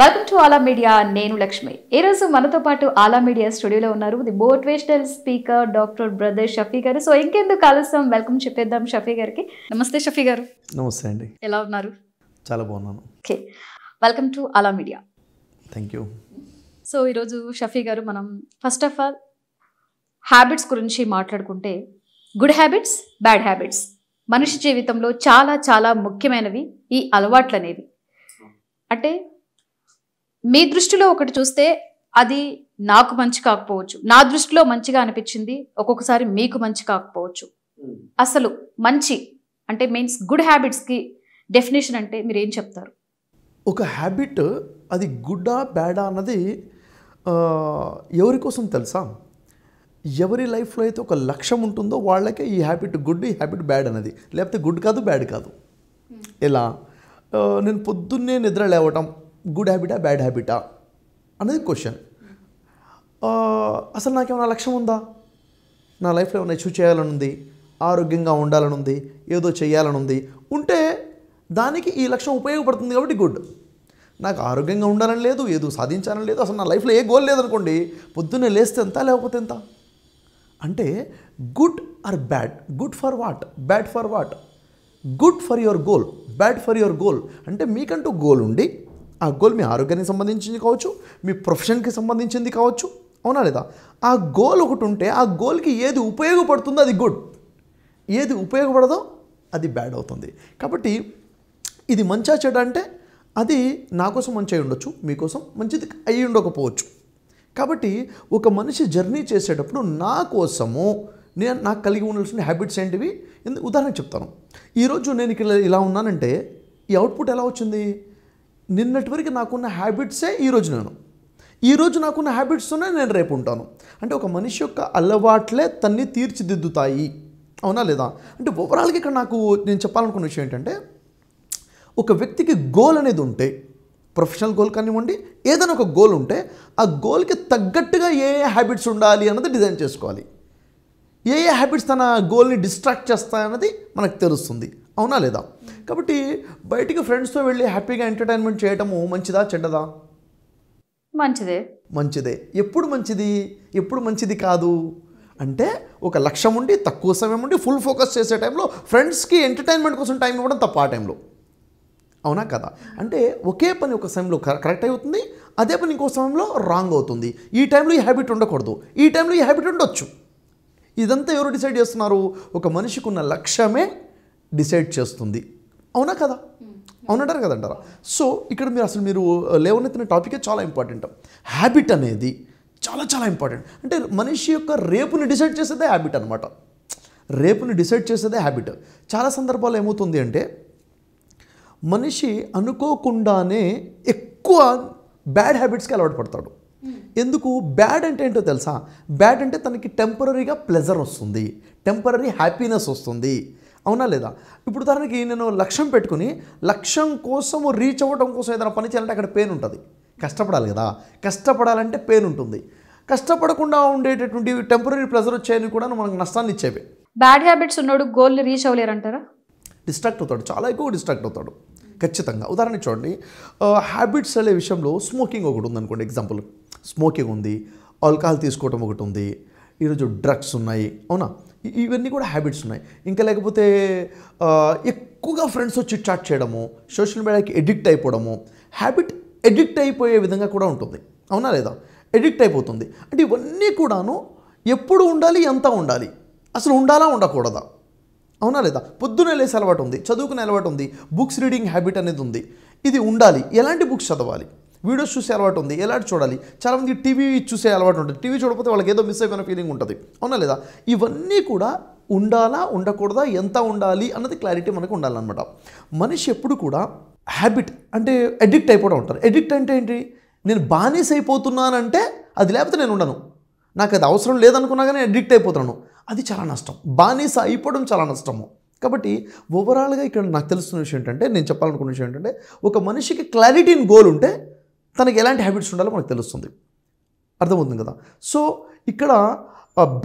Welcome to Aala media నేను లక్ష్మి ఈరోజు మనతో పాటు ఆలా మీడియా స్టూడియోలో ఉన్నారు the motivational speaker doctor brother Shafi గారు సో ఇంకెందుకు ఆలస్యం వెల్కమ్ చెప్పేద్దాం షఫీ గారికి నమస్తే షఫీ గారు నమస్తే అండి ఎలా ఉన్నారు చాలా బాగున్నాను okay welcome to Aala media thank you so ఈరోజు షఫీ గారు మనం ఫస్ట్ ఆఫ్ ఆల్ హ్యాబిట్స్ గురించి మాట్లాడుకుంటే గుడ్ హ్యాబిట్స్ బ్యాడ్ హ్యాబిట్స్ మనిషి జీవితంలో చాలా చాలా ముఖ్యమైనవి ఈ అలవాట్లు అనేవి అంటే మీ దృష్టిలో ఒకటి చూస్తే అది నాకు మంచి కాకపోవచ్చు నా దృష్టిలో మంచిగా అనిపించింది ఒక్కొక్కసారి మీకు మంచి కాకపోవచ్చు అసలు మంచి అంటే మీన్స్ గుడ్ హ్యాబిట్స్కి డెఫినేషన్ అంటే మీరు ఏం చెప్తారు ఒక హ్యాబిట్ అది గుడ్డా బ్యాడా అన్నది ఎవరి కోసం తెలుసా ఎవరి లైఫ్లో అయితే ఒక లక్ష్యం ఉంటుందో వాళ్ళకే ఈ హ్యాబిట్ గుడ్ ఈ హ్యాబిట్ బ్యాడ్ అన్నది లేకపోతే గుడ్ కాదు బ్యాడ్ కాదు hmm. ఎలా నేను పొద్దున్నే నిద్ర లేవటం గుడ్ హ్యాబిటా బ్యాడ్ హ్యాబిటా అనేది క్వశ్చన్ అసలు నాకేమైనా లక్ష్యం ఉందా నా లైఫ్లో ఏమైనా అచీవ్ చేయాలనుంది ఆరోగ్యంగా ఉండాలనుంది ఏదో చేయాలనుంది ఉంటే దానికి ఈ లక్ష్యం ఉపయోగపడుతుంది కాబట్టి గుడ్ నాకు ఆరోగ్యంగా ఉండాలని లేదు ఏదో సాధించాలని లేదు అసలు నా లైఫ్లో ఏ గోల్ లేదనుకోండి పొద్దున్నే లేస్తే ఎంత లేకపోతే ఎంత అంటే good or bad good for what bad for what good for your goal bad for your goal అంటే మీకంటూ గోల్ ఉండి ఆ గోల్ మీ ఆరోగ్యానికి సంబంధించింది కావచ్చు మీ ప్రొఫెషన్కి సంబంధించింది కావచ్చు అవునా లేదా ఆ గోల్ ఒకటి ఉంటే ఆ గోల్కి ఏది ఉపయోగపడుతుందో అది గుడ్ ఏది ఉపయోగపడదో అది బ్యాడ్ అవుతుంది కాబట్టి ఇది మంచిగా చెడ అంటే అది నా కోసం మంచి అయి ఉండొచ్చు మీకోసం మంచిది అయి ఉండకపోవచ్చు కాబట్టి ఒక మనిషి జర్నీ చేసేటప్పుడు నా కోసము నేను నాకు కలిగి ఉండాల్సిన హ్యాబిట్స్ ఏంటివి ఉదాహరణకు చెప్తాను ఈరోజు నేను ఇక్కడ ఇలా ఉన్నానంటే ఈ అవుట్పుట్ ఎలా వచ్చింది నిన్నటి వరకు నాకున్న హ్యాబిట్సే ఈరోజు నేను ఈరోజు నాకున్న హ్యాబిట్స్తోనే నేను రేపు ఉంటాను అంటే ఒక మనిషి యొక్క అలవాట్లే తన్ని తీర్చిదిద్దుతాయి అవునా లేదా అంటే ఓవరాల్గా ఇక్కడ నాకు నేను చెప్పాలనుకున్న విషయం ఏంటంటే ఒక వ్యక్తికి గోల్ అనేది ఉంటే ప్రొఫెషనల్ గోల్ కానివ్వండి ఏదైనా ఒక గోల్ ఉంటే ఆ గోల్కి తగ్గట్టుగా ఏ ఏ హ్యాబిట్స్ ఉండాలి అన్నది డిజైన్ చేసుకోవాలి ఏ ఏ హ్యాబిట్స్ తన గోల్ని డిస్ట్రాక్ట్ చేస్తాయన్నది మనకు తెలుస్తుంది అవునా లేదా కాబట్టి బయటికి ఫ్రెండ్స్తో వెళ్ళి హ్యాపీగా ఎంటర్టైన్మెంట్ చేయటము మంచిదా చెడ్డదా మంచిదే మంచిదే ఎప్పుడు మంచిది ఎప్పుడు మంచిది కాదు అంటే ఒక లక్ష్యం ఉండి తక్కువ సమయం ఉండి ఫుల్ ఫోకస్ చేసే టైంలో ఫ్రెండ్స్కి ఎంటర్టైన్మెంట్ కోసం టైం ఇవ్వడం తప్ప ఆ టైంలో అవునా కదా అంటే ఒకే పని ఒక సమయంలో కరెక్ట్ అవుతుంది అదే పని ఇంకో సమయంలో రాంగ్ అవుతుంది ఈ టైంలో ఈ హ్యాబిట్ ఉండకూడదు ఈ టైంలో ఈ హ్యాబిట్ ఉండొచ్చు ఇదంతా ఎవరు డిసైడ్ చేస్తున్నారు ఒక మనిషికి ఉన్న లక్ష్యమే డిసైడ్ చేస్తుంది అవునా కదా అవునంటారు కదంటారా సో ఇక్కడ మీరు అసలు మీరు లేవనెత్తిన టాపికే చాలా ఇంపార్టెంట్ హ్యాబిట్ అనేది చాలా చాలా ఇంపార్టెంట్ అంటే మనిషి యొక్క రేపుని డిసైడ్ చేసేదే హ్యాబిట్ అనమాట రేపుని డిసైడ్ చేసేదే హ్యాబిట్ చాలా సందర్భాలు ఏమవుతుంది అంటే మనిషి అనుకోకుండానే ఎక్కువ బ్యాడ్ హ్యాబిట్స్కి అలవాటు పడతాడు ఎందుకు బ్యాడ్ అంటే ఏంటో తెలుసా బ్యాడ్ అంటే తనకి టెంపరీగా ప్లెజర్ వస్తుంది టెంపరీ హ్యాపీనెస్ వస్తుంది అవునా లేదా ఇప్పుడు దానికి నేను లక్ష్యం పెట్టుకుని లక్ష్యం కోసం రీచ్ అవ్వడం కోసం ఏదైనా పని చేయాలంటే అక్కడ పెయిన్ ఉంటుంది కష్టపడాలి కదా కష్టపడాలంటే పెయిన్ ఉంటుంది కష్టపడకుండా ఉండేటటువంటి టెంపరీ ప్రెజర్ వచ్చేయని కూడా మనకు నష్టాన్ని ఇచ్చేవి బ్యాడ్ హ్యాబిట్స్ ఉన్నాడు గోల్ని రీచ్ అవ్వలేరంటారా డిస్ట్రాక్ట్ అవుతాడు చాలా ఎక్కువ డిస్ట్రాక్ట్ అవుతాడు ఖచ్చితంగా ఉదాహరణ చూడండి హ్యాబిట్స్ అనే విషయంలో స్మోకింగ్ ఒకటి ఉందనుకోండి ఎగ్జాంపుల్ స్మోకింగ్ ఉంది ఆల్కహాల్ తీసుకోవటం ఒకటి ఉంది ఈరోజు డ్రగ్స్ ఉన్నాయి అవునా ఇవన్నీ కూడా హ్యాబిట్స్ ఉన్నాయి ఇంకా లేకపోతే ఎక్కువగా ఫ్రెండ్స్తో చిట్ చాట్ చేయడము సోషల్ మీడియాకి ఎడిక్ట్ అయిపోవడము హ్యాబిట్ ఎడిక్ట్ అయిపోయే విధంగా కూడా ఉంటుంది అవునా లేదా ఎడిక్ట్ అయిపోతుంది అంటే ఇవన్నీ కూడాను ఎప్పుడు ఉండాలి ఎంత ఉండాలి అసలు ఉండాలా ఉండకూడదా అవునా లేదా పొద్దున లేసే అలవాటు ఉంది చదువుకునే అలవాటు ఉంది బుక్స్ రీడింగ్ హ్యాబిట్ అనేది ఉంది ఇది ఉండాలి ఎలాంటి బుక్స్ చదవాలి వీడియోస్ చూసే అలవాటు ఉంది ఎలా చూడాలి చాలామంది టీవీ చూసే అలవాటు ఉంటుంది టీవీ చూడకపోతే వాళ్ళకి ఏదో మిస్ అయిపోయిన ఫీలింగ్ ఉంటుంది అవునా లేదా ఇవన్నీ కూడా ఉండాలా ఉండకూడదా ఎంత ఉండాలి అన్నది క్లారిటీ మనకు ఉండాలన్నమాట మనిషి ఎప్పుడు కూడా హ్యాబిట్ అంటే అడిక్ట్ అయిపోవడం ఉంటారు అడిక్ట్ అంటే ఏంటి నేను బానిస అయిపోతున్నానంటే అది లేకపోతే నేను ఉండను నాకు అది అవసరం లేదనుకున్నా కానీ అడిక్ట్ అయిపోతున్నాను అది చాలా నష్టం బానిస అయిపోవడం చాలా నష్టము కాబట్టి ఓవరాల్గా ఇక్కడ నాకు తెలుస్తున్న విషయం ఏంటంటే నేను చెప్పాలనుకున్న విషయం ఏంటంటే ఒక మనిషికి క్లారిటీ ఇన్ గోల్ ఉంటే తనకి ఎలాంటి హ్యాబిట్స్ ఉండాలో మనకు తెలుస్తుంది అర్థమవుతుంది కదా సో ఇక్కడ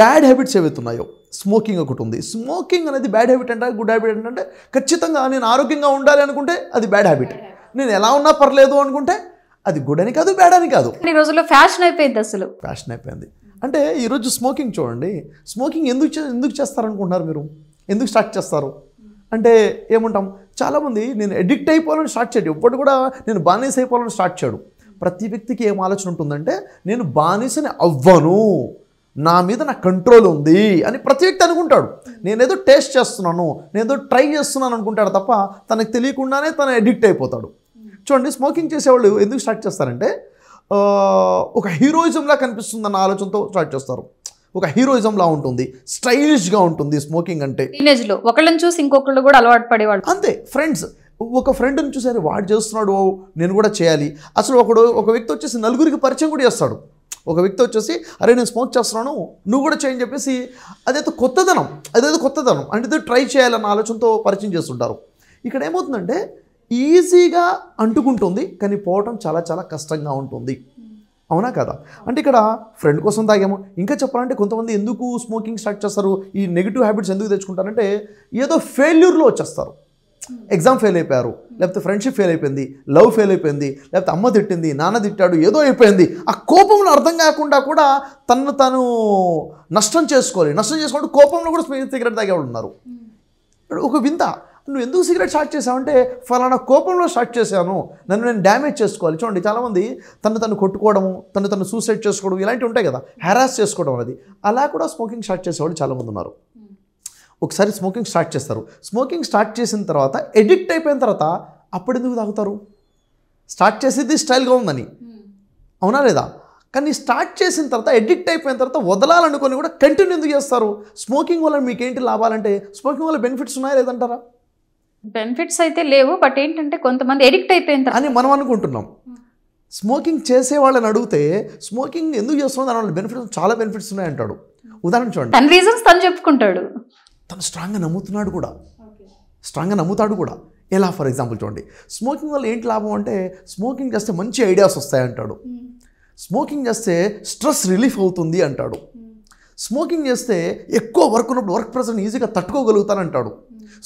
బ్యాడ్ హ్యాబిట్స్ ఉన్నాయో స్మోకింగ్ ఒకటి ఉంది స్మోకింగ్ అనేది బ్యాడ్ హ్యాబిట్ అంటే గుడ్ హ్యాబిట్ ఏంటంటే ఖచ్చితంగా నేను ఆరోగ్యంగా ఉండాలి అనుకుంటే అది బ్యాడ్ హ్యాబిట్ నేను ఎలా ఉన్నా పర్లేదు అనుకుంటే అది గుడ్ అని కాదు బ్యాడ్ అని కాదు ఈ రోజుల్లో ఫ్యాషన్ అయిపోయింది అసలు ఫ్యాషన్ అయిపోయింది అంటే ఈరోజు స్మోకింగ్ చూడండి స్మోకింగ్ ఎందుకు ఎందుకు చేస్తారనుకుంటున్నారు మీరు ఎందుకు స్టార్ట్ చేస్తారు అంటే ఏమంటాం చాలామంది నేను ఎడిక్ట్ అయిపోవాలని స్టార్ట్ చేయడు ఇప్పటి కూడా నేను బానిస్ అయిపోవాలని స్టార్ట్ చేయడు ప్రతి వ్యక్తికి ఏం ఆలోచన ఉంటుందంటే నేను బానిసని అవ్వను నా మీద నా కంట్రోల్ ఉంది అని ప్రతి వ్యక్తి అనుకుంటాడు నేనేదో టేస్ట్ చేస్తున్నాను నేనేదో ట్రై చేస్తున్నాను అనుకుంటాడు తప్ప తనకు తెలియకుండానే తను ఎడిక్ట్ అయిపోతాడు చూడండి స్మోకింగ్ చేసేవాళ్ళు ఎందుకు స్టార్ట్ చేస్తారంటే ఒక హీరోయిజంలా కనిపిస్తుంది అన్న ఆలోచనతో స్టార్ట్ చేస్తారు ఒక హీరోయిజంలా ఉంటుంది స్టైలిష్గా ఉంటుంది స్మోకింగ్ అంటే టీనేజ్లో ఒకళ్ళని చూసి ఇంకొకళ్ళు కూడా అలవాటు పడేవాళ్ళు అంతే ఫ్రెండ్స్ ఒక ఫ్రెండ్ని చూసారు వాడు చేస్తున్నాడు నేను కూడా చేయాలి అసలు ఒకడు ఒక వ్యక్తి వచ్చేసి నలుగురికి పరిచయం కూడా చేస్తాడు ఒక వ్యక్తి వచ్చేసి అరే నేను స్పాన్స్ చేస్తున్నాను నువ్వు కూడా చేయని చెప్పేసి అదైతే కొత్తదనం అదైతే కొత్తదనం అంటే ట్రై చేయాలన్న ఆలోచనతో పరిచయం చేస్తుంటారు ఇక్కడ ఏమవుతుందంటే ఈజీగా అంటుకుంటుంది కానీ పోవటం చాలా చాలా కష్టంగా ఉంటుంది అవునా కదా అంటే ఇక్కడ ఫ్రెండ్ కోసం తాగాము ఇంకా చెప్పాలంటే కొంతమంది ఎందుకు స్మోకింగ్ స్టార్ట్ చేస్తారు ఈ నెగిటివ్ హ్యాబిట్స్ ఎందుకు తెచ్చుకుంటారంటే ఏదో ఫెయిల్యూర్లో వచ్చేస్తారు ఎగ్జామ్ ఫెయిల్ అయిపోయారు లేకపోతే ఫ్రెండ్షిప్ ఫెయిల్ అయిపోయింది లవ్ ఫెయిల్ అయిపోయింది లేకపోతే అమ్మ తిట్టింది నాన్న తిట్టాడు ఏదో అయిపోయింది ఆ కోపంలో అర్థం కాకుండా కూడా తను తను నష్టం చేసుకోవాలి నష్టం చేసుకుంటే కోపంలో కూడా సిగరెట్ తాగేవాళ్ళు ఉన్నారు hmm. ఒక వింత నువ్వు ఎందుకు సిగరెట్ స్టార్ట్ చేసావంటే ఫలానా కోపంలో స్టార్ట్ చేశాను నన్ను నేను డ్యామేజ్ చేసుకోవాలి చూడండి చాలామంది తను తను కొట్టుకోవడము తను తను సూసైడ్ చేసుకోవడం ఇలాంటివి ఉంటాయి కదా హెరాస్ చేసుకోవడం అనేది అలా కూడా స్మోకింగ్ స్టార్ట్ చేసేవాళ్ళు చాలామంది ఉన్నారు hmm. ఒకసారి స్మోకింగ్ స్టార్ట్ చేస్తారు స్మోకింగ్ స్టార్ట్ చేసిన తర్వాత ఎడిక్ట్ అయిపోయిన తర్వాత అప్పుడు ఎందుకు తాగుతారు స్టార్ట్ చేసేది స్టైల్గా ఉందని hmm. అవునా లేదా కానీ స్టార్ట్ చేసిన తర్వాత ఎడిక్ట్ అయిపోయిన తర్వాత వదలాలనుకొని కూడా కంటిన్యూ ఎందుకు చేస్తారు స్మోకింగ్ వల్ల మీకు ఏంటి లాభాలంటే స్మోకింగ్ వల్ల బెనిఫిట్స్ ఉన్నాయా లేదంటారా బెనిఫిట్స్ అయితే లేవు బట్ ఏంటంటే కొంతమంది ఎడిక్ట్ అయిపోయిన అని మనం అనుకుంటున్నాం hmm. స్మోకింగ్ చేసే వాళ్ళని అడిగితే స్మోకింగ్ ఎందుకు చేస్తుంది దాని వల్ల బెనిఫిట్స్ చాలా బెనిఫిట్స్ ఉన్నాయంటాడు hmm. ఉదాహరణ చూడండి తన రీజన్స్ తను చెప్పుకుంటాడు తను స్ట్రాంగ్గా నమ్ముతున్నాడు కూడా స్ట్రాంగ్గా నమ్ముతాడు కూడా ఎలా ఫర్ ఎగ్జాంపుల్ చూడండి స్మోకింగ్ వల్ల ఏంటి లాభం అంటే స్మోకింగ్ చేస్తే మంచి ఐడియాస్ వస్తాయంటాడు స్మోకింగ్ చేస్తే స్ట్రెస్ రిలీఫ్ అవుతుంది అంటాడు స్మోకింగ్ hmm. చేస్తే ఎక్కువ వర్క్ ఉన్నప్పుడు వర్క్ ప్రెషర్ ఈజీగా తట్టుకోగలుగుతానంటాడు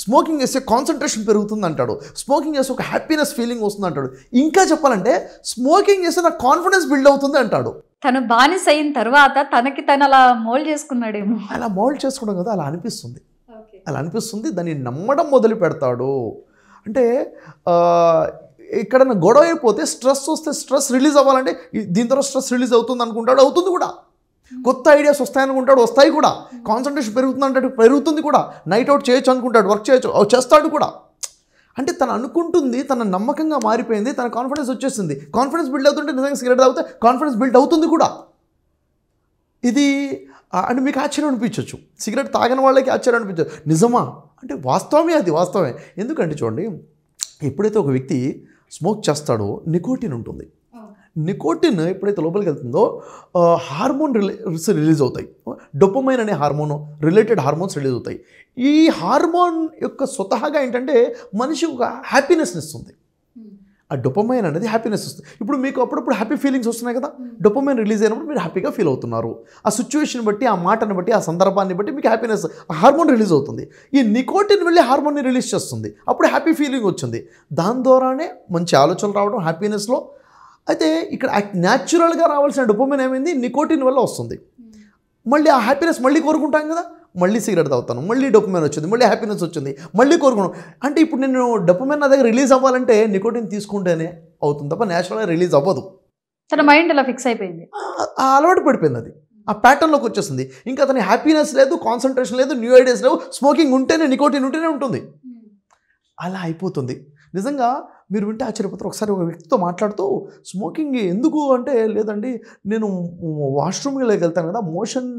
స్మోకింగ్ hmm. చేస్తే కాన్సన్ట్రేషన్ పెరుగుతుంది అంటాడు స్మోకింగ్ చేస్తే ఒక హ్యాపీనెస్ ఫీలింగ్ వస్తుంది అంటాడు ఇంకా చెప్పాలంటే స్మోకింగ్ చేస్తే నాకు కాన్ఫిడెన్స్ బిల్డ్ అవుతుంది అంటాడు తను బానిస అయిన తర్వాత తనకి తను అలా మోల్డ్ చేసుకున్నాడేమో అలా మోల్డ్ చేసుకోవడం కదా అలా అనిపిస్తుంది అలా అనిపిస్తుంది దాన్ని నమ్మడం మొదలు పెడతాడు అంటే ఎక్కడైనా గొడవ అయిపోతే స్ట్రెస్ వస్తే స్ట్రెస్ రిలీజ్ అవ్వాలంటే దీంతో స్ట్రెస్ రిలీజ్ అవుతుంది అనుకుంటాడు అవుతుంది కూడా కొత్త ఐడియాస్ వస్తాయనుకుంటాడు వస్తాయి కూడా కాన్సన్ట్రేషన్ పెరుగుతుంది అంటే పెరుగుతుంది కూడా నైట్ అవుట్ చేయొచ్చు అనుకుంటాడు వర్క్ చేయొచ్చు చేస్తాడు కూడా అంటే తను అనుకుంటుంది తన నమ్మకంగా మారిపోయింది తన కాన్ఫిడెన్స్ వచ్చేసింది కాన్ఫిడెన్స్ బిల్డ్ అవుతుంటే నిజంగా సిగరెట్ తాగితే కాన్ఫిడెన్స్ బిల్డ్ అవుతుంది కూడా ఇది అని మీకు ఆశ్చర్యం అనిపించవచ్చు సిగరెట్ తాగని వాళ్ళకి ఆశ్చర్యం అనిపించవచ్చు నిజమా అంటే వాస్తవమే అది వాస్తవమే ఎందుకంటే చూడండి ఎప్పుడైతే ఒక వ్యక్తి స్మోక్ చేస్తాడో నికోటిన్ ఉంటుంది నికోటిన్ ఎప్పుడైతే లోపలికి వెళ్తుందో హార్మోన్ రిలీజ్ రిలీజ్ అవుతాయి డొప్పమైన అనే హార్మోన్ రిలేటెడ్ హార్మోన్స్ రిలీజ్ అవుతాయి ఈ హార్మోన్ యొక్క స్వతహాగా ఏంటంటే మనిషి ఒక హ్యాపీనెస్ని ఇస్తుంది ఆ డొపమైన్ అనేది హ్యాపీనెస్ వస్తుంది ఇప్పుడు మీకు అప్పుడప్పుడు హ్యాపీ ఫీలింగ్స్ వస్తున్నాయి కదా డొపమైన్ రిలీజ్ అయినప్పుడు మీరు హ్యాపీగా ఫీల్ అవుతున్నారు ఆ సిచ్యువేషన్ బట్టి ఆ మాటను బట్టి ఆ సందర్భాన్ని బట్టి మీకు హ్యాపీనెస్ హార్మోన్ రిలీజ్ అవుతుంది ఈ నికోటిన్ వెళ్ళి హార్మోన్ని రిలీజ్ చేస్తుంది అప్పుడు హ్యాపీ ఫీలింగ్ వచ్చింది దాని ద్వారానే మంచి ఆలోచనలు రావడం హ్యాపీనెస్లో అయితే ఇక్కడ న్యాచురల్గా రావాల్సిన డొపమైన్ ఏమైంది నికోటిన్ వల్ల వస్తుంది hmm. మళ్ళీ ఆ హ్యాపీనెస్ మళ్ళీ కోరుకుంటాం కదా మళ్ళీ సిగరెట్ తాగుతాను మళ్ళీ డొప్పమైన వచ్చింది మళ్ళీ హ్యాపీనెస్ వచ్చింది మళ్ళీ కోరుకున్నాను అంటే ఇప్పుడు నేను డొప్పమైన నా దగ్గర రిలీజ్ అవ్వాలంటే నికోటిన్ తీసుకుంటేనే అవుతుంది తప్ప నేచురల్గా రిలీజ్ అవ్వదు తన మైండ్ అలా ఫిక్స్ అయిపోయింది అలవాటు పడిపోయింది అది ఆ ప్యాటర్న్లోకి వచ్చేసింది ఇంకా అతని హ్యాపీనెస్ లేదు కాన్సన్ట్రేషన్ లేదు న్యూ ఐడియాస్ లేవు స్మోకింగ్ ఉంటేనే నికోటిన్ ఉంటేనే ఉంటుంది అలా అయిపోతుంది నిజంగా మీరు వింటే ఆశ్చర్యపోతారు ఒకసారి ఒక వ్యక్తితో మాట్లాడుతూ స్మోకింగ్ ఎందుకు అంటే లేదండి నేను వాష్రూమ్లోకి వెళ్తాను కదా మోషన్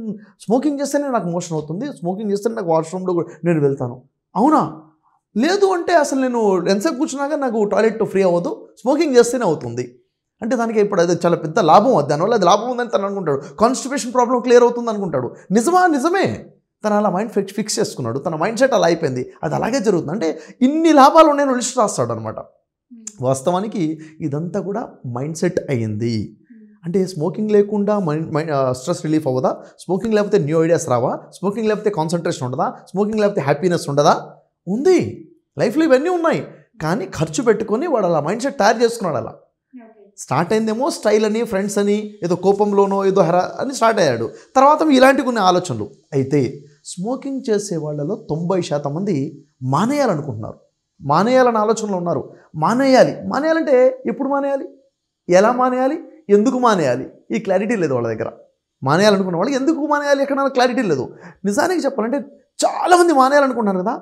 స్మోకింగ్ చేస్తేనే నాకు మోషన్ అవుతుంది స్మోకింగ్ చేస్తేనే నాకు వాష్రూమ్లో కూడా నేను వెళ్తాను అవునా లేదు అంటే అసలు నేను ఎంతసేపు కూర్చున్నాక నాకు టాయిలెట్ ఫ్రీ అవ్వదు స్మోకింగ్ చేస్తేనే అవుతుంది అంటే దానికి ఇప్పుడు అది చాలా పెద్ద లాభం దానివల్ల అది లాభం ఉందని తను అనుకుంటాడు కాన్స్టిపేషన్ ప్రాబ్లం క్లియర్ అవుతుంది అనుకుంటాడు నిజమా నిజమే తను అలా మైండ్ ఫిక్స్ ఫిక్స్ చేసుకున్నాడు తన మైండ్ సెట్ అలా అయిపోయింది అది అలాగే జరుగుతుంది అంటే ఇన్ని లాభాలు నేను లిస్ట్ రాస్తాడు అనమాట hmm. వాస్తవానికి ఇదంతా కూడా మైండ్ సెట్ అయ్యింది hmm. అంటే స్మోకింగ్ లేకుండా మైండ్ స్ట్రెస్ రిలీఫ్ అవ్వదా స్మోకింగ్ లేకపోతే న్యూ ఐడియాస్ రావా స్మోకింగ్ లేకపోతే కాన్సన్ట్రేషన్ ఉండదా స్మోకింగ్ లేకపోతే హ్యాపీనెస్ ఉండదా ఉంది లైఫ్లో ఇవన్నీ ఉన్నాయి కానీ ఖర్చు పెట్టుకొని వాడు అలా మైండ్ సెట్ తయారు చేసుకున్నాడు అలా స్టార్ట్ అయిందేమో స్టైల్ అని ఫ్రెండ్స్ అని ఏదో కోపంలోనో ఏదో హెర అని స్టార్ట్ అయ్యాడు తర్వాత ఇలాంటి కొన్ని ఆలోచనలు అయితే స్మోకింగ్ చేసే వాళ్ళలో తొంభై శాతం మంది మానేయాలనుకుంటున్నారు మానేయాలని ఆలోచనలో ఉన్నారు మానేయాలి మానేయాలంటే ఎప్పుడు మానేయాలి ఎలా మానేయాలి ఎందుకు మానేయాలి ఈ క్లారిటీ లేదు వాళ్ళ దగ్గర మానేయాలనుకున్న వాళ్ళకి ఎందుకు మానేయాలి ఎక్కడ క్లారిటీ లేదు నిజానికి చెప్పాలంటే చాలామంది మానేయాలనుకుంటున్నారు కదా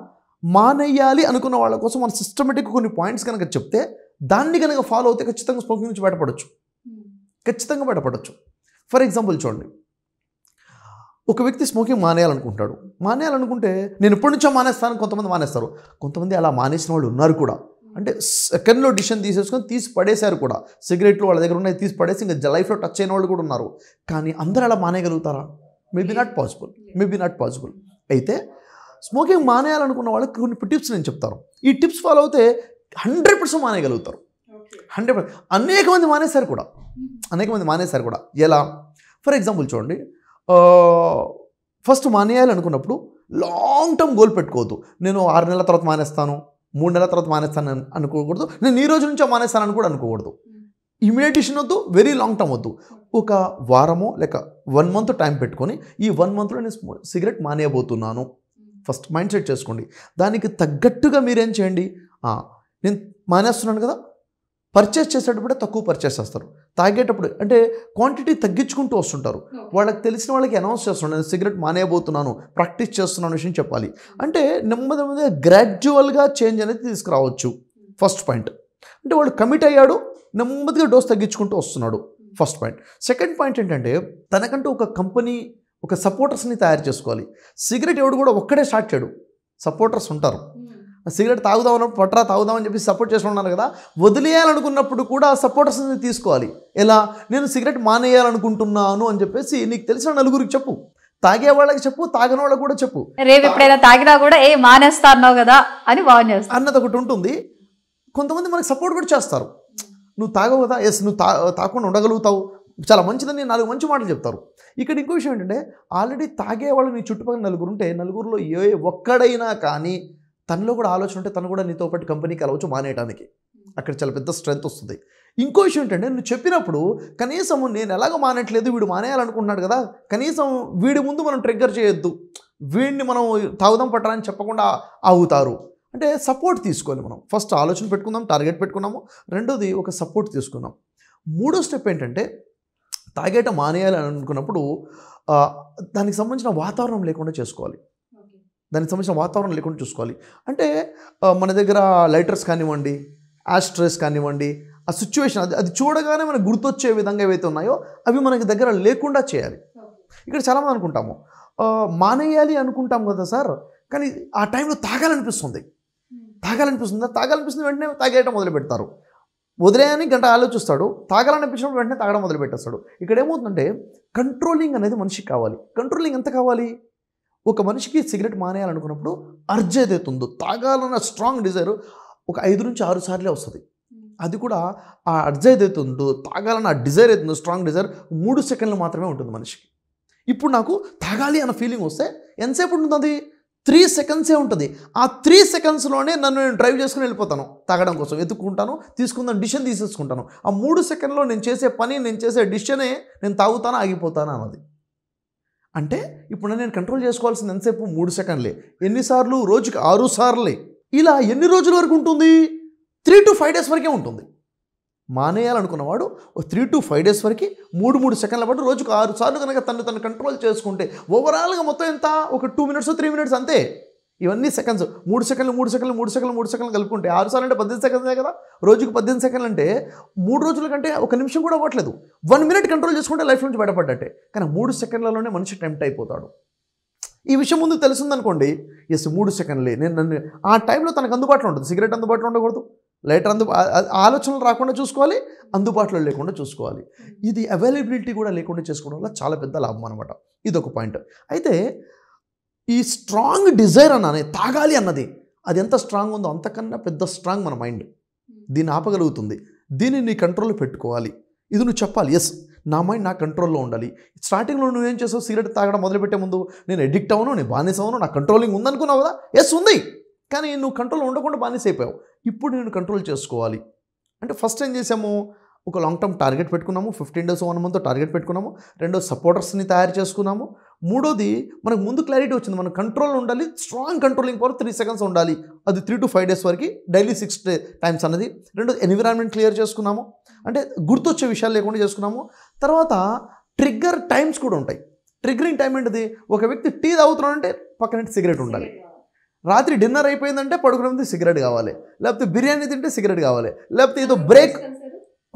మానేయాలి అనుకున్న వాళ్ళ కోసం మన సిస్టమేటిక్ కొన్ని పాయింట్స్ కనుక చెప్తే దాన్ని కనుక ఫాలో అవుతే ఖచ్చితంగా స్మోకింగ్ నుంచి బయటపడవచ్చు hmm. ఖచ్చితంగా బయటపడవచ్చు ఫర్ ఎగ్జాంపుల్ చూడండి ఒక వ్యక్తి స్మోకింగ్ మానేయాలనుకుంటాడు మానేయాలనుకుంటే నేను ఇప్పటి నుంచో మానేస్తాను కొంతమంది మానేస్తారు కొంతమంది అలా మానేసిన వాళ్ళు ఉన్నారు కూడా hmm. అంటే సెకండ్లో డిసిషన్ తీసేసుకొని తీసి పడేశారు కూడా సిగరెట్లు వాళ్ళ దగ్గర ఉన్నాయి తీసి పడేసి ఇంకా లైఫ్లో టచ్ అయిన వాళ్ళు కూడా ఉన్నారు కానీ అందరూ అలా మానేయగలుగుతారా maybe not possible maybe not possible అయితే స్మోకింగ్ మానేయాలనుకున్న వాళ్ళకి కొన్ని టిప్స్ నేను చెప్తాను ఈ టిప్స్ ఫాలో అయితే హండ్రెడ్ పర్సెంట్ మానేయగలుగుతారు హండ్రెడ్ పర్సెంట్ అనేక మంది మానేశారు కూడా అనేక మంది మానేశారు కూడా ఎలా ఫర్ ఎగ్జాంపుల్ చూడండి ఫస్ట్ మానేయాలి అనుకున్నప్పుడు లాంగ్ టర్మ్ గోల్ పెట్టుకోవద్దు నేను ఆరు నెలల తర్వాత మానేస్తాను మూడు నెలల తర్వాత మానేస్తాను అనుకోకూడదు నేను ఈ రోజు నుంచో మానేస్తానని కూడా అనుకోకూడదు ఇమీడియటేషన్ వద్దు వెరీ లాంగ్ టర్మ్ వద్దు ఒక వారమో లేక వన్ మంత్ టైం పెట్టుకొని ఈ వన్ మంత్లో నేను సిగరెట్ మానేయబోతున్నాను ఫస్ట్ మైండ్ సెట్ చేసుకోండి దానికి తగ్గట్టుగా మీరేం చేయండి నేను మానేస్తున్నాను కదా పర్చేస్ చేసేటప్పుడే తక్కువ పర్చేస్ చేస్తారు తాగేటప్పుడు అంటే క్వాంటిటీ తగ్గించుకుంటూ వస్తుంటారు వాళ్ళకి తెలిసిన వాళ్ళకి అనౌన్స్ చేస్తున్నాను నేను సిగరెట్ మానేయబోతున్నాను ప్రాక్టీస్ చేస్తున్నాను విషయం చెప్పాలి అంటే నెమ్మది నెమ్మదిగా గ్రాడ్యువల్గా చేంజ్ అనేది తీసుకురావచ్చు ఫస్ట్ పాయింట్ అంటే వాడు కమిట్ అయ్యాడు నెమ్మదిగా డోస్ తగ్గించుకుంటూ వస్తున్నాడు ఫస్ట్ పాయింట్ సెకండ్ పాయింట్ ఏంటంటే తనకంటూ ఒక కంపెనీ ఒక సపోర్టర్స్ని తయారు చేసుకోవాలి సిగరెట్ ఎవడు కూడా ఒక్కడే స్టార్ట్ చేయడు సపోర్టర్స్ ఉంటారు hmm. సిగరెట్ తాగుదాం అన్నప్పుడు పట్టరా తాగుదామని చెప్పి సపోర్ట్ చేసుకున్నాను కదా వదిలేయాలనుకున్నప్పుడు కూడా సపోర్టర్స్ని తీసుకోవాలి ఎలా నేను సిగరెట్ మానేయాలనుకుంటున్నాను అని చెప్పేసి నీకు తెలిసిన నలుగురికి చెప్పు తాగే వాళ్ళకి చెప్పు తాగని వాళ్ళకి కూడా చెప్పు రేపు ఎప్పుడైనా తాగినా కూడా ఏ మానేస్తా అన్నావు కదా అని వార్న్ అన్నది ఒకటి ఉంటుంది కొంతమంది మనకు సపోర్ట్ కూడా చేస్తారు నువ్వు తాగవు కదా ఎస్ నువ్వు తా తాకుండా ఉండగలుగుతావు చాలా మంచిదని నాలుగు మంచి మాటలు చెప్తారు ఇక్కడ ఇంకో విషయం ఏంటంటే ఆల్రెడీ తాగే వాళ్ళు నీ చుట్టుపక్కల నలుగురు ఉంటే నలుగురిలో ఏ ఒక్కడైనా కానీ తనలో కూడా ఆలోచన ఉంటే తను కూడా నీతో పాటు కంపెనీకి వెళ్ళవచ్చు మానేయడానికి అక్కడ చాలా పెద్ద స్ట్రెంగ్త్ వస్తుంది ఇంకో విషయం ఏంటంటే నువ్వు చెప్పినప్పుడు కనీసం నేను ఎలాగో మానట్లేదు వీడు మానేయాలనుకుంటున్నాడు కదా కనీసం వీడి ముందు మనం ట్రిగ్గర్ చేయొద్దు వీడిని మనం తాగుదాం పట్టాలని చెప్పకుండా ఆగుతారు అంటే సపోర్ట్ తీసుకోవాలి మనం ఫస్ట్ ఆలోచన పెట్టుకుందాం టార్గెట్ పెట్టుకున్నాము రెండోది ఒక సపోర్ట్ తీసుకున్నాం మూడో స్టెప్ ఏంటంటే తాగేట మానేయాలి అనుకున్నప్పుడు దానికి సంబంధించిన వాతావరణం లేకుండా చేసుకోవాలి దానికి సంబంధించిన వాతావరణం లేకుండా చూసుకోవాలి అంటే మన దగ్గర లైటర్స్ కానివ్వండి యాస్ట్రెస్ కానివ్వండి ఆ సిచ్యువేషన్ అది అది చూడగానే మనకు గుర్తొచ్చే విధంగా ఏవైతే ఉన్నాయో అవి మనకి దగ్గర లేకుండా చేయాలి ఇక్కడ చాలామంది అనుకుంటాము మానేయాలి అనుకుంటాం కదా సార్ కానీ ఆ టైంలో తాగాలనిపిస్తుంది తాగాలనిపిస్తుంది తాగాలనిపిస్తుంది వెంటనే తాగేయటం మొదలు పెడతారు వదిలేయని గంట ఆలోచిస్తాడు తాగాలనిపించినప్పుడు వెంటనే తాగడం మొదలు పెట్టేస్తాడు ఇక్కడ ఏమవుతుందంటే కంట్రోలింగ్ అనేది మనిషికి కావాలి కంట్రోలింగ్ ఎంత కావాలి ఒక మనిషికి సిగరెట్ మానేయాలనుకున్నప్పుడు అర్జ్ అయితే ఉందో తాగాలన్న స్ట్రాంగ్ డిజైర్ ఒక ఐదు నుంచి ఆరు సార్లే వస్తుంది hmm. అది కూడా ఆ అర్జ్ అయితే ఉందో తాగాలన్న డిజైర్ అవుతుందో స్ట్రాంగ్ డిజైర్ మూడు సెకండ్లు మాత్రమే ఉంటుంది మనిషికి ఇప్పుడు నాకు తాగాలి అన్న ఫీలింగ్ వస్తే ఎంతసేపు ఉంటుంది అది త్రీ సెకండ్సే ఉంటుంది ఆ త్రీ సెకండ్స్లోనే నన్ను నేను డ్రైవ్ చేసుకుని వెళ్ళిపోతాను తాగడం కోసం ఎత్తుకుంటాను తీసుకుందాం డిసిషన్ తీసేసుకుంటాను ఆ మూడు సెకండ్లో నేను చేసే పని నేను చేసే డిషనే నేను తాగుతాను ఆగిపోతాను అన్నది అంటే ఇప్పుడు నేను కంట్రోల్ చేసుకోవాల్సింది ఎంతసేపు మూడు సెకండ్లే ఎన్నిసార్లు రోజుకి ఆరు సార్లే ఇలా ఎన్ని రోజుల వరకు ఉంటుంది త్రీ టు ఫైవ్ డేస్ వరకే ఉంటుంది మానేయాలనుకున్నవాడు త్రీ టు ఫైవ్ డేస్ వరకు మూడు మూడు సెకండ్ల పాటు రోజుకు ఆరు సార్లు కనుక తను తను కంట్రోల్ చేసుకుంటే ఓవరాల్గా మొత్తం ఎంత ఒక టూ మినిట్స్ త్రీ మినిట్స్ అంతే ఇవన్నీ సెకండ్స్ మూడు సెకండ్లు మూడు సెకండ్లు మూడు సెకండ్లు మూడు సెకండ్లు కలుపుకుంటే ఆరు సార్లు అంటే పద్దెనిమిది సెకండ్ కదా రోజుకు పద్దెనిమిది సెకండ్లు అంటే మూడు రోజుల కంటే ఒక నిమిషం కూడా అవ్వట్లేదు వన్ మినిట్ కంట్రోల్ చేసుకుంటే లైఫ్ నుంచి బయటపడ్డట్టే కానీ మూడు సెకండ్లలోనే మనిషి టెంప్ట్ అయిపోతాడు ఈ విషయం ముందు తెలిసిందనుకోండి ఎస్ మూడు సెకండ్లే నేను నన్ను ఆ టైంలో తనకు అందుబాటులో ఉంటుంది సిగరెట్ అందుబాటులో ఉండకూడదు లైటర్ అందు ఆలోచనలు రాకుండా చూసుకోవాలి అందుబాటులో లేకుండా చూసుకోవాలి ఇది అవైలబిలిటీ కూడా లేకుండా చేసుకోవడం వల్ల చాలా పెద్ద లాభం అనమాట ఇది ఒక పాయింట్ అయితే ఈ స్ట్రాంగ్ డిజైర్ అన్నానే తాగాలి అన్నది అది ఎంత స్ట్రాంగ్ ఉందో అంతకన్నా పెద్ద స్ట్రాంగ్ మన మైండ్ hmm. దీన్ని ఆపగలుగుతుంది దీన్ని నీ కంట్రోల్లో పెట్టుకోవాలి ఇది నువ్వు చెప్పాలి ఎస్ నా మైండ్ నా కంట్రోల్లో ఉండాలి స్టార్టింగ్లో నువ్వేం చేసావు సిగరెట్ తాగడం మొదలుపెట్టే ముందు నేను ఎడిక్ట్ అవ్వను నేను బానిస అవును నా కంట్రోలింగ్ ఉందనుకున్నావు కదా ఎస్ ఉంది కానీ నువ్వు కంట్రోల్ ఉండకుండా బానిస అయిపోయావు ఇప్పుడు నేను కంట్రోల్ చేసుకోవాలి అంటే ఫస్ట్ ఏం చేసాము ఒక లాంగ్ టర్మ్ టార్గెట్ పెట్టుకున్నాము fifteen days one month target పెట్టుకున్నాము రెండో సపోర్టర్స్ని తయారు చేసుకున్నాము మూడోది మనకు ముందు క్లారిటీ వచ్చింది మన కంట్రోల్ ఉండాలి strong controlling power three seconds ఉండాలి అది త్రీ టు ఫైవ్ డేస్ వరకు డైలీ సిక్స్ డే టైమ్స్ అన్నది రెండోది ఎన్విరాన్మెంట్ క్లియర్ చేసుకున్నాము అంటే గుర్తొచ్చే విషయాలు లేకుండా చేసుకున్నాము తర్వాత ట్రిగ్గర్ టైమ్స్ కూడా ఉంటాయి ట్రిగ్గరింగ్ టైం ఏంటిది ఒక వ్యక్తి టీ తాగుతున్నాడంటే పక్కన సిగరెట్ ఉండాలి రాత్రి డిన్నర్ అయిపోయిందంటే పడుకునేది సిగరెట్ కావాలి లేకపోతే బిర్యానీ తింటే సిగరెట్ కావాలి లేకపోతే ఏదో బ్రేక్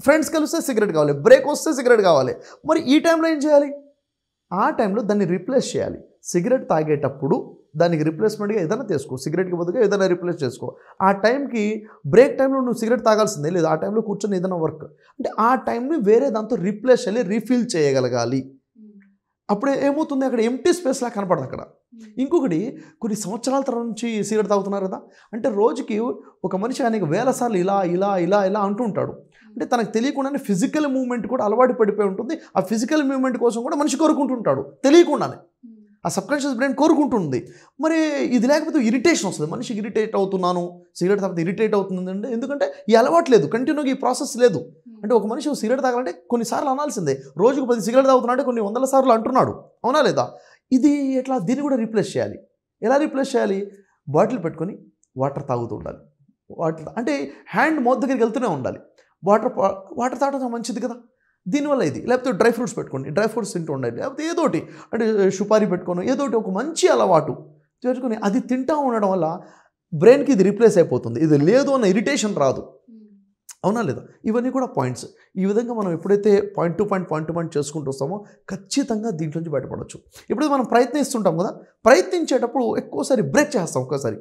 ఫ్రెండ్స్ కలిస్తే సిగరెట్ కావాలి బ్రేక్ వస్తే సిగరెట్ కావాలి మరి ఈ టైంలో ఏం చేయాలి ఆ టైంలో దాన్ని రీప్లేస్ చేయాలి సిగరెట్ తాగేటప్పుడు దానికి రిప్లేస్మెంట్గా ఏదైనా తీసుకో సిగరెట్కి బదులుగా ఏదైనా రిప్లేస్ చేసుకో ఆ టైంకి బ్రేక్ టైంలో నువ్వు సిగరెట్ తాగాల్సిందే లేదు ఆ టైంలో కూర్చొని ఏదైనా వర్క్ అంటే ఆ టైంని వేరే దాంతో రీప్లేస్ చేయాలి రీఫిల్ చేయగలగాలి అప్పుడే ఏమవుతుంది అక్కడ ఎంటీ స్పేస్లా కనపడదు అక్కడ hmm. ఇంకొకటి కొన్ని సంవత్సరాల తర్వాత నుంచి సిగరెట్ తాగుతున్నారు కదా అంటే రోజుకి ఒక మనిషి అనేక వేల సార్లు ఇలా ఇలా ఇలా ఇలా అంటూ ఉంటాడు అంటే తనకు తెలియకుండానే ఫిజికల్ మూవ్మెంట్ కూడా అలవాటు పడిపోయి ఉంటుంది ఆ ఫిజికల్ మూమెంట్ కోసం కూడా మనిషి కోరుకుంటుంటాడు తెలియకుండానే hmm. ఆ సబ్కాన్షియస్ బ్రెయిన్ కోరుకుంటుంది మరి ఇది లేకపోతే ఇరిటేషన్ వస్తుంది మనిషికి ఇరిటేట్ అవుతున్నాను సిగరెట్ తాగితే ఇరిటేట్ అవుతుంది అంటే ఎందుకంటే ఈ అలవాటు లేదు కంటిన్యూగా ఈ ప్రాసెస్ లేదు hmm. అంటే ఒక మనిషి సిగరెట్ తాగాలంటే కొన్నిసార్లు అనాల్సిందే రోజుకు పది సిగరెట్ తాగుతున్నాడు కొన్ని వందల సార్లు అంటున్నాడు అవునా లేదా ఇది ఎట్లా దీన్ని కూడా రీప్లేస్ చేయాలి ఎలా రీప్లేస్ చేయాలి బాటిల్ పెట్టుకొని వాటర్ తాగుతూ ఉండాలి వాటర్ అంటే హ్యాండ్ మోత్ దగ్గరికి వెళ్తూనే ఉండాలి వాటర్ వాటర్ తాగడం మంచిది కదా దీనివల్ల ఇది లేకపోతే డ్రై ఫ్రూట్స్ పెట్టుకోండి డ్రై ఫ్రూట్స్ తింటూ ఉండండి లేకపోతే ఏదోటి అంటే షుపారీ పెట్టుకోను ఏదోటి ఒక మంచి అలవాటు చేసుకొని అది తింటూ ఉండడం వల్ల బ్రెయిన్కి ఇది రీప్లేస్ అయిపోతుంది ఇది లేదు అన్న ఇరిటేషన్ రాదు hmm. అవునా లేదా ఇవన్నీ కూడా పాయింట్స్ ఈ విధంగా మనం ఎప్పుడైతే point to point point to point చేసుకుంటూ వస్తామో ఖచ్చితంగా దీంట్లోంచి బయటపడవచ్చు ఎప్పుడైతే మనం ప్రయత్నిస్తుంటాం కదా ప్రయత్నించేటప్పుడు ఎక్కువసారి బ్రేక్ చేస్తాం ఒక్కసారి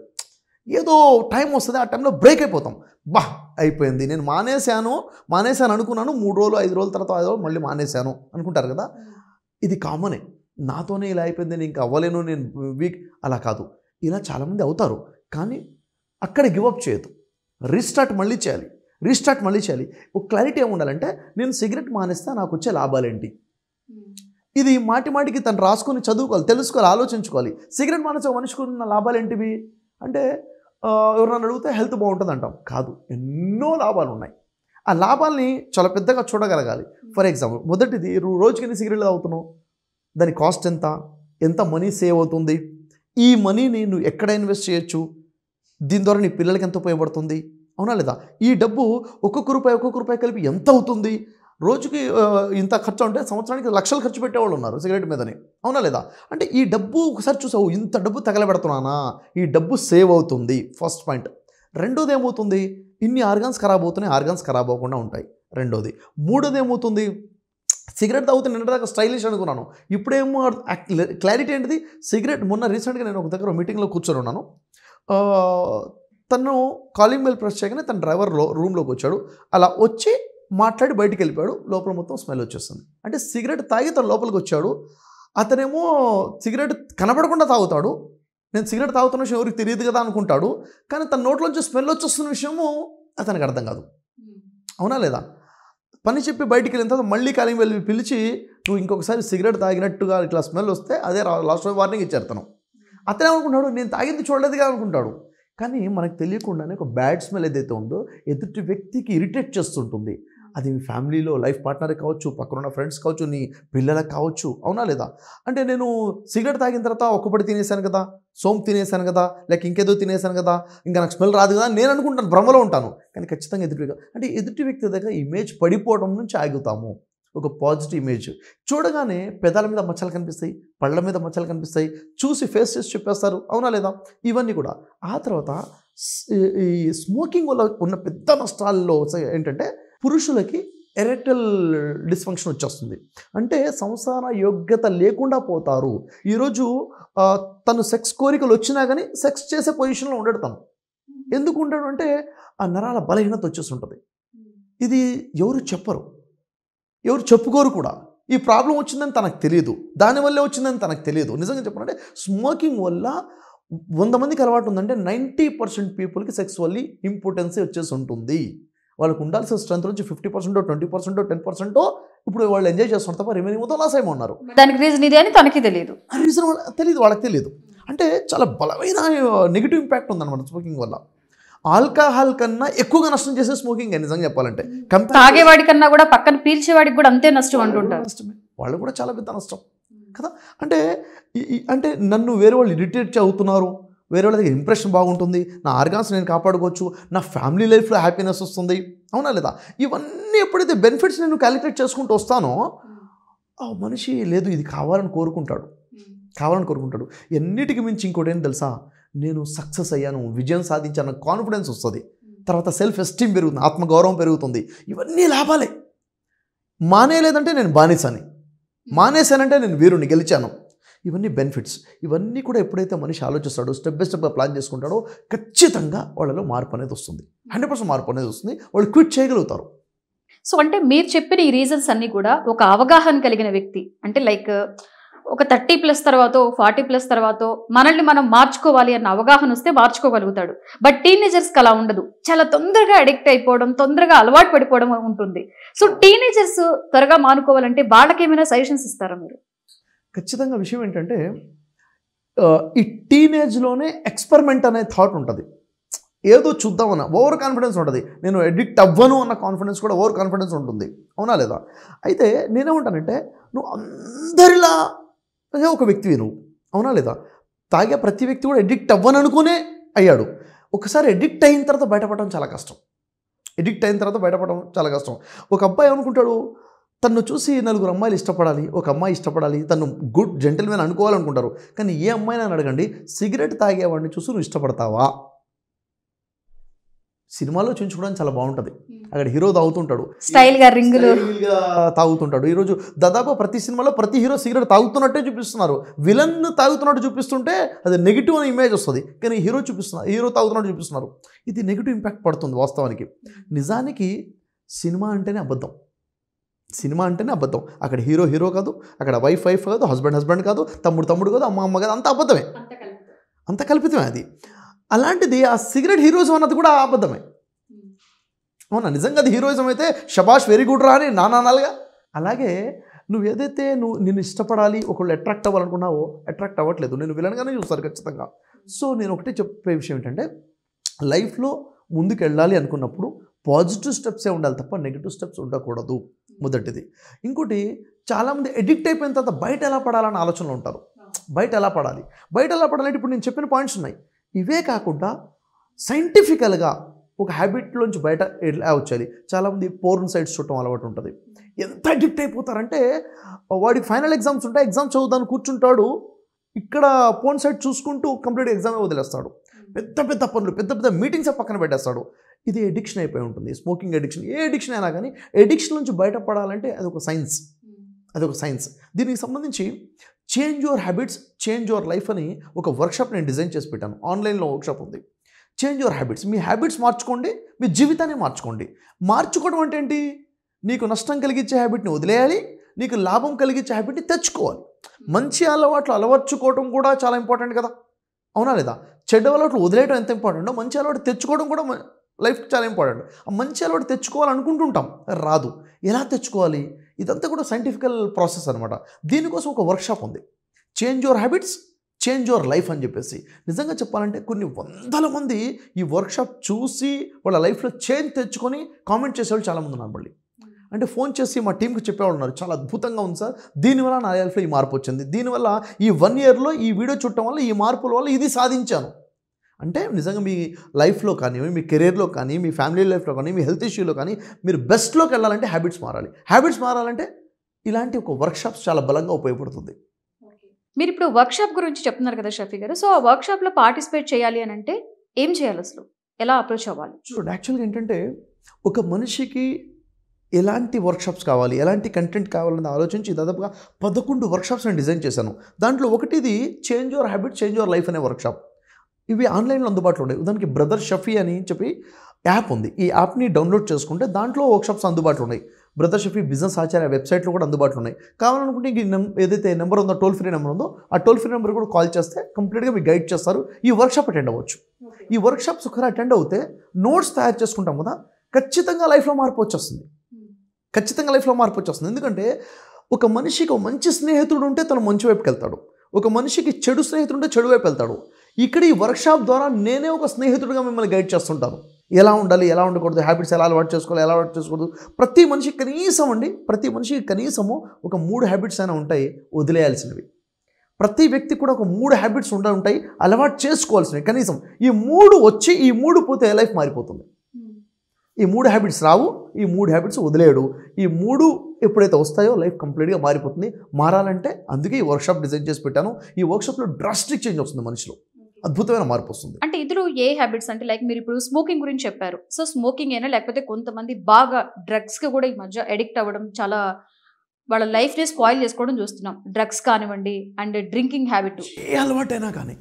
ఏదో టైం వస్తుంది ఆ టైంలో బ్రేక్ అయిపోతాం బా అయిపోయింది నేను మానేశాను మానేశాను అనుకున్నాను మూడు రోజులు ఐదు రోజుల తర్వాత ఐదు రోజులు మళ్ళీ మానేశాను అనుకుంటారు కదా ఇది కామనే నాతోనే ఇలా అయిపోయింది నేను ఇంకా అవ్వలేను నేను వీక్ అలా కాదు ఇలా చాలామంది అవుతారు కానీ అక్కడ గివప్ చేయదు రీస్టార్ట్ మళ్ళీ చేయాలి రీస్టార్ట్ మళ్ళీ చేయాలి ఒక క్లారిటీ ఏమి ఉండాలంటే నేను సిగరెట్ మానేస్తే నాకు వచ్చే లాభాలేంటి hmm. ఇది మాటి మాటికి తను రాసుకొని చదువుకోవాలి తెలుసుకోవాలి ఆలోచించుకోవాలి సిగరెట్ మానేసే మనిషికి ఉన్న లాభాలు ఏంటివి అంటే ఎవరన్నా అడిగితే హెల్త్ బాగుంటుంది అంటాం కాదు ఎన్నో లాభాలు ఉన్నాయి ఆ లాభాలని చాలా పెద్దగా చూడగలగాలి ఫర్ ఎగ్జాంపుల్ మొదటిది రోజుకి ఎన్ని సిగరెట్లు తాగుతున్నావు దాని కాస్ట్ ఎంత ఎంత మనీ సేవ్ అవుతుంది ఈ మనీని నువ్వు ఎక్కడ ఇన్వెస్ట్ చేయొచ్చు దీని ద్వారా నీ పిల్లలకి ఎంత ఉపయోగపడుతుంది అవునా లేదా ఈ డబ్బు ఒక్కొక్క రూపాయి ఒక్కొక్క రూపాయి కలిపి ఎంత అవుతుంది రోజుకి ఇంత ఖర్చు ఉంటే సంవత్సరానికి లక్షలు ఖర్చు పెట్టేవాళ్ళు ఉన్నారు సిగరెట్ మీదని అవునా లేదా అంటే ఈ డబ్బు ఒకసారి చూసావు ఇంత డబ్బు తగలబెడుతున్నానా ఈ డబ్బు సేవ్ అవుతుంది ఫస్ట్ పాయింట్ రెండోది ఏమవుతుంది ఇన్ని ఆర్గాన్స్ ఖరాబ్ అవుతున్నాయి ఆర్గాన్స్ ఖరాబ్ అవ్వకుండా ఉంటాయి రెండోది మూడోది ఏమవుతుంది సిగరెట్ నిన్న దాకా స్టైలిష్ అనుకున్నాను ఇప్పుడేమో క్లారిటీ ఏంటిది సిగరెట్ మొన్న రీసెంట్గా నేను ఒక దగ్గర మీటింగ్లో కూర్చొని ఉన్నాను తను కాలింగ్ బెల్ ప్రెస్ చేయగానే తన డ్రైవర్ రూమ్లోకి వచ్చాడు అలా వచ్చి మాట్లాడి బయటికి వెళ్ళిపోయాడు లోపల మొత్తం స్మెల్ వచ్చేస్తుంది అంటే సిగరెట్ తాగి తన లోపలికి వచ్చాడు అతనేమో సిగరెట్ కనపడకుండా తాగుతాడు నేను సిగరెట్ తాగుతున్న విషయం ఎవరికి తెలియదు కదా అనుకుంటాడు కానీ తన నోట్లోంచి స్మెల్ వచ్చేస్తున్న విషయము అతనికి అర్థం కాదు hmm. అవునా లేదా పని చెప్పి బయటికి వెళ్ళిన తర్వాత మళ్ళీ కాలింగ్ వెళ్ళి పిలిచి నువ్వు ఇంకొకసారి సిగరెట్ తాగినట్టుగా ఇట్లా స్మెల్ వస్తే అదే లాస్ట్ వార్నింగ్ ఇచ్చారు తను hmm. అతనే అనుకుంటాడు నేను తాగింది చూడలేదుగా అనుకుంటాడు కానీ మనకు తెలియకుండానే ఒక బ్యాడ్ స్మెల్ ఏదైతే ఉందో ఎదుటి వ్యక్తికి ఇరిటేట్ చేస్తుంటుంది అది మీ ఫ్యామిలీలో లైఫ్ పార్ట్నర్ కావచ్చు పక్కనున్న ఫ్రెండ్స్ కావచ్చు నీ పిల్లలకు కావచ్చు అవునా లేదా అంటే నేను సిగరెట్ తాగిన తర్వాత ఒక్కపడి తినేసాను కదా సోమ్ తినేసాను కదా లేక ఇంకేదో తినేసాను కదా ఇంకా నాకు స్మెల్ రాదు కదా నేను అనుకుంటాను భ్రమలో ఉంటాను కానీ ఖచ్చితంగా ఎదుటి అంటే ఎదుటి వ్యక్తి దగ్గర ఇమేజ్ పడిపోవడం నుంచి ఆగుతాము ఒక పాజిటివ్ ఇమేజ్ చూడగానే పెదాల మీద మచ్చలు కనిపిస్తాయి పళ్ళ మీద మచ్చలు కనిపిస్తాయి చూసి ఫేస్ చేసి చెప్పేస్తారు అవునా లేదా ఇవన్నీ కూడా ఆ తర్వాత ఈ స్మోకింగ్ వల్ల ఉన్న పెద్ద నష్టాల్లో ఏంటంటే పురుషులకి ఎరెక్టల్ డిస్ఫంక్షన్ వచ్చేస్తుంది అంటే సంసార యోగ్యత లేకుండా పోతారు ఈరోజు తను సెక్స్ కోరికలు వచ్చినా కానీ సెక్స్ చేసే పొజిషన్లో ఉండడు తను ఎందుకు ఉండడు అంటే ఆ నరాల బలహీనత వచ్చేసి ఉంటుంది ఇది ఎవరు చెప్పరు ఎవరు చెప్పుకోరు కూడా ఈ ప్రాబ్లం వచ్చిందని తనకు తెలియదు దానివల్లే వచ్చిందని తనకు తెలియదు నిజంగా చెప్పాలంటే స్మోకింగ్ వల్ల వంద మందికి అలవాటు ఉందంటే నైంటీ పర్సెంట్ పీపుల్కి సెక్స్ వల్ల ఇంపార్టెన్సీ వచ్చేసి ఉంటుంది వాళ్ళకు ఉండాల్సిన స్ట్రెంత్ నుంచి ఫిఫ్టీ పర్సెంటో ట్వంటీ పర్సెంటో టెన్ పర్సెంటో ఇప్పుడు వాళ్ళు ఎంజాయ్ చేస్తున్నారు తప్ప రిమైనింగ్ మొత్తం లాస్ అయ్యి ఉన్నారు దానికి రీజన్ ఇదే అని తనకి తెలియదు రీజన్ తెలియదు వాళ్ళకి తెలియదు అంటే చాలా బలమైన నెగిటివ్ ఇంపాక్ట్ ఉందన్నమాట స్మోకింగ్ వల్ల ఆల్కహాల్ కన్నా ఎక్కువగా నష్టం చేసే స్మోకింగ్ నిజంగా చెప్పాలంటే తాగేవాడి కన్నా కూడా పక్కన పీల్చేవాడికి కూడా అంతే నష్టం అంటుంటారు నష్టమే వాళ్ళు కూడా చాలా పెద్ద నష్టం కదా అంటే అంటే నన్ను వేరే వాళ్ళు ఇరిటేట్ అవుతున్నారు వేరే వాళ్ళ దగ్గర ఇంప్రెషన్ బాగుంటుంది నా ఆర్గాన్స్ నేను కాపాడుకోవచ్చు నా ఫ్యామిలీ లైఫ్లో హ్యాపీనెస్ వస్తుంది అవునా లేదా ఇవన్నీ ఎప్పుడైతే బెనిఫిట్స్ నేను క్యాలిక్యులేట్ చేసుకుంటూ వస్తానో ఆ మనిషి లేదు ఇది కావాలని కోరుకుంటాడు కావాలని కోరుకుంటాడు ఎన్నిటికి మించి ఇంకోటి ఏం తెలుసా నేను సక్సెస్ అయ్యాను విజయం సాధించాను కాన్ఫిడెన్స్ వస్తుంది తర్వాత సెల్ఫ్ ఎస్టీమ్ పెరుగుతుంది ఆత్మగౌరవం పెరుగుతుంది ఇవన్నీ లాభాలే మానేయలేదంటే నేను బానిసని మానేశానంటే నేను వీరుని గెలిచాను ఇవన్నీ బెనిఫిట్స్ ఇవన్నీ కూడా ఎప్పుడైతే మనిషి ఆలోచిస్తాడో స్టెప్ బై స్టెప్గా ప్లాన్ చేసుకుంటాడో ఖచ్చితంగా వాళ్ళలో మార్పు అనేది వస్తుంది హండ్రెడ్ పర్సెంట్ మార్పు అనేది వస్తుంది వాళ్ళు క్విట్ చేయగలుగుతారు సో అంటే మీరు చెప్పిన ఈ రీజన్స్ అన్నీ కూడా ఒక అవగాహన కలిగిన వ్యక్తి అంటే లైక్ ఒక థర్టీ ప్లస్ తర్వాత ఫార్టీ ప్లస్ తర్వాత మనల్ని మనం మార్చుకోవాలి అన్న అవగాహన వస్తే మార్చుకోగలుగుతాడు బట్ టీనేజర్స్కి అలా ఉండదు చాలా తొందరగా అడిక్ట్ అయిపోవడం తొందరగా అలవాటు పడిపోవడం ఉంటుంది సో టీనేజర్స్ త్వరగా మానుకోవాలంటే వాళ్ళకేమైనా సజెషన్స్ ఇస్తారా మీరు ఖచ్చితంగా విషయం ఏంటంటే ఈ టీనేజ్లోనే ఎక్స్పెరిమెంట్ అనే థాట్ ఉంటుంది ఏదో చూద్దామన్న ఓవర్ కాన్ఫిడెన్స్ ఉంటుంది నేను ఎడిక్ట్ అవ్వను అన్న కాన్ఫిడెన్స్ కూడా ఓవర్ కాన్ఫిడెన్స్ ఉంటుంది అవునా లేదా అయితే నేనేమంటానంటే నువ్వు అందరిలా ఒక వ్యక్తివి నువ్వు అవునా లేదా తాగే ప్రతి వ్యక్తి కూడా ఎడిక్ట్ అవ్వను అనుకునే అయ్యాడు ఒకసారి ఎడిక్ట్ అయిన తర్వాత బయటపడడం చాలా కష్టం ఎడిక్ట్ అయిన తర్వాత బయటపడడం చాలా కష్టం ఒక అబ్బాయి అనుకుంటాడు తను చూసి నలుగురు అమ్మాయిలు ఇష్టపడాలి ఒక అమ్మాయి ఇష్టపడాలి తను గుడ్ జెంటిల్మెన్ అనుకోవాలనుకుంటారు కానీ ఏ అమ్మాయిని అడగండి సిగరెట్ తాగేవాడిని చూసి నువ్వు ఇష్టపడతావా సినిమాలో చూపించుకోవడానికి చాలా బాగుంటుంది అక్కడ హీరో తాగుతుంటాడు స్టైల్గా రింగులు తాగుతుంటాడు ఈరోజు దాదాపు ప్రతి సినిమాలో ప్రతి హీరో సిగరెట్ తాగుతున్నట్టే చూపిస్తున్నారు విలన్ తాగుతున్నట్టు చూపిస్తుంటే అది నెగిటివ్ అనే ఇమేజ్ వస్తుంది కానీ హీరో చూపిస్తున్నారు హీరో తాగుతున్నట్టు చూపిస్తున్నారు ఇది నెగిటివ్ ఇంపాక్ట్ పడుతుంది వాస్తవానికి నిజానికి సినిమా అంటేనే అబద్ధం సినిమా అంటేనే అబద్ధం అక్కడ హీరో హీరో కాదు అక్కడ వైఫ్ వైఫ్ కాదు హస్బెండ్ హస్బెండ్ కాదు తమ్ముడు తమ్ముడు కాదు అమ్మ అమ్మ కాదు అంత అబద్ధమే అంత కల్పితమే అది అలాంటిది ఆ సిగరెట్ హీరోయిజం అన్నది కూడా అబద్ధమే అవునా నిజంగా అది హీరోయిజం అయితే షబాష్ వెరీ గుడ్ రా అని నానాలుగా అలాగే నువ్వు ఏదైతే నువ్వు నేను ఇష్టపడాలి ఒకళ్ళు అట్రాక్ట్ అవ్వాలనుకున్నావో అట్రాక్ట్ అవ్వట్లేదు నేను విలన్గానే చూస్తారు ఖచ్చితంగా సో నేను ఒకటే చెప్పే విషయం ఏంటంటే లైఫ్లో ముందుకు వెళ్ళాలి అనుకున్నప్పుడు పాజిటివ్ స్టెప్సే ఉండాలి తప్ప నెగిటివ్ స్టెప్స్ ఉండకూడదు మొదటిది ఇంకోటి చాలామంది ఎడిక్ట్ అయిపోయిన తర్వాత బయట ఎలా పడాలన్న ఆలోచనలు ఉంటారు బయట ఎలా పడాలి బయట ఎలా పడాలంటే ఇప్పుడు నేను చెప్పిన పాయింట్స్ ఉన్నాయి ఇవే కాకుండా సైంటిఫికల్గా ఒక హ్యాబిట్లోంచి బయట వచ్చేది చాలామంది పోర్న్ సైట్స్ చూడటం అలవాటు ఉంటుంది ఎంత అడిక్ట్ అయిపోతారంటే వాడి ఫైనల్ ఎగ్జామ్స్ ఉంటాయి ఎగ్జామ్స్ చదువుదాన్ని కూర్చుంటాడు ఇక్కడ పోర్న్ సైట్ చూసుకుంటూ కంప్లీట్ ఎగ్జామే వదిలేస్తాడు hmm. పెద్ద పెద్ద పనులు పెద్ద పెద్ద మీటింగ్స్ పక్కన పెట్టేస్తాడు ఇది ఎడిక్షన్ అయిపోయి ఉంటుంది స్మోకింగ్ ఎడిక్షన్ ఏ ఎడిక్షన్ అయినా కానీ ఎడిక్షన్ నుంచి బయటపడాలంటే అది ఒక సైన్స్ అదొక సైన్స్ దీనికి సంబంధించి change your habits change your life అని ఒక వర్క్షాప్ నేను డిజైన్ చేసి పెట్టాను ఆన్లైన్లో వర్క్షాప్ ఉంది చేంజ్ యువర్ హ్యాబిట్స్ మీ హ్యాబిట్స్ మార్చుకోండి మీ జీవితాన్ని మార్చుకోండి మార్చుకోవడం అంటే ఏంటి నీకు నష్టం కలిగించే హ్యాబిట్ని వదిలేయాలి నీకు లాభం కలిగించే హ్యాబిట్ని తెచ్చుకోవాలి hmm. మంచి అలవాట్లు అలవర్చుకోవడం కూడా చాలా ఇంపార్టెంట్ కదా అవునా లేదా చెడ్డ అలవాట్లు వదిలేయడం ఎంత ఇంపార్టెంటో మంచి అలవాటు తెచ్చుకోవడం కూడా లైఫ్ చాలా ఇంపార్టెంట్ ఆ మంచి అలవాటు తెచ్చుకోవాలనుకుంటుంటాం రాదు ఎలా తెచ్చుకోవాలి ఇదంతా కూడా సైంటిఫికల్ ప్రాసెస్ అనమాట దీనికోసం ఒక వర్క్షాప్ ఉంది change your habits change your life అని చెప్పేసి నిజంగా చెప్పాలంటే కొన్ని వందల మంది ఈ వర్క్షాప్ చూసి వాళ్ళ లైఫ్లో చేంజ్ తెచ్చుకొని కామెంట్ చేసేవాళ్ళు చాలామంది ఉన్నారు మళ్ళీ hmm. అంటే ఫోన్ చేసి మా టీంకి చెప్పేవాళ్ళు ఉన్నారు చాలా అద్భుతంగా ఉంది సార్ దీనివల్ల నా లైఫ్లో ఈ మార్పు వచ్చింది దీనివల్ల ఈ వన్ ఇయర్లో ఈ వీడియో చూడటం వల్ల ఈ మార్పుల వల్ల ఇది సాధించాను అంటే నిజంగా మీ లైఫ్లో కానీ మీ కెరీర్లో కానీ మీ ఫ్యామిలీ లైఫ్లో కానీ మీ హెల్త్ ఇష్యూలో కానీ మీరు బెస్ట్లోకి వెళ్ళాలంటే హ్యాబిట్స్ మారాలి హ్యాబిట్స్ మారాలంటే ఇలాంటి ఒక వర్క్షాప్స్ చాలా బలంగా ఉపయోగపడుతుంది మీరు ఇప్పుడు వర్క్షాప్ గురించి చెప్తున్నారు కదా షఫీ గారు సో ఆ వర్క్షాప్లో పార్టిసిపేట్ చేయాలి అని అంటే ఏం చేయాలి అసలు ఎలా అప్రోచ్ అవ్వాలి చూడండి యాక్చువల్గా ఏంటంటే ఒక మనిషికి ఎలాంటి వర్క్షాప్స్ కావాలి ఎలాంటి కంటెంట్ కావాలని ఆలోచించి దాదాపుగా పదకొండు వర్క్షాప్స్ నేను డిజైన్ చేశాను దాంట్లో ఒకటిది change your habit change your life అనే వర్క్షాప్ ఇవి ఆన్లైన్లో అందుబాటులో ఉన్నాయి దానికి బ్రదర్ షఫీ అని చెప్పి యాప్ ఉంది ఈ యాప్ని డౌన్లోడ్ చేసుకుంటే దాంట్లో వర్క్షాప్స్ అందుబాటులో ఉన్నాయి బ్రదర్ షఫీ బిజినెస్ ఆచార్య వెబ్సైట్లో కూడా అందుబాటులో ఉన్నాయి కావాలనుకుంటే ఇంక ఏదైతే నెంబర్ ఉందో టోల్ ఫ్రీ నెంబర్ ఉందో ఆ టోల్ ఫ్రీ నెంబర్ కూడా కాల్ చేస్తే కంప్లీట్గా మీకు గైడ్ చేస్తారు ఈ వర్క్షాప్ అటెండ్ అవ్వచ్చు ఈ వర్క్షాప్స్ ఒకసారి అటెండ్ అవుతే నోట్స్ తయారు చేసుకుంటాం కదా ఖచ్చితంగా లైఫ్లో మార్పు వచ్చేస్తుంది ఖచ్చితంగా లైఫ్లో మార్పు వచ్చేస్తుంది ఎందుకంటే ఒక మనిషికి మంచి స్నేహితుడు ఉంటే తను మంచి వైపుకి వెళ్తాడు ఒక మనిషికి చెడు స్నేహితుడు ఉంటే చెడు వైపు వెళ్తాడు ఇక్కడ ఈ వర్క్షాప్ ద్వారా నేనే ఒక స్నేహితుడిగా మిమ్మల్ని గైడ్ చేస్తుంటాను ఎలా ఉండాలి ఎలా ఉండకూడదు హ్యాబిట్స్ ఎలా అలవాటు చేసుకోవాలి ఎలా అలవాటు చేసుకోవద్దు ప్రతి మనిషి కనీసం అండి ప్రతి మనిషికి కనీసము ఒక మూడు హ్యాబిట్స్ అయినా ఉంటాయి వదిలేయాల్సినవి ప్రతి వ్యక్తి కూడా ఒక మూడు హ్యాబిట్స్ ఉండ ఉంటాయి అలవాటు చేసుకోవాల్సినవి కనీసం ఈ మూడు వచ్చి ఈ మూడు పోతే లైఫ్ మారిపోతుంది ఈ మూడు హ్యాబిట్స్ రావు ఈ మూడు హ్యాబిట్స్ వదిలేయడు ఈ మూడు ఎప్పుడైతే వస్తాయో లైఫ్ కంప్లీట్గా మారిపోతుంది మారాలంటే అందుకే ఈ వర్క్షాప్ డిజైన్ చేసి పెట్టాను ఈ వర్క్షాప్లో డ్రాస్టిక్ చేంజ్ వస్తుంది మనిషిలో అద్భుతమైన మార్పు వస్తుంది అంటే ఇద్దరు ఏ హ్యాబిట్స్ అంటే లైక్ మీరు ఇప్పుడు స్మోకింగ్ గురించి చెప్పారు సో స్మోకింగ్ అయినా లేకపోతే కొంతమంది బాగా డ్రగ్స్ కి కూడా ఈ మధ్య అడిక్ట్ అవ్వడం చాలా వాళ్ళ లైఫ్ ని స్పాయిల్ చేసుకోవడం చూస్తున్నాం డ్రగ్స్ కానివ్వండి అండ్ డ్రింకింగ్ హ్యాబిట్ ఏ అలవాటైనా కానీ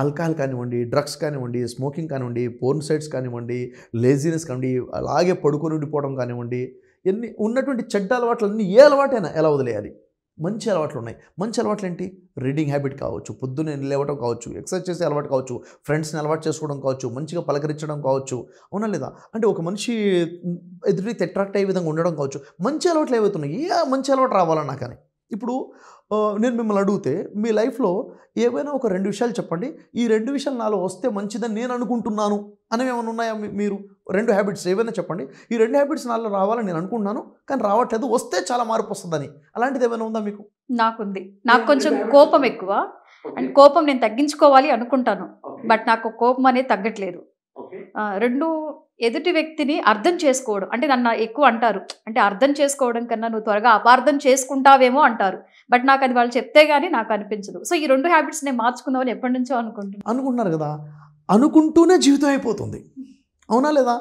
ఆల్కహాల్ కానివ్వండి డ్రగ్స్ కానివ్వండి స్మోకింగ్ కానివ్వండి పోర్న్ సైడ్స్ కానివ్వండి లేజినెస్ కానివ్వండి అలాగే పడుకొని ఉండిపోవడం కానివ్వండి ఎన్ని ఉన్నటువంటి చెడ్డ అలవాట్లన్నీ ఏ అలవాటైనా ఎలా వదిలేయాలి మంచి అలవాట్లు ఉన్నాయి మంచి అలవాట్లు ఏంటి రీడింగ్ హ్యాబిట్ కావచ్చు పొద్దున్నే నిలవటం కావచ్చు ఎక్సర్సైజ్ చేసే అలవాటు కావచ్చు ఫ్రెండ్స్ని అలవాటు చేసుకోవడం కావచ్చు మంచిగా పలకరించడం కావచ్చు అవునా లేదా అంటే ఒక మనిషి ఎదుటి అట్రాక్ట్ అయ్యే విధంగా ఉండడం కావచ్చు మంచి అలవాట్లు ఏవైతున్నాయి ఏ మంచి అలవాటు రావాలన్నా కానీ ఇప్పుడు నేను మిమ్మల్ని అడిగితే మీ లైఫ్లో ఏవైనా ఒక రెండు విషయాలు చెప్పండి ఈ రెండు విషయాలు నాలో వస్తే మంచిదని నేను అనుకుంటున్నాను అని ఏమైనా ఉన్నాయా మీరు రెండు హ్యాబిట్స్ ఏవైనా చెప్పండి ఈ రెండు హ్యాబిట్స్ నాలో రావాలని నేను అనుకుంటున్నాను కానీ రావట్లేదు వస్తే చాలా మార్పు వస్తుందని అలాంటిది ఏమైనా ఉందా మీకు నాకుంది నాకు కొంచెం కోపం ఎక్కువ అండ్ కోపం నేను తగ్గించుకోవాలి అనుకుంటాను బట్ నాకు కోపం అనేది తగ్గట్లేదు రెండు ఎదుటి వ్యక్తిని అర్థం చేసుకోవడం అంటే నన్ను ఎక్కువ అంటారు అంటే అర్థం చేసుకోవడం కన్నా నువ్వు త్వరగా అపార్థం చేసుకుంటావేమో అంటారు బట్ నాకు అది వాళ్ళు చెప్తే గానీ నాకు అనిపించదు సో ఈ రెండు హ్యాబిట్స్ నేను మార్చుకుందామని ఎప్పటి నుంచో అనుకుంటున్నాను అనుకుంటున్నారు కదా అనుకుంటూనే జీవితం అయిపోతుంది అవునా లేదా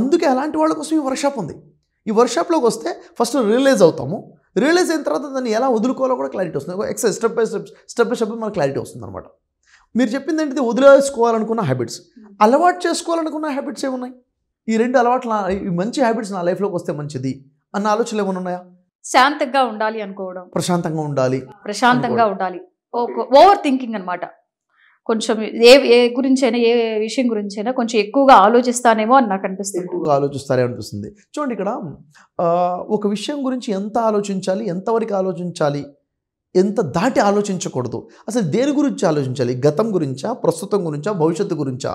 అందుకే అలాంటి వాళ్ళ కోసం ఈ వర్క్షాప్ ఉంది ఈ వర్క్షాప్లోకి వస్తే ఫస్ట్ రియలైజ్ అవుతాము రియలైజ్ అయిన తర్వాత దాన్ని ఎలా వదులుకోవాలో కూడా క్లారిటీ వస్తుంది exercise step by step step by step మనకు క్లారిటీ వస్తుంది అనమాట మీరు చెప్పింది ఏంటిది వదిలేసుకోవాలనుకున్న హ్యాబిట్స్ అలవాటు చేసుకోవాలనుకున్న హ్యాబిట్స్ ఏమున్నాయి ఈ రెండు అలవాట్లు ఈ మంచి హ్యాబిట్స్ నా లైఫ్లోకి వస్తే మంచిది అన్న ఆలోచనలు ఏమైనా ఉన్నాయా శాంతంగా ఉండాలి అనుకోవడం ప్రశాంతంగా ఉండాలి ప్రశాంతంగా ఉండాలి ఓవర్ థింకింగ్ అనమాట కొంచెం ఏ ఏ గురించైనా ఏ విషయం గురించైనా కొంచెం ఎక్కువగా ఆలోచిస్తానేమో అని నాకు అనిపిస్తుంది ఎక్కువగా ఆలోచిస్తారే అనిపిస్తుంది చూడండి ఇక్కడ ఒక విషయం గురించి ఎంత ఆలోచించాలి ఎంతవరకు ఆలోచించాలి ఎంత దాటి ఆలోచించకూడదు అసలు దేని గురించి ఆలోచించాలి గతం గురించా ప్రస్తుతం గురించా భవిష్యత్తు గురించా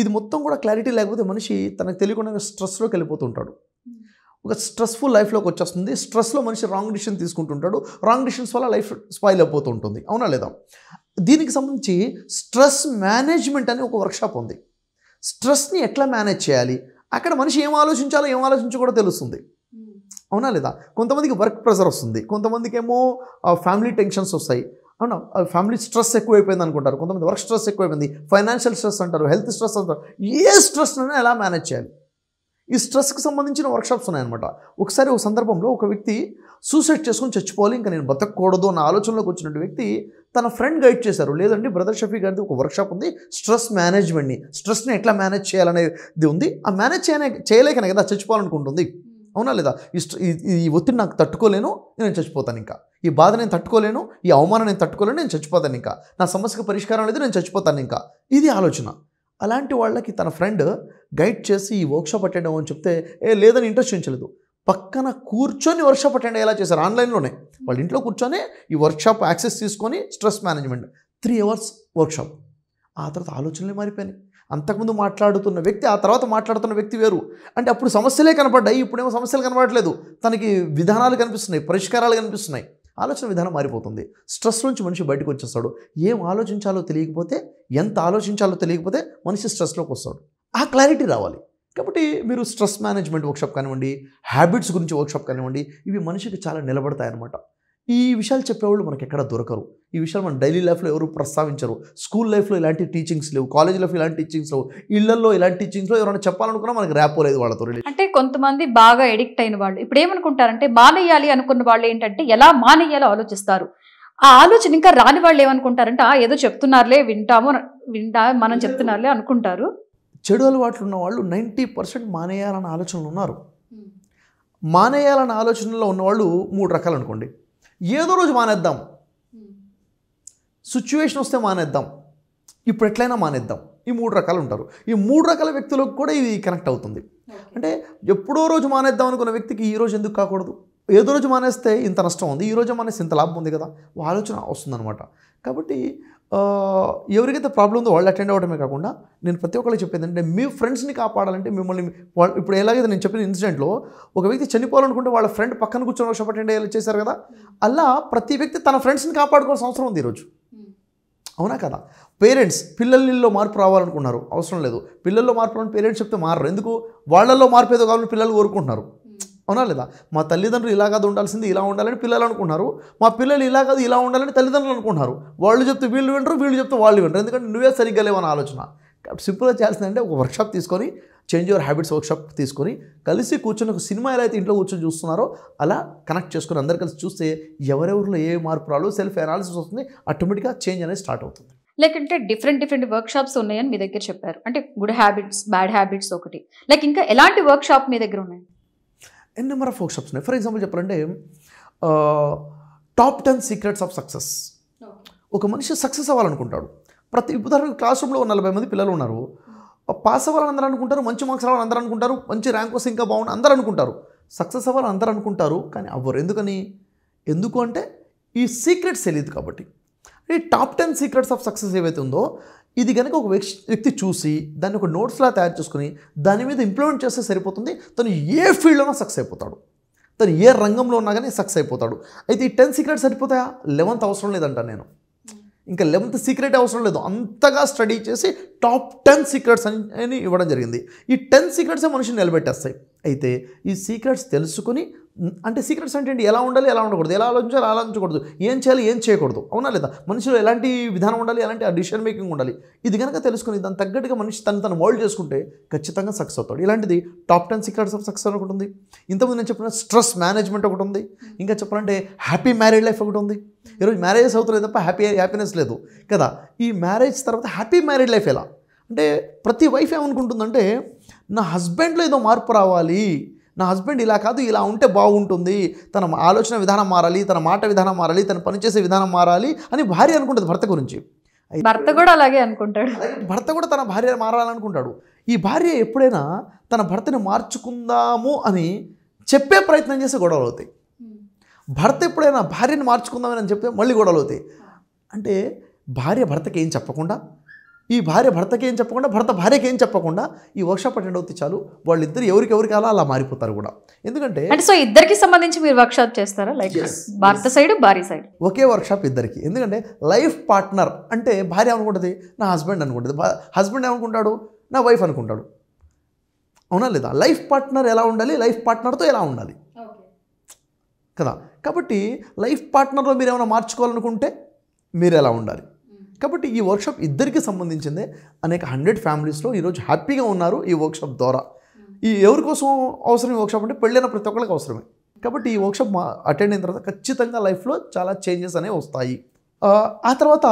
ఇది మొత్తం కూడా క్లారిటీ లేకపోతే మనిషి తనకు తెలియకుండా స్ట్రెస్లోకి వెళ్ళిపోతుంటాడు hmm. ఒక స్ట్రెస్ఫుల్ లైఫ్లోకి వచ్చేస్తుంది స్ట్రెస్లో మనిషి రాంగ్ డిసిషన్ తీసుకుంటుంటాడు రాంగ్ డిసిషన్స్ వల్ల లైఫ్ స్పాయిల్ అయిపోతూ ఉంటుంది అవునా లేదా దీనికి సంబంధించి స్ట్రెస్ మేనేజ్మెంట్ అని ఒక వర్క్షాప్ ఉంది స్ట్రెస్ని ఎట్లా మేనేజ్ చేయాలి అక్కడ మనిషి ఏం ఆలోచించాలో ఏం కూడా తెలుస్తుంది అవునా లేదా కొంతమందికి వర్క్ ప్రెషర్ వస్తుంది కొంతమందికి ఏమో ఫ్యామిలీ టెన్షన్స్ వస్తాయి అవునా ఫ్యామిలీ స్ట్రెస్ ఎక్కువైపోయింది అనుకుంటారు కొంతమంది వర్క్ స్ట్రెస్ ఎక్కువైపోయింది ఫైనాన్షియల్ స్ట్రెస్ అంటారు హెల్త్ స్ట్రెస్ అంటారు ఏ స్ట్రెస్నైనా ఎలా మేనేజ్ చేయాలి ఈ స్ట్రెస్కి సంబంధించిన వర్క్షాప్స్ ఉన్నాయన్నమాట ఒకసారి ఒక సందర్భంలో ఒక వ్యక్తి సూసైడ్ చేసుకుని చచ్చిపోవాలి ఇంకా నేను బతకూడదు అన్న ఆలోచనలోకి వచ్చినటువంటి వ్యక్తి తన ఫ్రెండ్ గైడ్ చేశారు లేదండి బ్రదర్ షఫీ గారిది ఒక వర్క్షాప్ ఉంది స్ట్రెస్ మేనేజ్మెంట్ని స్ట్రెస్ని ఎట్లా మేనేజ్ చేయాలనేది ఉంది ఆ మేనేజ్ చేయనే చేయలేకనే కదా చచ్చిపోవాలనుకుంటుంది అవునా లేదా ఈ ఒత్తిడి నాకు తట్టుకోలేను నేను చచ్చిపోతాను ఇంకా ఈ బాధ నేను తట్టుకోలేను ఈ అవమానం నేను తట్టుకోలేను నేను చచ్చిపోతాను ఇంకా నా సమస్యకు పరిష్కారం లేదు నేను చచ్చిపోతాను ఇంకా ఇది ఆలోచన అలాంటి వాళ్ళకి తన ఫ్రెండ్ గైడ్ చేసి ఈ వర్క్షాప్ అటెండ్ అవ్వని చెప్తే ఏ లేదని ఇంట్రెస్ట్ చూపించలేదు పక్కన కూర్చొని వర్క్షాప్ అటెండ్ అయ్యేలా చేశారు ఆన్లైన్లోనే వాళ్ళ ఇంట్లో కూర్చొని ఈ వర్క్షాప్ యాక్సెస్ తీసుకొని stress management three hours workshop ఆ తర్వాత ఆలోచనలే మారిపోయినాయి అంతకుముందు మాట్లాడుతున్న వ్యక్తి ఆ తర్వాత మాట్లాడుతున్న వ్యక్తి వేరు అంటే అప్పుడు సమస్యలే కనపడ్డాయి ఇప్పుడేమో సమస్యలు కనపడట్లేదు తనకి విధానాలు కనిపిస్తున్నాయి పరిష్కారాలు కనిపిస్తున్నాయి ఆలోచన విధానం మారిపోతుంది స్ట్రెస్ నుంచి మనిషి బయటకు వచ్చేస్తాడు ఏం ఆలోచించాలో తెలియకపోతే ఎంత ఆలోచించాలో తెలియకపోతే మనిషి స్ట్రెస్లోకి వస్తాడు ఆ క్లారిటీ రావాలి కాబట్టి మీరు స్ట్రెస్ మేనేజ్మెంట్ వర్క్షాప్ కానివ్వండి హ్యాబిట్స్ గురించి వర్క్షాప్ కానివ్వండి ఇవి మనిషికి చాలా నిలబడతాయన్నమాట ఈ విషయాలు చెప్పేవాళ్ళు మనకి ఎక్కడ దొరకరు ఈ విషయాలు మన డైలీ లైఫ్లో ఎవరు ప్రస్తావించరు స్కూల్ లైఫ్లో ఇలాంటి టీచింగ్స్ లేవు కాలేజ్ లైఫ్ ఇలాంటి టీచింగ్స్ లేవు ఇళ్లలో ఇలాంటి టీచింగ్స్లో ఎవరైనా చెప్పాలనుకున్నా మనకి లేదు వాళ్ళతో అంటే కొంతమంది బాగా ఎడిక్ట్ అయిన వాళ్ళు ఇప్పుడు ఏమనుకుంటారంటే మానేయాలి అనుకున్న వాళ్ళు ఏంటంటే ఎలా మానేయాలో ఆలోచిస్తారు ఆ ఆలోచన ఇంకా రాని వాళ్ళు ఏమనుకుంటారంటే ఏదో చెప్తున్నారులే వింటాము వింటా మనం చెప్తున్నారులే అనుకుంటారు చెడు అలవాట్లు ఉన్న వాళ్ళు నైంటీ పర్సెంట్ మానేయాలన్న ఆలోచనలు ఉన్నారు మానేయాలన్న ఆలోచనలో ఉన్నవాళ్ళు మూడు రకాలు అనుకోండి ఏదో రోజు మానేద్దాం సిచ్యువేషన్ వస్తే మానేద్దాం ఇప్పుడు ఎట్లయినా మానేద్దాం ఈ మూడు రకాలు ఉంటారు ఈ మూడు రకాల వ్యక్తులకు కూడా ఇది కనెక్ట్ అవుతుంది అంటే ఎప్పుడో రోజు మానేద్దాం అనుకున్న వ్యక్తికి ఈ రోజు ఎందుకు కాకూడదు ఏదో రోజు మానేస్తే ఇంత నష్టం ఉంది ఈ రోజు మానేస్తే ఇంత లాభం ఉంది కదా ఆలోచన వస్తుందన్నమాట కాబట్టి ఎవరికైతే ప్రాబ్లం ఉందో వాళ్ళు అటెండ్ అవ్వడమే కాకుండా నేను ప్రతి ఒక్కళ్ళు చెప్పేది అంటే మీ ఫ్రెండ్స్ని కాపాడాలంటే మిమ్మల్ని ఇప్పుడు ఎలాగైతే నేను చెప్పిన ఇన్సిడెంట్లో ఒక వ్యక్తి చనిపోవాలనుకుంటే వాళ్ళ ఫ్రెండ్ పక్కన కూర్చొని వర్షం అటెండ్ అయ్యేలా చేశారు కదా అలా ప్రతి వ్యక్తి తన ఫ్రెండ్స్ని కాపాడుకోవాల్సిన అవసరం ఉంది ఈరోజు అవునా కదా పేరెంట్స్ పిల్లల్లో మార్పు రావాలనుకున్నారు అవసరం లేదు పిల్లల్లో మార్పు రావాలని పేరెంట్స్ చెప్తే మారరు ఎందుకు వాళ్ళల్లో మార్పు ఏదో కావాలని పిల్లలు కోరుకుంటున్నారు అవునా లేదా మా తల్లిదండ్రులు ఇలా కాదు ఉండాల్సింది ఇలా ఉండాలని పిల్లలు అనుకుంటున్నారు మా పిల్లలు ఇలా కాదు ఇలా ఉండాలని తల్లిదండ్రులు అనుకుంటున్నారు వాళ్ళు చెప్తే వీళ్ళు వింటారు వీళ్ళు చెప్తే వాళ్ళు వింటారు ఎందుకంటే నువ్వే సరిగ్గా లేవన్న ఆలోచన సింపుల్గా చేయాల్సిందంటే ఒక వర్క్షాప్ తీసుకొని చేంజ్ యువర్ హ్యాబిట్స్ వర్క్షాప్ తీసుకొని కలిసి కూర్చొని ఒక సినిమా ఎలా అయితే ఇంట్లో కూర్చొని చూస్తున్నారో అలా కనెక్ట్ చేసుకొని అందరు కలిసి చూస్తే ఎవరెవరిలో ఏ మార్పు రాలో సెల్ఫ్ అనాలిసిస్ వస్తుంది ఆటోమేటిక్గా చేంజ్ అనేది స్టార్ట్ అవుతుంది లేకంటే డిఫరెంట్ డిఫరెంట్ వర్క్ షాప్స్ ఉన్నాయని మీ దగ్గర చెప్పారు అంటే గుడ్ హ్యాబిట్స్ బ్యాడ్ హ్యాబిట్స్ ఒకటి లైక్ ఇంకా ఎలాంటి వర్క్ షాప్ మీ దగ్గర ఉన్నాయి ఎన్ నెంబర్ ఆఫ్ వర్క్షాప్స్ ఉన్నాయి ఫర్ ఎగ్జాంపుల్ చెప్పాలంటే top ten secrets of success ఒక మనిషి సక్సెస్ అవ్వాలనుకుంటాడు ప్రతి ఉదాహరణకు క్లాస్ రూమ్లో నలభై మంది పిల్లలు ఉన్నారు పాస్ అవ్వాలని అందరూ అనుకుంటారు మంచి మార్క్స్ రావాలని అందరూ అనుకుంటారు మంచి ర్యాంక్ వస్తే ఇంకా బాగుంది అందరూ అనుకుంటారు సక్సెస్ అవ్వాలని అందరూ అనుకుంటారు కానీ అవ్వరు ఎందుకని ఎందుకు అంటే ఈ సీక్రెట్స్ తెలియదు కాబట్టి ఈ top ten secrets of success ఏవైతే ఉందో ఇది కనుక ఒక వ్యక్తి చూసి దాన్ని ఒక నోట్స్లా తయారు చేసుకుని దాని మీద ఇంప్లిమెంట్ చేస్తే సరిపోతుంది తను ఏ ఫీల్డ్లోనో సక్సెస్ అయిపోతాడు తను ఏ రంగంలో ఉన్నా కానీ సక్సెస్ అయిపోతాడు అయితే ఈ టెన్ సీక్రెట్స్ సరిపోతాయా లెవెన్త్ అవసరం లేదంట నేను ఇంకా లెవెన్త్ సీక్రెట్ అవసరం లేదు అంతగా స్టడీ చేసి టాప్ టెన్ సీక్రెట్స్ అని ఇవ్వడం జరిగింది ఈ టెన్ సీక్రెట్సే మనిషిని నిలబెట్టేస్తాయి అయితే ఈ సీక్రెట్స్ తెలుసుకుని అంటే సీక్రెట్స్ అంటే ఏంటి ఎలా ఉండాలి ఎలా ఉండకూడదు ఎలా ఆలోచించాలి ఆలోచించకూడదు ఏం చేయాలి ఏం చేయకూడదు అవునా లేదా మనిషిలో ఎలాంటి విధానం ఉండాలి ఎలాంటి డిసిషన్ మేకింగ్ ఉండాలి ఇది కనుక తెలుసుకుని దాని తగ్గట్టుగా మనిషి తను తను మోల్డ్ చేసుకుంటే ఖచ్చితంగా సక్సెస్ అవుతాడు ఇలాంటిది top ten secrets of success ఒకటి ఉంది ఇంతకుముందు నేను చెప్పిన స్ట్రెస్ మేనేజ్మెంట్ ఒకటి ఉంది ఇంకా చెప్పాలంటే హ్యాపీ మ్యారేజ్ లైఫ్ ఒకటి ఉంది ఈరోజు మ్యారేజెస్ అవుతున్నాయి తప్ప హ్యాపీ హ్యాపీనెస్ లేదు కదా ఈ మ్యారేజ్ తర్వాత హ్యాపీ మ్యారేజ్ లైఫ్ ఎలా అంటే ప్రతి వైఫ్ ఏమనుకుంటుందంటే నా హస్బెండ్లో ఏదో మార్పు రావాలి నా హస్బెండ్ ఇలా కాదు ఇలా ఉంటే బాగుంటుంది తన ఆలోచన విధానం మారాలి తన మాట విధానం మారాలి తను పనిచేసే విధానం మారాలి అని భార్య అనుకుంటుంది భర్త గురించి భర్త కూడా అలాగే అనుకుంటాడు భర్త కూడా తన భార్య మారాలనుకుంటాడు ఈ భార్య ఎప్పుడైనా తన భర్తని మార్చుకుందాము అని చెప్పే ప్రయత్నం చేసి గొడవలు అవుతాయి భర్త ఎప్పుడైనా భార్యని మార్చుకుందామని అని చెప్తే మళ్ళీ గొడవలు అవుతాయి అంటే భార్య భర్తకి ఏం చెప్పకుండా ఈ భార్య భర్తకి ఏం చెప్పకుండా భర్త భార్యకి ఏం చెప్పకుండా ఈ వర్క్షాప్ అటెండ్ అవుతే చాలు వాళ్ళిద్దరు ఎవరికి ఎవరికి అలా అలా మారిపోతారు కూడా ఎందుకంటే సో ఇద్దరికి సంబంధించి మీరు వర్క్షాప్ చేస్తారా లైక్ భర్త సైడ్ భార్య సైడ్ ఒకే వర్క్షాప్ ఇద్దరికి ఎందుకంటే లైఫ్ పార్ట్నర్ అంటే భార్య అనుకుంటుంది నా హస్బెండ్ అనుకుంటుంది హస్బెండ్ ఏమనుకుంటాడు నా వైఫ్ అనుకుంటాడు అవునా లేదా లైఫ్ పార్ట్నర్ ఎలా ఉండాలి లైఫ్ పార్ట్నర్తో ఎలా ఉండాలి కదా కాబట్టి లైఫ్ పార్ట్నర్లో మీరు ఏమైనా మార్చుకోవాలనుకుంటే మీరు ఎలా ఉండాలి కాబట్టి ఈ వర్క్షాప్ ఇద్దరికి సంబంధించిందే అనేక హండ్రెడ్ ఫ్యామిలీస్లో ఈరోజు హ్యాపీగా ఉన్నారు ఈ వర్క్షాప్ ద్వారా ఈ ఎవరి కోసం అవసరం ఈ వర్క్షాప్ అంటే పెళ్ళైన ప్రతి ఒక్కరికి అవసరమే కాబట్టి ఈ వర్క్షాప్ అటెండ్ అయిన తర్వాత ఖచ్చితంగా లైఫ్లో చాలా చేంజెస్ అనేవి వస్తాయి ఆ తర్వాత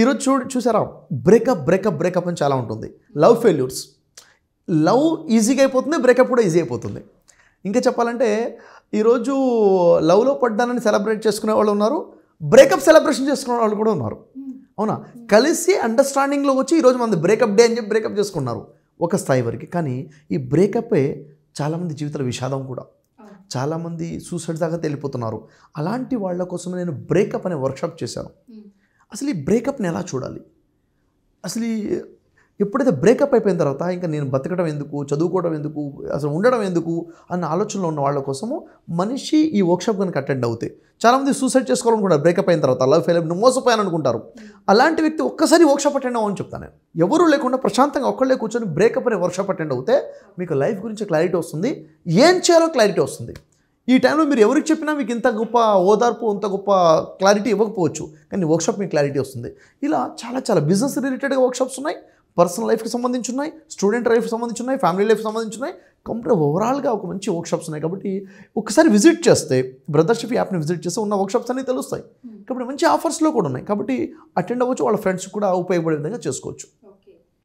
ఈరోజు చూ చూసారా బ్రేకప్ బ్రేకప్ బ్రేకప్ అని చాలా ఉంటుంది లవ్ ఫెయిల్యూర్స్ లవ్ ఈజీగా అయిపోతుంది బ్రేకప్ కూడా ఈజీ అయిపోతుంది ఇంకా చెప్పాలంటే ఈరోజు లవ్లో పడ్డానని సెలబ్రేట్ చేసుకునే వాళ్ళు ఉన్నారు బ్రేకప్ సెలబ్రేషన్ చేసుకునే వాళ్ళు కూడా ఉన్నారు అవునా కలిసి అండర్స్టాండింగ్లో వచ్చి ఈరోజు మంది బ్రేకప్ డే అని చెప్పి బ్రేకప్ చేసుకున్నారు ఒక స్థాయి వరకు కానీ ఈ బ్రేకప్పే చాలామంది జీవితాల విషాదం కూడా చాలామంది సూసైడ్ దాకా తెలిపోతున్నారు అలాంటి వాళ్ళ కోసం నేను బ్రేకప్ అనే వర్క్షాప్ చేశాను అసలు ఈ బ్రేకప్ని ఎలా చూడాలి అసలు ఎప్పుడైతే బ్రేకప్ అయిపోయిన తర్వాత ఇంకా నేను బతకడం ఎందుకు చదువుకోవడం ఎందుకు అసలు ఉండడం ఎందుకు అన్న ఆలోచనలో ఉన్న వాళ్ళ కోసము మనిషి ఈ వర్క్షాప్ కనుక అటెండ్ అవుతే చాలామంది సూసైడ్ చేసుకోవాలనుకుంటారు బ్రేకప్ అయిన తర్వాత లవ్ ఫెయిల్ నువ్వు మోసపోయాను అనుకుంటారు అలాంటి వ్యక్తి ఒక్కసారి వర్క్షాప్ అటెండ్ అవ్వని చెప్తాను నేను ఎవరు లేకుండా ప్రశాంతంగా ఒక్కళ్ళే కూర్చొని బ్రేకప్ అనే వర్క్షాప్ అటెండ్ అవుతే మీకు లైఫ్ గురించి క్లారిటీ వస్తుంది ఏం చేయాలో క్లారిటీ వస్తుంది ఈ టైంలో మీరు ఎవరికి చెప్పినా మీకు ఇంత గొప్ప ఓదార్పు అంత గొప్ప క్లారిటీ ఇవ్వకపోవచ్చు కానీ వర్క్షాప్ మీకు క్లారిటీ వస్తుంది ఇలా చాలా చాలా బిజినెస్ రిలేటెడ్గా వర్క్షాప్స్ ఉన్నాయి పర్సనల్ లైఫ్కి సంబంధించి ఉన్నాయి స్టూడెంట్ లైఫ్కి సంబంధించి ఉన్నాయి ఫ్యామిలీ లైఫ్కి సంబంధించి ఉన్నాయి కంప్లీట్ ఓవరాల్గా ఒక మంచి వర్క్షాప్స్ ఉన్నాయి కాబట్టి ఒకసారి విజిట్ చేస్తే బ్రదర్షిప్ యాప్ని విజిట్ చేస్తే ఉన్న వర్క్షాప్స్ అన్నీ తెలుస్తాయి hmm. కాబట్టి మంచి ఆఫర్స్లో కూడా ఉన్నాయి కాబట్టి అటెండ్ అవ్వచ్చు వాళ్ళ ఫ్రెండ్స్ కూడా ఉపయోగపడే విధంగా చేసుకోవచ్చు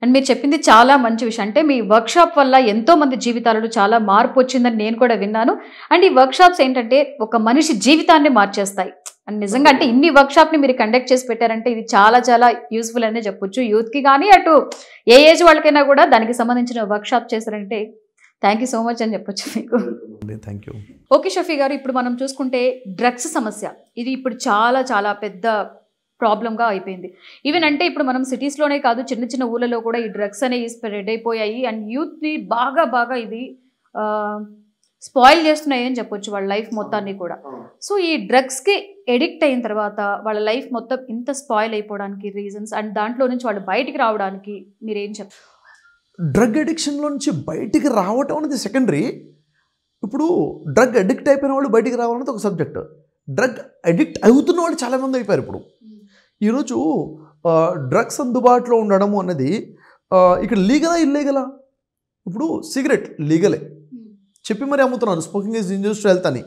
అండ్ మీరు చెప్పింది చాలా మంచి విషయం అంటే మీ వర్క్షాప్ వల్ల ఎంతో మంది జీవితాలలో చాలా మార్పు వచ్చిందని నేను కూడా విన్నాను అండ్ ఈ వర్క్షాప్స్ ఏంటంటే ఒక మనిషి జీవితాన్ని మార్చేస్తాయి అండ్ నిజంగా అంటే ఇన్ని వర్క్ షాప్ ని మీరు కండక్ట్ చేసి పెట్టారంటే ఇది చాలా చాలా యూస్ఫుల్ అనే చెప్పొచ్చు యూత్ కి కానీ అటు ఏ ఏజ్ వాళ్ళకైనా కూడా దానికి సంబంధించిన వర్క్ షాప్ చేశారంటే థ్యాంక్ యూ సో మచ్ అని చెప్పొచ్చు మీకు థ్యాంక్ యూ ఓకే షఫీ గారు ఇప్పుడు మనం చూసుకుంటే డ్రగ్స్ సమస్య ఇది ఇప్పుడు చాలా చాలా పెద్ద ప్రాబ్లంగా అయిపోయింది ఈవెన్ అంటే ఇప్పుడు మనం సిటీస్లోనే కాదు చిన్న చిన్న ఊళ్ళలో కూడా ఈ డ్రగ్స్ అనేవి స్ప్రెడ్ అయిపోయాయి అండ్ యూత్ని బాగా బాగా ఇది స్పాయిల్ చేస్తున్నాయి అని చెప్పొచ్చు వాళ్ళ లైఫ్ మొత్తాన్ని కూడా సో ఈ డ్రగ్స్కి ఎడిక్ట్ అయిన తర్వాత వాళ్ళ లైఫ్ మొత్తం ఇంత స్పాయిల్ అయిపోవడానికి రీజన్స్ అండ్ దాంట్లో నుంచి వాళ్ళు బయటికి రావడానికి మీరేం చెప్ డ్రగ్ అడిక్షన్లో నుంచి బయటికి రావటం అనేది సెకండరీ ఇప్పుడు డ్రగ్ అడిక్ట్ అయిపోయిన వాళ్ళు బయటికి రావాలన్నది ఒక సబ్జెక్ట్ డ్రగ్ అడిక్ట్ అవుతున్న వాళ్ళు చాలామంది అయిపోయారు ఇప్పుడు ఈరోజు డ్రగ్స్ అందుబాటులో ఉండడము అన్నది ఇక్కడ లీగలా ఇల్లీగలా ఇప్పుడు సిగరెట్ లీగలే చెప్పి మరీ అమ్ముతున్నాను స్మోకింగ్ ఈజ్ ఇంజూస్ వెళ్తాను హెల్త్ అని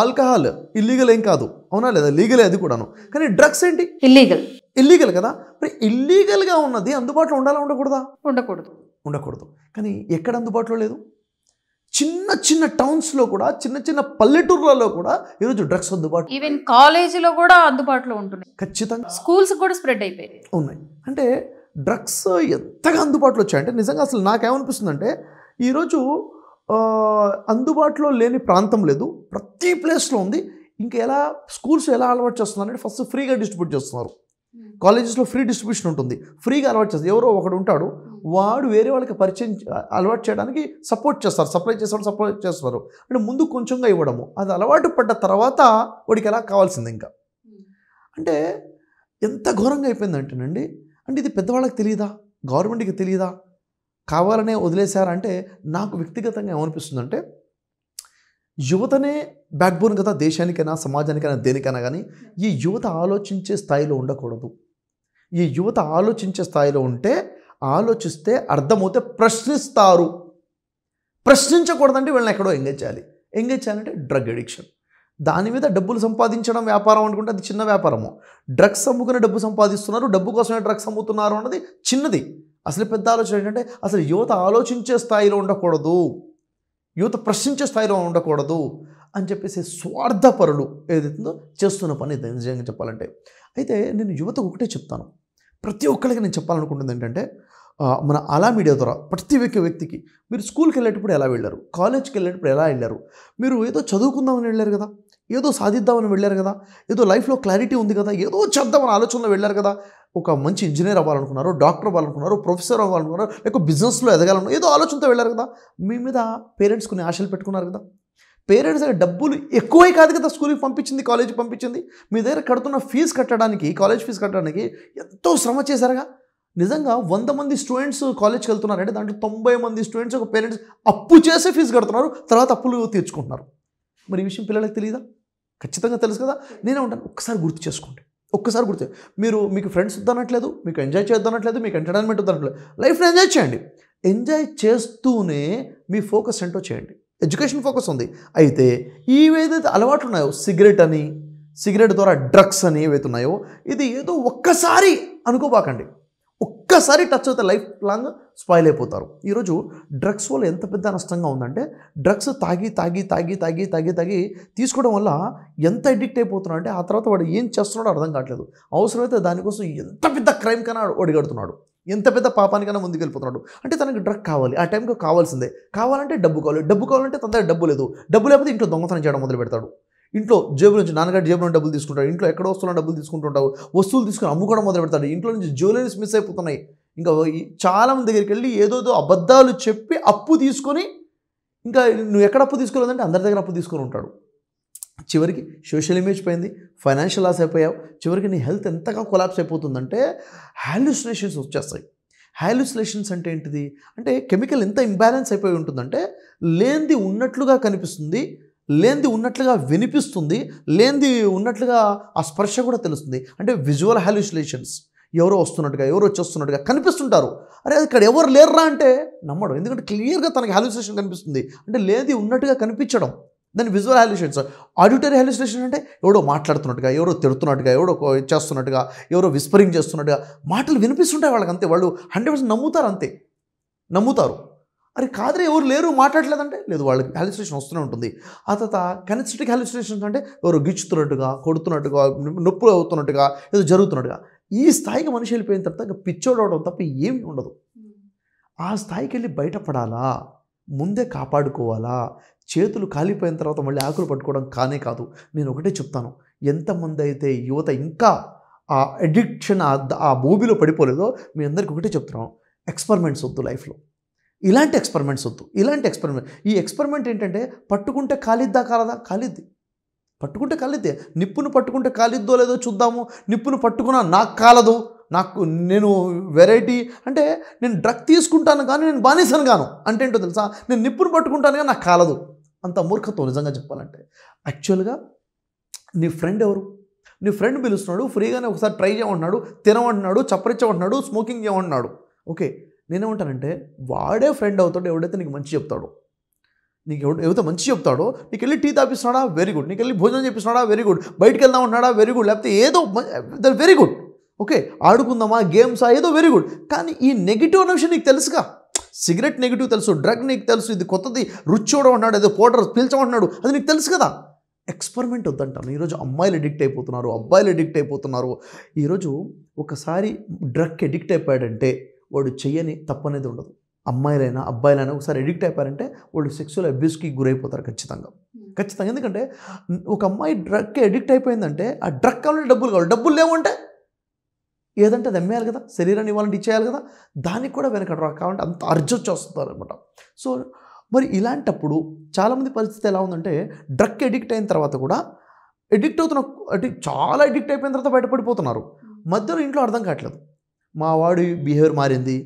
ఆల్కహాల్ ఇల్లీగల్ ఏం కాదు అవునా లేదా లీగలే అది కూడాను కానీ డ్రగ్స్ ఏంటి ఇల్లీగల్ ఇల్లీగల్ కదా మరి ఇల్లీగల్గా ఉన్నది అందుబాటులో ఉండాలా ఉండకూడదా ఉండకూడదు ఉండకూడదు కానీ ఎక్కడ అందుబాటులో లేదు చిన్న చిన్న టౌన్స్లో కూడా చిన్న చిన్న పల్లెటూర్లలో కూడా ఈరోజు డ్రగ్స్ అందుబాటు ఈవెన్ కాలేజీలో కూడా అందుబాటులో ఉంటున్నాయి ఖచ్చితంగా స్కూల్స్ కూడా స్ప్రెడ్ అయిపోయాయి ఉన్నాయి అంటే డ్రగ్స్ ఎంతగా అందుబాటులో వచ్చాయంటే నిజంగా అసలు నాకేమనిపిస్తుందంటే ఈరోజు అందుబాటులో లేని ప్రాంతం లేదు ప్రతి ప్లేస్లో ఉంది ఇంకా ఎలా స్కూల్స్ ఎలా అలవాటు చేస్తున్నారు అంటే ఫస్ట్ ఫ్రీగా డిస్ట్రిబ్యూట్ చేస్తున్నారు hmm. కాలేజెస్లో ఫ్రీ డిస్ట్రిబ్యూషన్ ఉంటుంది ఫ్రీగా అలవాటు చేస్తారు ఎవరో ఒకడు ఉంటాడు hmm. వాడు వేరే వాళ్ళకి పరిచయం అలవాటు చేయడానికి సపోర్ట్ చేస్తారు సప్లై చేసేవాడు సపోర్ట్ చేస్తారు అంటే ముందు కొంచెంగా ఇవ్వడము అది అలవాటు పడ్డ తర్వాత వాడికి ఎలా కావాల్సింది ఇంకా hmm. అంటే ఎంత ఘోరంగా అయిపోయిందంటేనండి అంటే ఇది పెద్దవాళ్ళకి తెలియదా గవర్నమెంట్కి తెలియదా కావాలనే వదిలేశారంటే నాకు వ్యక్తిగతంగా ఏమనిపిస్తుందంటే యువతనే బ్యాక్బోన్ కదా దేశానికైనా సమాజానికైనా దేనికైనా కానీ ఈ యువత ఆలోచించే స్థాయిలో ఉండకూడదు ఈ యువత ఆలోచించే స్థాయిలో ఉంటే ఆలోచిస్తే అర్థమవుతే ప్రశ్నిస్తారు ప్రశ్నించకూడదంటే వీళ్ళని ఎక్కడో ఎంగేజ్ చేయాలి ఎంగేజ్ చేయాలంటే డ్రగ్ ఎడిక్షన్ దాని మీద డబ్బులు సంపాదించడం వ్యాపారం అనుకుంటే అది చిన్న వ్యాపారము డ్రగ్స్ అమ్ముకుని డబ్బు సంపాదిస్తున్నారు డబ్బు కోసమే డ్రగ్స్ అమ్ముతున్నారు అన్నది చిన్నది అసలు పెద్ద ఆలోచన ఏంటంటే అసలు యువత ఆలోచించే స్థాయిలో ఉండకూడదు యువత ప్రశ్నించే స్థాయిలో ఉండకూడదు అని చెప్పేసి స్వార్థపరులు ఏదైతుందో చేస్తున్న పని నిజంగా చెప్పాలంటే అయితే నేను యువతకు ఒకటే చెప్తాను ప్రతి ఒక్కరికి నేను చెప్పాలనుకుంటుంది ఏంటంటే మన అలా మీడియా ద్వారా ప్రతి ఒక్క వ్యక్తికి మీరు స్కూల్కి వెళ్ళేటప్పుడు ఎలా వెళ్ళారు కాలేజ్కి వెళ్ళేటప్పుడు ఎలా వెళ్ళారు మీరు ఏదో చదువుకుందామని వెళ్ళారు కదా ఏదో సాధిద్దామని వెళ్ళారు కదా ఏదో లైఫ్లో క్లారిటీ ఉంది కదా ఏదో చేద్దామని ఆలోచనలో వెళ్ళారు కదా ఒక మంచి ఇంజనీర్ అవ్వాలనుకున్నారు డాక్టర్ అవ్వాలనుకున్నారు ప్రొఫెసర్ అవ్వాలనుకున్నారు లేకపోతే బిజినెస్లో ఎదగాలను ఏదో ఆలోచనతో వెళ్ళారు కదా మీ మీద పేరెంట్స్ కొన్ని ఆశలు పెట్టుకున్నారు కదా పేరెంట్స్ దగ్గర డబ్బులు ఎక్కువే కాదు కదా స్కూల్కి పంపించింది కాలేజీకి పంపించింది మీ దగ్గర కడుతున్న ఫీజు కట్టడానికి కాలేజ్ ఫీజు కట్టడానికి ఎంతో శ్రమ చేశారుగా నిజంగా వంద మంది స్టూడెంట్స్ కాలేజ్కి వెళ్తున్నారంటే దాంట్లో తొంభై మంది స్టూడెంట్స్ ఒక పేరెంట్స్ అప్పు చేసే ఫీజు కడుతున్నారు తర్వాత అప్పులు తీర్చుకుంటున్నారు మరి ఈ విషయం పిల్లలకు తెలియదా ఖచ్చితంగా తెలుసు కదా నేనే ఉంటాను ఒక్కసారి గుర్తు చేసుకోండి ఒక్కసారి గుర్తు మీరు మీకు ఫ్రెండ్స్ వద్దనట్లేదు మీకు ఎంజాయ్ చేద్దనట్లేదు మీకు ఎంటర్టైన్మెంట్ వద్దనట్లేదు లైఫ్ని ఎంజాయ్ చేయండి ఎంజాయ్ చేస్తూనే మీ ఫోకస్ ఏంటో చేయండి ఎడ్యుకేషన్ ఫోకస్ ఉంది అయితే ఏవేదైతే అలవాట్లు ఉన్నాయో సిగరెట్ అని సిగరెట్ ద్వారా డ్రగ్స్ అని ఏవైతే ఉన్నాయో ఇది ఏదో ఒక్కసారి అనుకోబాకండి ఒక్కసారి టచ్ అయితే లైఫ్ లాంగ్ స్పాయిల్ అయిపోతారు ఈరోజు డ్రగ్స్ వల్ల ఎంత పెద్ద నష్టంగా ఉందంటే డ్రగ్స్ తాగి తాగి తాగి తాగి తాగి తాగి తీసుకోవడం వల్ల ఎంత అడిక్ట్ అయిపోతున్నాడు అంటే ఆ తర్వాత వాడు ఏం చేస్తున్నాడో అర్థం కావట్లేదు అవసరమైతే దానికోసం ఎంత పెద్ద క్రైమ్ కన్నా ఒడిగడుతున్నాడు ఎంత పెద్ద పాపానికైనా ముందుకెళ్ళిపోతున్నాడు అంటే తనకి డ్రగ్ కావాలి ఆ టైంకి కావాల్సిందే కావాలంటే డబ్బు కావాలి డబ్బు కావాలంటే తన దగ్గర డబ్బు లేదు డబ్బు లేకపోతే ఇంట్లో దొంగతనం చేయడం మొదలు పెడతాడు ఇంట్లో జేబు నుంచి నాన్నగారి జేబులో డబ్బులు తీసుకుంటాడు ఇంట్లో ఎక్కడ వస్తున్నా డబ్బులు తీసుకుంటుంటావు వస్తువులు తీసుకుని అమ్ముకోవడం మొదలు పెడతాడు ఇంట్లో నుంచి జ్యువెలరీస్ మిస్ అయిపోతున్నాయి ఇంకా చాలామంది దగ్గరికి వెళ్ళి ఏదోదో అబద్ధాలు చెప్పి అప్పు తీసుకొని ఇంకా నువ్వు ఎక్కడ అప్పు తీసుకోలేదంటే అందరి దగ్గర అప్పు తీసుకొని ఉంటాడు చివరికి సోషల్ ఇమేజ్ పోయింది ఫైనాన్షియల్ లాస్ అయిపోయావు చివరికి నీ హెల్త్ ఎంతగా కొలాప్స్ అయిపోతుందంటే హాల్యూసినేషన్స్ వచ్చేస్తాయి హాల్యూసినేషన్స్ అంటే ఏంటిది అంటే కెమికల్ ఎంత ఇంబ్యాలెన్స్ అయిపోయి ఉంటుందంటే లేనిది ఉన్నట్లుగా కనిపిస్తుంది లేనిది ఉన్నట్లుగా వినిపిస్తుంది లేనిది ఉన్నట్లుగా ఆ స్పర్శ కూడా తెలుస్తుంది అంటే విజువల్ హాల్యుసిలేషన్స్ ఎవరో వస్తున్నట్టుగా ఎవరో వచ్చేస్తున్నట్టుగా కనిపిస్తుంటారు అరే ఇక్కడ ఎవరు లేరురా అంటే నమ్మడం ఎందుకంటే క్లియర్గా తనకి హాల్యుసిలేషన్ కనిపిస్తుంది అంటే లేనిది ఉన్నట్టుగా కనిపించడం దాని విజువల్ హాల్యుసిలేషన్స్ ఆడిటరీ హాల్యూసిలేషన్ అంటే ఎవడో మాట్లాడుతున్నట్టుగా ఎవరో తిడుతున్నట్టుగా ఎవడో చేస్తున్నట్టుగా ఎవరో విస్పరింగ్ చేస్తున్నట్టుగా మాటలు వినిపిస్తుంటాయి వాళ్ళకి అంతే వాళ్ళు హండ్రెడ్ పర్సెంట్ నమ్ముతారు అంతే నమ్ముతారు అరే కాదురే ఎవరు లేరు మాట్లాడలేదంటే లేదు వాళ్ళకి హ్యాలిస్ట్రేషన్ వస్తూనే ఉంటుంది ఆ తర్వాత కనిస్టిక్ హ్యాలిస్ట్రేషన్ అంటే ఎవరు గిచ్చుతున్నట్టుగా కొడుతున్నట్టుగా నొప్పులు అవుతున్నట్టుగా ఏదో జరుగుతున్నట్టుగా ఈ స్థాయికి మనిషి వెళ్ళిపోయిన తర్వాత ఇంకా పిచ్చోడు అవడం తప్ప ఏమీ ఉండదు hmm. ఆ స్థాయికి వెళ్ళి బయటపడాలా ముందే కాపాడుకోవాలా చేతులు కాలిపోయిన తర్వాత మళ్ళీ ఆకులు పట్టుకోవడం కానే కాదు నేను ఒకటే చెప్తాను ఎంతమంది అయితే యువత ఇంకా ఆ అడిక్షన్ ఆ భూమిలో పడిపోలేదో మీ అందరికీ ఒకటే చెప్తున్నాను ఎక్స్పెరిమెంట్స్ వద్దు లైఫ్లో ఇలాంటి ఎక్స్పెరిమెంట్స్ వద్దు ఇలాంటి ఎక్స్పెరిమెంట్ ఈ ఎక్స్పెరిమెంట్ ఏంటంటే పట్టుకుంటే కాలిద్దా కాలదా ఖాళీద్ది పట్టుకుంటే కాలిద్దే నిప్పును పట్టుకుంటే కాలిద్దో లేదో చూద్దాము నిప్పును పట్టుకున్నా నాకు కాలదు నాకు నేను వెరైటీ అంటే నేను డ్రగ్ తీసుకుంటాను కానీ నేను బానిసను కాను అంటే ఏంటో తెలుసా నేను నిప్పును పట్టుకుంటాను కానీ నాకు కాలదు అంత మూర్ఖతో నిజంగా చెప్పాలంటే యాక్చువల్గా నీ ఫ్రెండ్ ఎవరు నీ ఫ్రెండ్ పిలుస్తున్నాడు ఫ్రీగానే ఒకసారి ట్రై చేయమంటున్నాడు తినమంటున్నాడు చప్పరించమంటున్నాడు స్మోకింగ్ చేయమంటున్నాడు ఓకే నేనేమంటానంటే వాడే ఫ్రెండ్ అవుతాడు ఎవడైతే నీకు మంచి చెప్తాడో నీకు ఎవడు ఎవరితో మంచి చెప్తాడో నీకు వెళ్ళి టీ తాపిస్తున్నాడా వెరీ గుడ్ నీకు వెళ్ళి భోజనం చెప్పిస్తున్నాడా వెరీ గుడ్ బయటికి వెళ్దాం ఉన్నాడా వెరీ గుడ్ లేకపోతే ఏదో దట్ వెరీ గుడ్ ఓకే ఆడుకుందామా గేమ్సా ఏదో వెరీ గుడ్ కానీ ఈ నెగిటివ్ అనే విషయం నీకు తెలుసుగా సిగరెట్ నెగిటివ్ తెలుసు డ్రగ్ నీకు తెలుసు ఇది కొత్తది రుచి అన్నాడు ఏదో పౌడర్ పీల్చమంటున్నాడు అది నీకు తెలుసు కదా ఎక్స్పెరిమెంట్ వద్దంటాను ఈరోజు అమ్మాయిలు అడిక్ట్ అయిపోతున్నారు అబ్బాయిలు అడిక్ట్ అయిపోతున్నారు ఈరోజు ఒకసారి డ్రగ్కి అడిక్ట్ అయిపోయాడంటే వాడు చెయ్యని తప్పనేది ఉండదు అమ్మాయిలైనా అబ్బాయిలైనా ఒకసారి ఎడిక్ట్ అయిపోయారంటే వాళ్ళు సెక్సువల్ అబ్యూస్కి గురైపోతారు ఖచ్చితంగా hmm. ఖచ్చితంగా ఎందుకంటే ఒక అమ్మాయి డ్రగ్కి ఎడిక్ట్ అయిపోయిందంటే ఆ డ్రగ్ కావాలంటే డబ్బులు కావాలి డబ్బులు లేవంటే ఏదంటే అది అమ్మేయాలి కదా శరీరాన్ని ఇవ్వాలంటే ఇచ్చేయాలి కదా దానికి కూడా వెనక కావాలంటే అంత అర్జొచ్చి వస్తున్నారు అనమాట సో మరి ఇలాంటప్పుడు చాలామంది పరిస్థితి ఎలా ఉందంటే డ్రగ్ ఎడిక్ట్ అయిన తర్వాత కూడా ఎడిక్ట్ అవుతున్న చాలా ఎడిక్ట్ అయిపోయిన తర్వాత బయటపడిపోతున్నారు hmm. మధ్యలో ఇంట్లో అర్థం కావట్లేదు మా వాడి బిహేవియర్ మారింది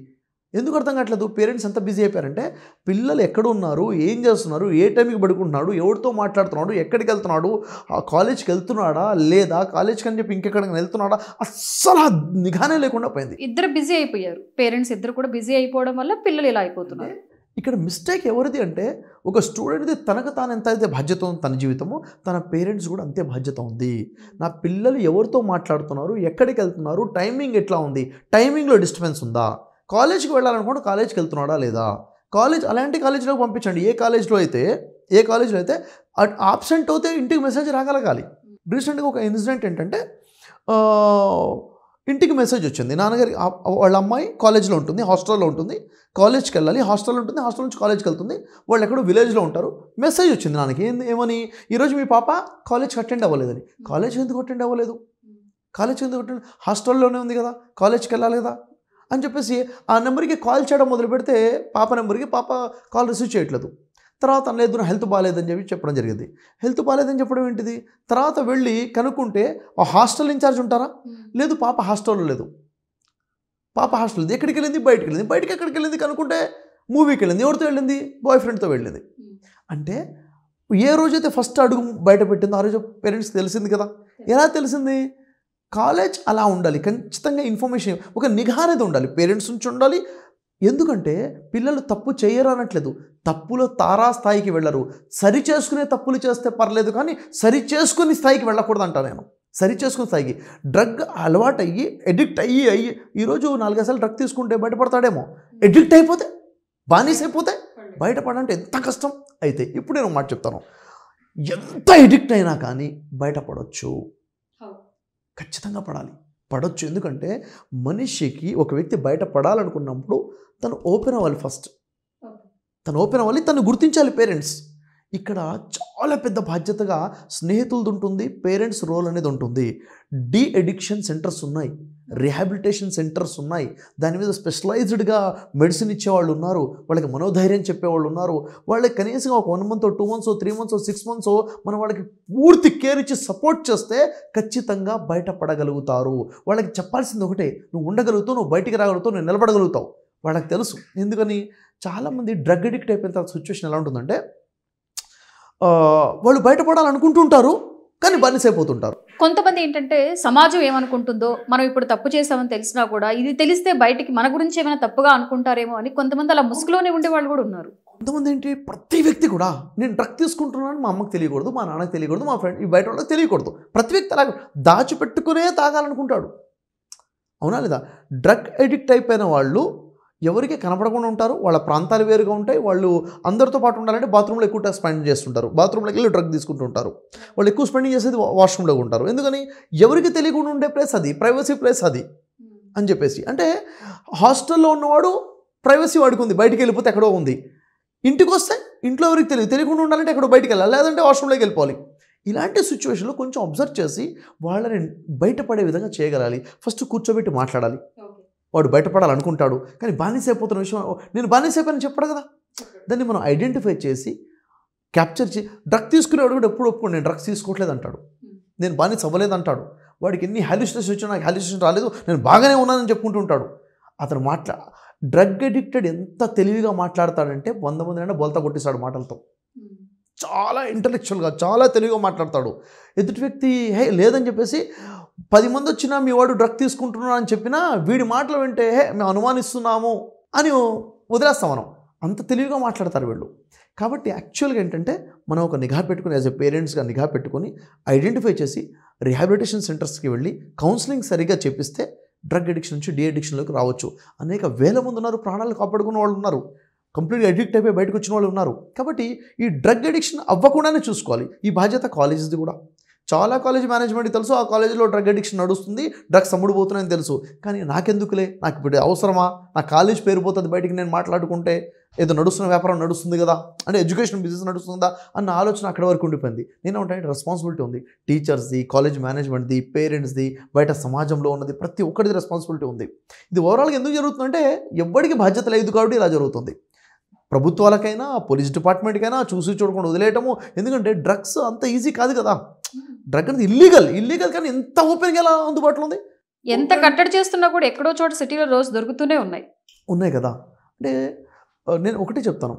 ఎందుకు అర్థం కావట్లేదు పేరెంట్స్ ఎంత బిజీ అయిపోయారంటే పిల్లలు ఎక్కడ ఉన్నారు ఏం చేస్తున్నారు ఏ టైంకి పడుకుంటున్నాడు ఎవరితో మాట్లాడుతున్నాడు ఎక్కడికి వెళ్తున్నాడు ఆ కాలేజ్కి వెళ్తున్నాడా లేదా కాలేజ్కి అని చెప్పి ఇంకెక్కడికి వెళ్తున్నాడా అస్సలు నిఘానే లేకుండా పోయింది ఇద్దరు బిజీ అయిపోయారు పేరెంట్స్ ఇద్దరు కూడా బిజీ అయిపోవడం వల్ల పిల్లలు ఇలా అయిపోతున్నారు ఇక్కడ మిస్టేక్ ఎవరిది అంటే ఒక స్టూడెంట్ది తనకు తాను ఎంత అయితే బాధ్యత ఉంది తన జీవితమో తన పేరెంట్స్ కూడా అంతే బాధ్యత ఉంది నా పిల్లలు ఎవరితో మాట్లాడుతున్నారు ఎక్కడికి వెళ్తున్నారు టైమింగ్ ఎట్లా ఉంది టైమింగ్లో డిస్టర్బెన్స్ ఉందా కాలేజ్కి వెళ్ళాలనుకుంటే కాలేజ్కి వెళ్తున్నాడా లేదా కాలేజ్ అలాంటి కాలేజ్లో పంపించండి ఏ కాలేజ్లో అయితే ఏ కాలేజ్లో అయితే ఆబ్సెంట్ అయితే ఇంటికి మెసేజ్ రాగలగాలి రీసెంట్గా ఒక ఇన్సిడెంట్ ఏంటంటే ఇంటికి మెసేజ్ వచ్చింది నాన్నగారి వాళ్ళ అమ్మాయి కాలేజ్లో ఉంటుంది హాస్టల్లో ఉంటుంది కాలేజ్కి వెళ్ళాలి హాస్టల్లో ఉంటుంది హాస్టల్ నుంచి కాలేజ్కి వెళ్తుంది వాళ్ళు ఎక్కడో విలేజ్లో ఉంటారు మెసేజ్ వచ్చింది నాన్నకి ఏంది ఏమని ఈరోజు మీ పాప కాలేజ్కి అటెండ్ అవ్వలేదని కాలేజ్ ఎందుకు అటెండ్ అవ్వలేదు కాలేజ్ ఎందుకు అటెండ్ హాస్టల్లోనే ఉంది కదా కాలేజ్కి వెళ్ళాలి కదా అని చెప్పేసి ఆ నెంబర్కి కాల్ చేయడం మొదలు పెడితే పాప నెంబర్కి పాప కాల్ రిసీవ్ చేయట్లేదు తర్వాత లేదు హెల్త్ బాగాలేదని చెప్పి చెప్పడం జరిగింది హెల్త్ బాగాలేదని చెప్పడం ఏంటిది తర్వాత వెళ్ళి కనుక్కుంటే ఆ హాస్టల్ ఇన్ఛార్జ్ ఉంటారా లేదు పాప హాస్టల్లో లేదు పాప హాస్టల్ లేదు ఎక్కడికి వెళ్ళింది బయటకు వెళ్ళింది బయటకి ఎక్కడికి వెళ్ళింది కనుక్కుంటే మూవీకి వెళ్ళింది ఎవరితో వెళ్ళింది బాయ్ ఫ్రెండ్తో వెళ్ళింది అంటే ఏ రోజైతే ఫస్ట్ అడుగు బయట పెట్టిందో ఆ రోజు పేరెంట్స్ తెలిసింది కదా ఎలా తెలిసింది కాలేజ్ అలా ఉండాలి ఖచ్చితంగా ఇన్ఫర్మేషన్ ఒక నిఘా అనేది ఉండాలి పేరెంట్స్ నుంచి ఉండాలి ఎందుకంటే పిల్లలు తప్పు చేయరు అనట్లేదు తప్పులో తారా స్థాయికి వెళ్ళరు సరి చేసుకునే తప్పులు చేస్తే పర్లేదు కానీ సరి చేసుకుని స్థాయికి వెళ్ళకూడదు అంటా నేను సరి చేసుకుని స్థాయికి డ్రగ్ అలవాటు అయ్యి ఎడిక్ట్ అయ్యి అయ్యి ఈరోజు నాలుగేసార్లు డ్రగ్ తీసుకుంటే బయటపడతాడేమో ఎడిక్ట్ అయిపోతే బానిస అయిపోతే బయటపడాలంటే ఎంత కష్టం అయితే ఇప్పుడు నేను మాట చెప్తాను ఎంత ఎడిక్ట్ అయినా కానీ బయటపడవచ్చు ఖచ్చితంగా పడాలి పడొచ్చు ఎందుకంటే మనిషికి ఒక వ్యక్తి బయట పడాలనుకున్నప్పుడు తను ఓపెన్ అవ్వాలి ఫస్ట్ తను ఓపెన్ అవ్వాలి తను గుర్తించాలి పేరెంట్స్ ఇక్కడ చాలా పెద్ద బాధ్యతగా స్నేహితులది ఉంటుంది పేరెంట్స్ రోల్ అనేది ఉంటుంది డీ ఎడిక్షన్ సెంటర్స్ ఉన్నాయి రిహాబిలిటేషన్ సెంటర్స్ ఉన్నాయి దాని మీద స్పెషలైజ్డ్గా మెడిసిన్ ఇచ్చేవాళ్ళు ఉన్నారు వాళ్ళకి మనోధైర్యం చెప్పేవాళ్ళు ఉన్నారు వాళ్ళకి కనీసం ఒక one month two months three months six months మనం వాళ్ళకి పూర్తి కేర్ ఇచ్చి సపోర్ట్ చేస్తే ఖచ్చితంగా బయటపడగలుగుతారు వాళ్ళకి చెప్పాల్సింది ఒకటే నువ్వు ఉండగలుగుతావు నువ్వు బయటికి రాగలుగుతావు నువ్వు నిలబడగలుగుతావు వాళ్ళకి తెలుసు ఎందుకని చాలామంది డ్రగ్ అడిక్ట్ అయిపోయిన తర్వాత సిచ్యువేషన్ ఎలా ఉంటుందంటే వాళ్ళు బయటపడాలనుకుంటుంటారు కానీ బనిసైపోతుంటారు కొంతమంది ఏంటంటే సమాజం ఏమనుకుంటుందో మనం ఇప్పుడు తప్పు చేసామని తెలిసినా కూడా ఇది తెలిస్తే బయటికి మన గురించి ఏమైనా తప్పుగా అనుకుంటారేమో అని కొంతమంది అలా ముసుగులోనే ఉండే వాళ్ళు కూడా ఉన్నారు కొంతమంది ఏంటి ప్రతి వ్యక్తి కూడా నేను డ్రగ్ తీసుకుంటున్నాను మా అమ్మకి తెలియకూడదు మా నాన్నకి తెలియకూడదు మా ఫ్రెండ్ బయట వాళ్ళకి తెలియకూడదు ప్రతి వ్యక్తి అలా దాచిపెట్టుకునే తాగాలనుకుంటాడు అవునా లేదా డ్రగ్ అడిక్ట్ అయిపోయిన వాళ్ళు ఎవరికి కనపడకుండా ఉంటారు వాళ్ళ ప్రాంతాలు వేరుగా ఉంటాయి వాళ్ళు అందరితో పాటు ఉండాలంటే బాత్రూంలో ఎక్కువ టైం స్పెండ్ చేస్తుంటారు బాత్రూంలోకి వెళ్ళి డ్రగ్ తీసుకుంటూ ఉంటారు వాళ్ళు ఎక్కువ స్పెండింగ్ చేసేది వాష్రూమ్లో ఉంటారు ఎందుకని ఎవరికి తెలియకుండా ఉండే ప్లేస్ అది ప్రైవసీ ప్లేస్ అది hmm. అని చెప్పేసి అంటే హాస్టల్లో ఉన్నవాడు ప్రైవసీ వాడుకుంది బయటికి వెళ్ళిపోతే ఎక్కడో ఉంది ఇంటికి వస్తే ఇంట్లో ఎవరికి తెలియదు తెలియకుండా ఉండాలంటే ఎక్కడో బయటికి వెళ్ళాలి లేదంటే వాష్రూమ్లోకి వెళ్ళిపోవాలి ఇలాంటి సిచ్యువేషన్లో కొంచెం అబ్జర్వ్ చేసి వాళ్ళని బయటపడే విధంగా చేయగలాలి ఫస్ట్ కూర్చోబెట్టి మాట్లాడాలి వాడు బయటపడాలనుకుంటాడు కానీ అయిపోతున్న విషయం నేను అయిపోయిన చెప్పాడు కదా దాన్ని మనం ఐడెంటిఫై చేసి క్యాప్చర్ చేసి డ్రగ్ తీసుకునేవాడు కూడా ఎప్పుడు ఒప్పుకోండి నేను డ్రగ్స్ తీసుకోవట్లేదు అంటాడు నేను బానిస అవ్వలేదు అంటాడు వాడికి ఎన్ని హాలిస్టేషన్ వచ్చినా నాకు హాలిస్టేషన్ రాలేదు నేను బాగానే ఉన్నానని చెప్పుకుంటూ ఉంటాడు అతను మాట్లా డ్రగ్ అడిక్టెడ్ ఎంత తెలివిగా మాట్లాడతాడంటే వంద మంది అయినా బొలత కొట్టేస్తాడు మాటలతో hmm. చాలా ఇంటలెక్చువల్గా చాలా తెలివిగా మాట్లాడతాడు ఎదుటి వ్యక్తి హే లేదని చెప్పేసి పది మంది వచ్చినా మీ వాడు డ్రగ్ తీసుకుంటున్నాడు అని చెప్పినా వీడి మాటలు వింటే మేము అనుమానిస్తున్నాము అని వదిలేస్తాం మనం అంత తెలివిగా మాట్లాడతారు వీళ్ళు కాబట్టి యాక్చువల్గా ఏంటంటే మనం ఒక నిఘా పెట్టుకుని యాజ్ ఎ పేరెంట్స్గా నిఘా పెట్టుకొని ఐడెంటిఫై చేసి రిహాబిలిటేషన్ సెంటర్స్కి వెళ్ళి కౌన్సిలింగ్ సరిగ్గా చేపిస్తే డ్రగ్ అడిక్షన్ నుంచి డీ అడిక్షన్లోకి రావచ్చు అనేక వేల మంది ఉన్నారు ప్రాణాలు కాపాడుకున్న వాళ్ళు ఉన్నారు కంప్లీట్గా అడిక్ట్ అయిపోయి బయటకు వచ్చిన వాళ్ళు ఉన్నారు కాబట్టి ఈ డ్రగ్ అడిక్షన్ అవ్వకుండానే చూసుకోవాలి ఈ బాధ్యత కాలేజీది కూడా చాలా కాలేజ్ మేనేజ్మెంట్ తెలుసు ఆ కాలేజీలో డ్రగ్ అడిక్షన్ నడుస్తుంది డ్రగ్స్ అమ్ముడుపోతున్నాయని తెలుసు కానీ నాకెందుకులే నాకు ఇప్పుడు అవసరమా నా కాలేజ్ పేరు పోతుంది బయటికి నేను మాట్లాడుకుంటే ఏదో నడుస్తున్న వ్యాపారం నడుస్తుంది కదా అంటే ఎడ్యుకేషన్ బిజినెస్ నడుస్తుందా అన్న ఆలోచన అక్కడ వరకు ఉండిపోయింది నేను ఉంటాయి రెస్పాన్సిబిలిటీ ఉంది టీచర్స్ది కాలేజ్ మేనేజ్మెంట్ది పేరెంట్స్ది బయట సమాజంలో ఉన్నది ప్రతి ఒక్కరిది రెస్పాన్సిబిలిటీ ఉంది ఇది ఓవరాల్గా ఎందుకు జరుగుతుందంటే ఎవరికి బాధ్యత లేదు కాబట్టి ఇలా జరుగుతుంది ప్రభుత్వాలకైనా పోలీస్ డిపార్ట్మెంట్కైనా చూసి చూడకుండా వదిలేయటము ఎందుకంటే డ్రగ్స్ అంత ఈజీ కాదు కదా డ్రగ్ అనేది ఇల్లీగల్ ఇల్లీగల్ కానీ ఎంత ఓపెన్గా ఎలా అందుబాటులో ఉంది ఎంత కట్టడి చేస్తున్నా కూడా ఎక్కడో చోట సిటీలో రోజు దొరుకుతూనే ఉన్నాయి ఉన్నాయి కదా అంటే నేను ఒకటి చెప్తాను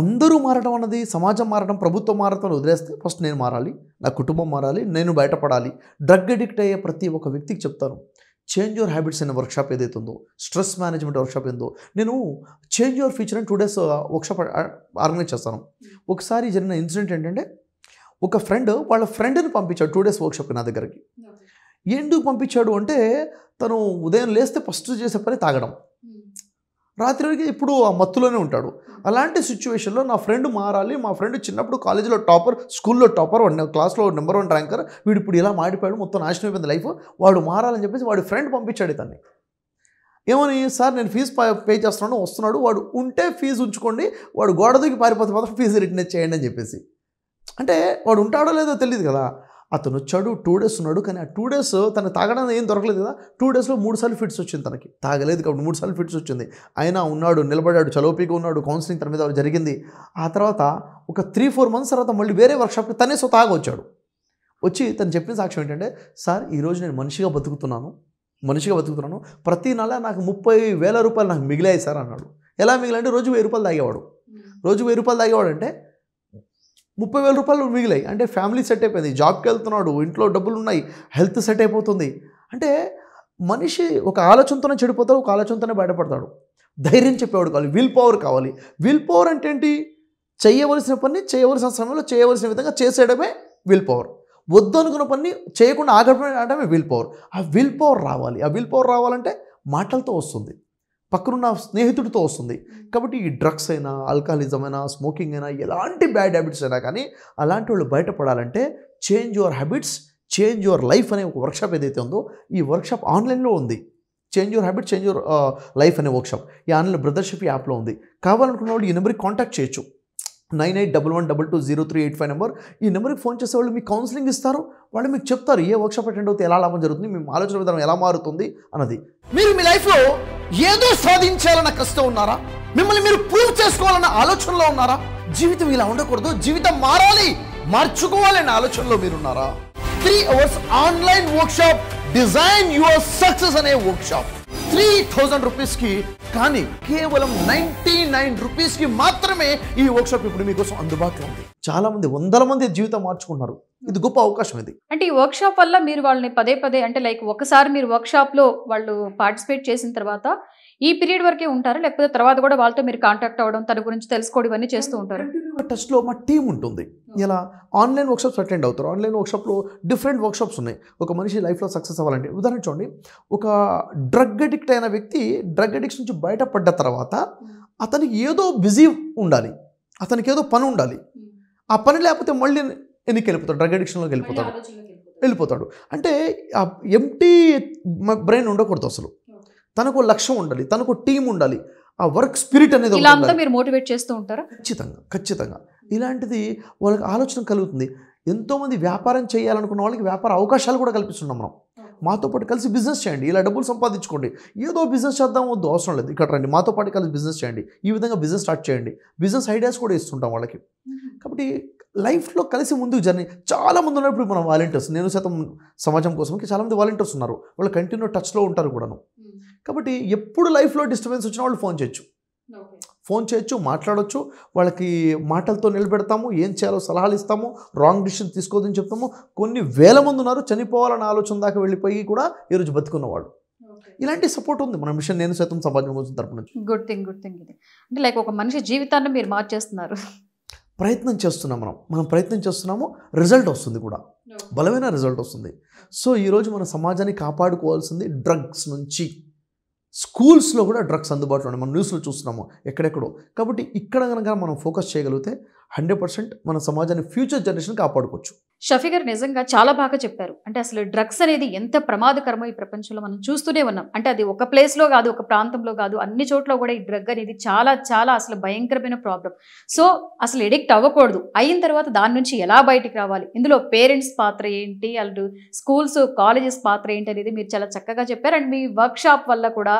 అందరూ మారడం అన్నది సమాజం మారడం ప్రభుత్వం మారడం వదిలేస్తే ఫస్ట్ నేను మారాలి నా కుటుంబం మారాలి నేను బయటపడాలి డ్రగ్ అడిక్ట్ అయ్యే ప్రతి ఒక్క వ్యక్తికి చెప్తాను చేంజ్ యువర్ హ్యాబిట్స్ అనే వర్క్షాప్ ఏదైతే ఉందో స్ట్రెస్ మేనేజ్మెంట్ వర్క్షాప్ ఏందో నేను చేంజ్ యువర్ ఫ్యూచర్ అని టూ డేస్ వర్క్షాప్ ఆర్గనైజ్ చేస్తాను hmm. ఒకసారి జరిగిన ఇన్సిడెంట్ ఏంటంటే ఒక ఫ్రెండ్ వాళ్ళ ఫ్రెండ్ని పంపించాడు టూ డేస్ వర్క్షాప్ నా దగ్గరికి ఎందుకు పంపించాడు అంటే తను ఉదయం లేస్తే ఫస్ట్ చేసే పని తాగడం రాత్రి వరకు ఇప్పుడు ఆ మత్తులోనే ఉంటాడు అలాంటి సిచ్యువేషన్లో నా ఫ్రెండ్ మారాలి మా ఫ్రెండ్ చిన్నప్పుడు కాలేజీలో టాపర్ స్కూల్లో టాపర్ వాడు క్లాస్లో నెంబర్ వన్ ర్యాంకర్ వీడు ఇప్పుడు ఇలా మాడిపోయాడు మొత్తం నాశనం అయిపోయింది లైఫ్ వాడు మారాలని చెప్పేసి వాడి ఫ్రెండ్ పంపించాడు ఇతన్ని ఏమని సార్ నేను ఫీజు పే చేస్తున్నాను వస్తున్నాడు వాడు ఉంటే ఫీజు ఉంచుకోండి వాడు గోడ దూకి పారిపోతే మాత్రం ఫీజు రిటర్న్ చేయండి అని చెప్పేసి అంటే వాడు ఉంటాడో లేదో తెలియదు కదా అతను వచ్చాడు టూ డేస్ ఉన్నాడు కానీ ఆ టూ డేస్ తన తాగడానికి ఏం దొరకలేదు కదా టూ డేస్లో మూడు సార్లు ఫిట్స్ వచ్చింది తనకి తాగలేదు కాబట్టి మూడు సార్లు ఫిట్స్ వచ్చింది అయినా ఉన్నాడు నిలబడాడు చలోపీగా ఉన్నాడు కౌన్సిలింగ్ తన మీద జరిగింది ఆ తర్వాత ఒక త్రీ ఫోర్ మంత్స్ తర్వాత మళ్ళీ వేరే వర్క్షాప్కి తనే సో తాగొచ్చాడు వచ్చి తను చెప్పిన సాక్ష్యం ఏంటంటే సార్ ఈరోజు నేను మనిషిగా బతుకుతున్నాను మనిషిగా బతుకుతున్నాను ప్రతి నెల నాకు ముప్పై వేల రూపాయలు నాకు మిగిలాయి సార్ అన్నాడు ఎలా మిగిలంటే రోజు వెయ్యి రూపాయలు తాగేవాడు రోజు వెయ్యి రూపాయలు తాగేవాడు అంటే ముప్పై వేల రూపాయలు మిగిలాయి అంటే ఫ్యామిలీ సెట్ అయిపోయింది జాబ్కి వెళ్తున్నాడు ఇంట్లో డబ్బులు ఉన్నాయి హెల్త్ సెట్ అయిపోతుంది అంటే మనిషి ఒక ఆలోచనతోనే చెడిపోతాడు ఒక ఆలోచనతోనే బయటపడతాడు ధైర్యం చెప్పేవాడు కావాలి విల్ పవర్ కావాలి విల్ పవర్ అంటే ఏంటి చేయవలసిన పని చేయవలసిన సమయంలో చేయవలసిన విధంగా చేసేయడమే విల్ పవర్ వద్దు అనుకున్న పని చేయకుండా ఆగడమే విల్ పవర్ ఆ విల్ పవర్ రావాలి ఆ విల్ పవర్ రావాలంటే మాటలతో వస్తుంది పక్కనున్న స్నేహితుడితో వస్తుంది కాబట్టి ఈ డ్రగ్స్ అయినా ఆల్కహాలిజం అయినా స్మోకింగ్ అయినా ఎలాంటి బ్యాడ్ హ్యాబిట్స్ అయినా కానీ అలాంటి వాళ్ళు బయటపడాలంటే change your habits change your life అనే ఒక వర్క్షాప్ ఏదైతే ఉందో ఈ వర్క్షాప్ ఆన్లైన్లో ఉంది change your habit change your life అనే వర్క్షాప్ ఈ ఆన్లైన్ బ్రదర్షిప్ యాప్లో ఉంది కావాలనుకున్న వాళ్ళు ఈ నెంబర్కి కాంటాక్ట్ చేయొచ్చు nine eight double one double two zero three eight five number ఈ నెంబర్కి ఫోన్ చేసే వాళ్ళు మీకు కౌన్సిలింగ్ ఇస్తారు వాళ్ళు మీకు చెప్తారు ఏ వర్క్షాప్ అటెండ్ అవుతే ఎలా లాభం జరుగుతుంది మీ ఆలోచన విధానం ఎలా మారుతుంది అన్నది మీరు మీ లైఫ్లో ఏదో సాధించాలన్న కష్టం ఉన్నారా మిమ్మల్ని మీరు ప్రూవ్ చేసుకోవాలన్న ఆలోచనలో ఉన్నారా జీవితం ఇలా ఉండకూడదు జీవితం మారాలి మార్చుకోవాలనే ఆలోచనలో మీరున్నారా three hours online workshop design your success అనే వర్క్ షాప్ త్రీ థౌజండ్ కి కానీ కేవలం నైంటీ నైన్ రూపీస్ కి మాత్రమే ఈ వర్క్ షాప్ ఇప్పుడు మీకోసం అందుబాటులో ఉంది చాలా మంది వందల మంది జీవితం మార్చుకున్నారు ఇది గొప్ప అవకాశం ఇది అంటే ఈ వర్క్ షాప్ వల్ల మీరు వాళ్ళని పదే పదే అంటే లైక్ ఒకసారి మీరు లో వాళ్ళు పార్టిసిపేట్ చేసిన తర్వాత ఈ పీరియడ్ వరకే ఉంటారు లేకపోతే తర్వాత కూడా వాళ్ళతో మీరు కాంటాక్ట్ అవ్వడం తన గురించి తెలుసుకోవడం ఇవన్నీ చేస్తూ ఉంటారు టెస్ట్లో మా టీం ఉంటుంది ఇలా ఆన్లైన్ వర్క్షాప్స్ అటెండ్ అవుతారు ఆన్లైన్ వర్క్షాప్లో డిఫరెంట్ వర్క్షాప్స్ ఉన్నాయి ఒక మనిషి లైఫ్లో సక్సెస్ అవ్వాలంటే ఉదాహరణ చూడండి ఒక డ్రగ్ అడిక్ట్ అయిన వ్యక్తి డ్రగ్ అడిక్ట్స్ నుంచి బయటపడ్డ తర్వాత hmm. అతనికి ఏదో బిజీ ఉండాలి అతనికి ఏదో పని ఉండాలి hmm. ఆ పని లేకపోతే మళ్ళీ ఎన్నికి వెళ్ళిపోతాడు డ్రగ్ అడిక్షన్లోకి వెళ్ళిపోతాడు వెళ్ళిపోతాడు అంటే ఎంటీ బ్రెయిన్ ఉండకూడదు అసలు తనకు లక్ష్యం ఉండాలి తనకు టీం ఉండాలి ఆ వర్క్ స్పిరిట్ అనేది మీరు మోటివేట్ చేస్తూ ఉంటారా ఖచ్చితంగా ఖచ్చితంగా ఇలాంటిది వాళ్ళకి ఆలోచన కలుగుతుంది ఎంతోమంది వ్యాపారం చేయాలనుకున్న వాళ్ళకి వ్యాపార అవకాశాలు కూడా కల్పిస్తున్నాం మనం మాతో పాటు కలిసి బిజినెస్ చేయండి ఇలా డబ్బులు సంపాదించుకోండి ఏదో బిజినెస్ చేద్దాం వద్దు అవసరం లేదు ఇక్కడ రండి మాతో పాటు కలిసి బిజినెస్ చేయండి ఈ విధంగా బిజినెస్ స్టార్ట్ చేయండి బిజినెస్ ఐడియాస్ కూడా ఇస్తుంటాం వాళ్ళకి కాబట్టి లైఫ్లో కలిసి ముందుకు జర్నీ చాలా మంది ఉన్నప్పుడు మనం వాలంటీర్స్ నేను శాతం సమాజం కోసం చాలామంది వాలంటీర్స్ ఉన్నారు వాళ్ళు కంటిన్యూ టచ్లో ఉంటారు కూడాను కాబట్టి ఎప్పుడు లైఫ్లో డిస్టర్బెన్స్ వచ్చిన వాళ్ళు ఫోన్ చేయొచ్చు ఫోన్ చేయొచ్చు మాట్లాడచ్చు వాళ్ళకి మాటలతో నిలబెడతాము ఏం చేయాలో సలహాలు ఇస్తాము రాంగ్ డిసిషన్ తీసుకోదని చెప్తాము కొన్ని వేల మంది ఉన్నారు చనిపోవాలన్న ఆలోచన దాకా వెళ్ళిపోయి కూడా ఈరోజు బతుకున్నవాడు ఇలాంటి సపోర్ట్ ఉంది మన మిషన్ నేను సైతం సమాజం కోసం తరపు నుంచి గుడ్ థింగ్ గుడ్ థింగ్ ఇది అంటే లైక్ ఒక మనిషి జీవితాన్ని మీరు మార్చేస్తున్నారు ప్రయత్నం చేస్తున్నాం మనం మనం ప్రయత్నం చేస్తున్నాము రిజల్ట్ వస్తుంది కూడా బలమైన రిజల్ట్ వస్తుంది సో ఈరోజు మన సమాజాన్ని కాపాడుకోవాల్సింది డ్రగ్స్ నుంచి స్కూల్స్లో కూడా డ్రగ్స్ అందుబాటులో ఉన్నాయి మనం న్యూస్లో చూస్తున్నాము ఎక్కడెక్కడో కాబట్టి ఇక్కడ కనుక మనం ఫోకస్ చేయగలిగితే హండ్రెడ్ పర్సెంట్ మన సమాజాన్ని ఫ్యూచర్ జనరేషన్ కాపాడుకోవచ్చు షఫీ గారు నిజంగా చాలా బాగా చెప్పారు అంటే అసలు డ్రగ్స్ అనేది ఎంత ప్రమాదకరమో ఈ ప్రపంచంలో మనం చూస్తూనే ఉన్నాం అంటే అది ఒక ప్లేస్లో కాదు ఒక ప్రాంతంలో కాదు అన్ని చోట్ల కూడా ఈ డ్రగ్ అనేది చాలా చాలా అసలు భయంకరమైన ప్రాబ్లం సో అసలు ఎడిక్ట్ అవ్వకూడదు అయిన తర్వాత దాని నుంచి ఎలా బయటికి రావాలి ఇందులో పేరెంట్స్ పాత్ర ఏంటి అటు స్కూల్స్ కాలేజెస్ పాత్ర ఏంటి అనేది మీరు చాలా చక్కగా చెప్పారు అండ్ మీ వర్క్షాప్ వల్ల కూడా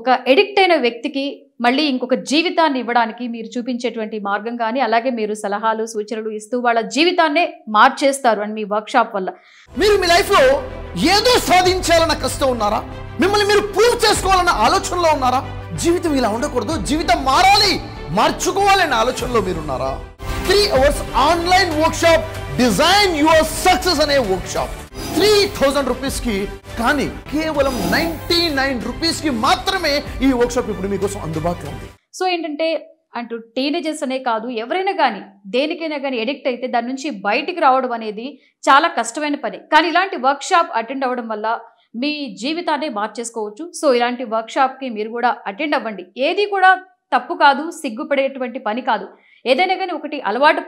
ఒక ఎడిక్ట్ అయిన వ్యక్తికి మళ్ళీ ఇంకొక జీవితాన్ని ఇవ్వడానికి మీరు చూపించేటువంటి మార్గం కానీ అలాగే మీరు సలహాలు సూచనలు ఇస్తూ వాళ్ళ జీవితాన్నే మార్చేస్తారు అని మీ వర్క్షాప్ వల్ల మీరు మీ లైఫ్లో ఏదో సాధించాలన్న కష్టం ఉన్నారా మిమ్మల్ని మీరు ప్రూవ్ చేసుకోవాలన్న ఆలోచనలో ఉన్నారా జీవితం ఇలా ఉండకూడదు జీవితం మారాలి మార్చుకోవాలనే ఆలోచనలో ఉన్నారా three hours online workshop design your success అనే వర్క్షాప్ త్రీ థౌజండ్ రూపీస్కి కానీ కేవలం నైంటీ నైన్ రూపీస్కి మాత్రమే ఈ వర్క్షాప్ ఇప్పుడు మీకోసం అందుబాటులో ఉంది సో ఏంటంటే అంటూ టీనేజర్స్ అనే కాదు ఎవరైనా కానీ దేనికైనా కానీ ఎడిక్ట్ అయితే దాని నుంచి బయటికి రావడం అనేది చాలా కష్టమైన పని కానీ ఇలాంటి వర్క్షాప్ అటెండ్ అవ్వడం వల్ల మీ జీవితాన్ని మార్చేసుకోవచ్చు సో ఇలాంటి వర్క్షాప్కి మీరు కూడా అటెండ్ అవ్వండి ఏది కూడా తప్పు కాదు సిగ్గుపడేటువంటి పని కాదు ఏదైనా కానీ ఒకటి అలవాటు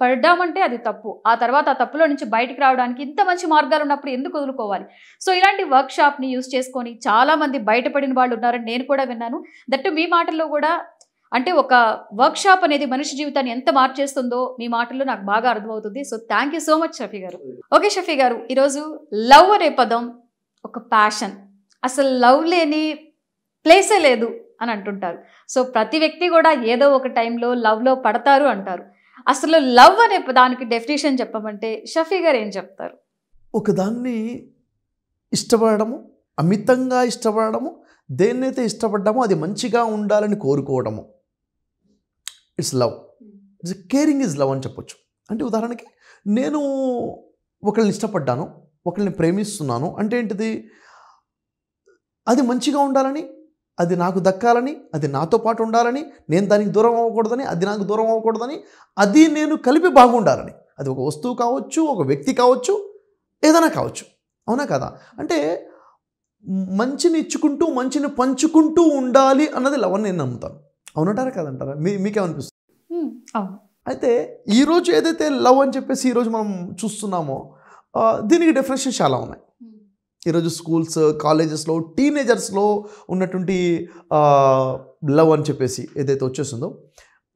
పడ్డామంటే అది తప్పు ఆ తర్వాత ఆ తప్పులో నుంచి బయటకు రావడానికి ఇంత మంచి మార్గాలు ఉన్నప్పుడు ఎందుకు వదులుకోవాలి సో ఇలాంటి వర్క్షాప్ని యూజ్ చేసుకొని చాలామంది బయటపడిన వాళ్ళు ఉన్నారని నేను కూడా విన్నాను దట్టు మీ మాటల్లో కూడా అంటే ఒక వర్క్షాప్ అనేది మనిషి జీవితాన్ని ఎంత మార్చేస్తుందో మీ మాటల్లో నాకు బాగా అర్థమవుతుంది so thank so much Shafi గారు ఓకే షఫీ గారు ఈరోజు లవ్ అనే పదం ఒక ప్యాషన్ అసలు లవ్ లేని ప్లేసే లేదు అని అంటుంటారు సో ప్రతి వ్యక్తి కూడా ఏదో ఒక టైంలో లవ్లో పడతారు అంటారు అసలు లవ్ అనే దానికి డెఫినేషన్ చెప్పమంటే షఫీ గారు ఏం చెప్తారు ఒకదాన్ని ఇష్టపడము అమితంగా ఇష్టపడము దేన్నైతే ఇష్టపడ్డామో అది మంచిగా ఉండాలని కోరుకోవడము it's love hmm. It's caring is love అని చెప్పొచ్చు అంటే ఉదాహరణకి నేను ఒకళ్ళని ఇష్టపడ్డాను ఒకళ్ళని ప్రేమిస్తున్నాను అంటే ఏంటిది అది మంచిగా ఉండాలని అది నాకు దక్కాలని అది నాతో పాటు ఉండాలని నేను దానికి దూరం అవ్వకూడదని అది నాకు దూరం అవ్వకూడదని అది నేను కలిపి బాగుండాలని అది ఒక వస్తువు కావచ్చు ఒక వ్యక్తి కావచ్చు ఏదైనా కావచ్చు అవునా కదా అంటే మంచిని ఇచ్చుకుంటూ మంచిని పంచుకుంటూ ఉండాలి అన్నది లవన్ నేను నమ్ముతాను అవునంటారా కదంటారా మీ మీకేమనిపిస్తుంది అయితే ఈరోజు ఏదైతే లవ్ అని చెప్పేసి ఈరోజు మనం చూస్తున్నామో దీనికి డెఫినేషన్ చాలా ఉన్నాయి ఈరోజు స్కూల్స్ కాలేజెస్లో టీనేజర్స్లో ఉన్నటువంటి లవ్ అని చెప్పేసి ఏదైతే వచ్చేసిందో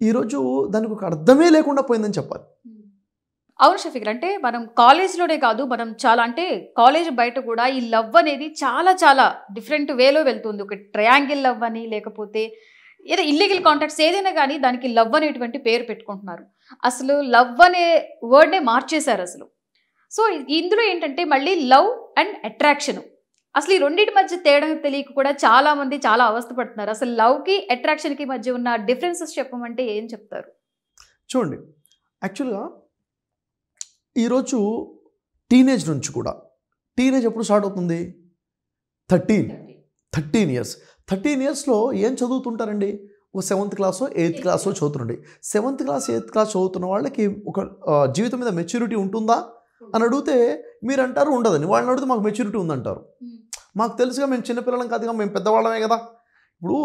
ఈరోజు దానికి ఒక అర్థమే లేకుండా పోయిందని చెప్పాలి అవును షఫీక్ అంటే మనం కాలేజ్లోనే కాదు మనం చాలా అంటే కాలేజ్ బయట కూడా ఈ లవ్ అనేది చాలా చాలా డిఫరెంట్ వేలో వెళ్తుంది ఒక ట్రయాంగిల్ లవ్ అని లేకపోతే ఏదో ఇల్లీగల్ కాంటాక్ట్స్ ఏదైనా కానీ దానికి లవ్ అనేటువంటి పేరు పెట్టుకుంటున్నారు అసలు లవ్ అనే వర్డ్నే మార్చేశారు అసలు సో ఇందులో ఏంటంటే మళ్ళీ లవ్ అండ్ అట్రాక్షన్ అసలు ఈ రెండింటి మధ్య తేడా తెలియక కూడా చాలా మంది చాలా అవస్థపడుతున్నారు అసలు లవ్కి అట్రాక్షన్కి మధ్య ఉన్న డిఫరెన్సెస్ చెప్పమంటే ఏం చెప్తారు చూడండి యాక్చువల్గా ఈరోజు టీనేజ్ నుంచి కూడా టీనేజ్ ఎప్పుడు స్టార్ట్ అవుతుంది థర్టీన్ థర్టీన్ ఇయర్స్ థర్టీన్ ఇయర్స్లో ఏం చదువుతుంటారండి ఒక సెవెంత్ క్లాసో ఎయిత్ క్లాసో చదువుతుండే సెవెంత్ క్లాస్ ఎయిత్ క్లాస్ చదువుతున్న వాళ్ళకి ఒక జీవితం మీద మెచ్యూరిటీ ఉంటుందా అని అడిగితే మీరు అంటారు ఉండదని వాళ్ళని అడిగితే మాకు మెచ్యూరిటీ ఉందంటారు మాకు తెలుసుగా మేము చిన్నపిల్లలం కాదుగా మేము పెద్దవాళ్ళమే కదా ఇప్పుడు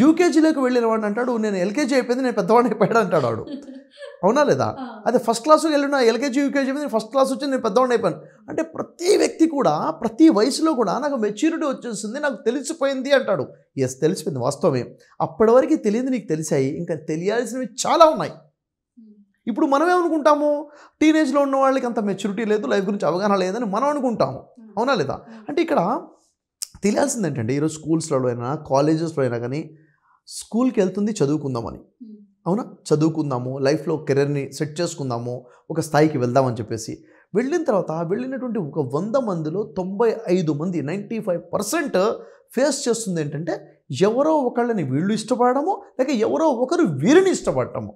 యూకేజీలోకి వెళ్ళిన వాడిని అంటాడు నేను ఎల్కేజీ అయిపోయింది నేను పెద్దవాడిని అయిపోయాడు అంటాడు వాడు అవునా లేదా అదే ఫస్ట్ క్లాస్కి వెళ్ళిన ఎల్కేజీ యూకేజీ అయిపోయింది ఫస్ట్ క్లాస్ వచ్చి నేను పెద్దవాడిని అయిపోయాను అంటే ప్రతి వ్యక్తి కూడా ప్రతి వయసులో కూడా నాకు మెచ్యూరిటీ వచ్చేసింది నాకు తెలిసిపోయింది అంటాడు ఎస్ తెలిసిపోయింది వాస్తవమే అప్పటి వరకు తెలియదు నీకు తెలిసాయి ఇంకా తెలియాల్సినవి చాలా ఉన్నాయి ఇప్పుడు మనం ఏమనుకుంటాము టీనేజ్లో ఉన్న వాళ్ళకి అంత మెచ్యూరిటీ లేదు లైఫ్ గురించి అవగాహన లేదని మనం అనుకుంటాము అవునా లేదా అంటే ఇక్కడ తెలియాల్సింది ఏంటంటే ఈరోజు స్కూల్స్లలో అయినా కాలేజెస్లో అయినా కానీ స్కూల్కి వెళ్తుంది చదువుకుందామని అవునా చదువుకుందాము లైఫ్లో కెరీర్ని సెట్ చేసుకుందాము ఒక స్థాయికి వెళ్దామని చెప్పేసి వెళ్ళిన తర్వాత వెళ్ళినటువంటి ఒక వంద మందిలో తొంభై ఐదు మంది నైంటీ ఫైవ్ పర్సెంట్ ఫేస్ చేస్తుంది ఏంటంటే ఎవరో ఒకళ్ళని వీళ్ళు ఇష్టపడటము లేక ఎవరో ఒకరు వీరిని ఇష్టపడటము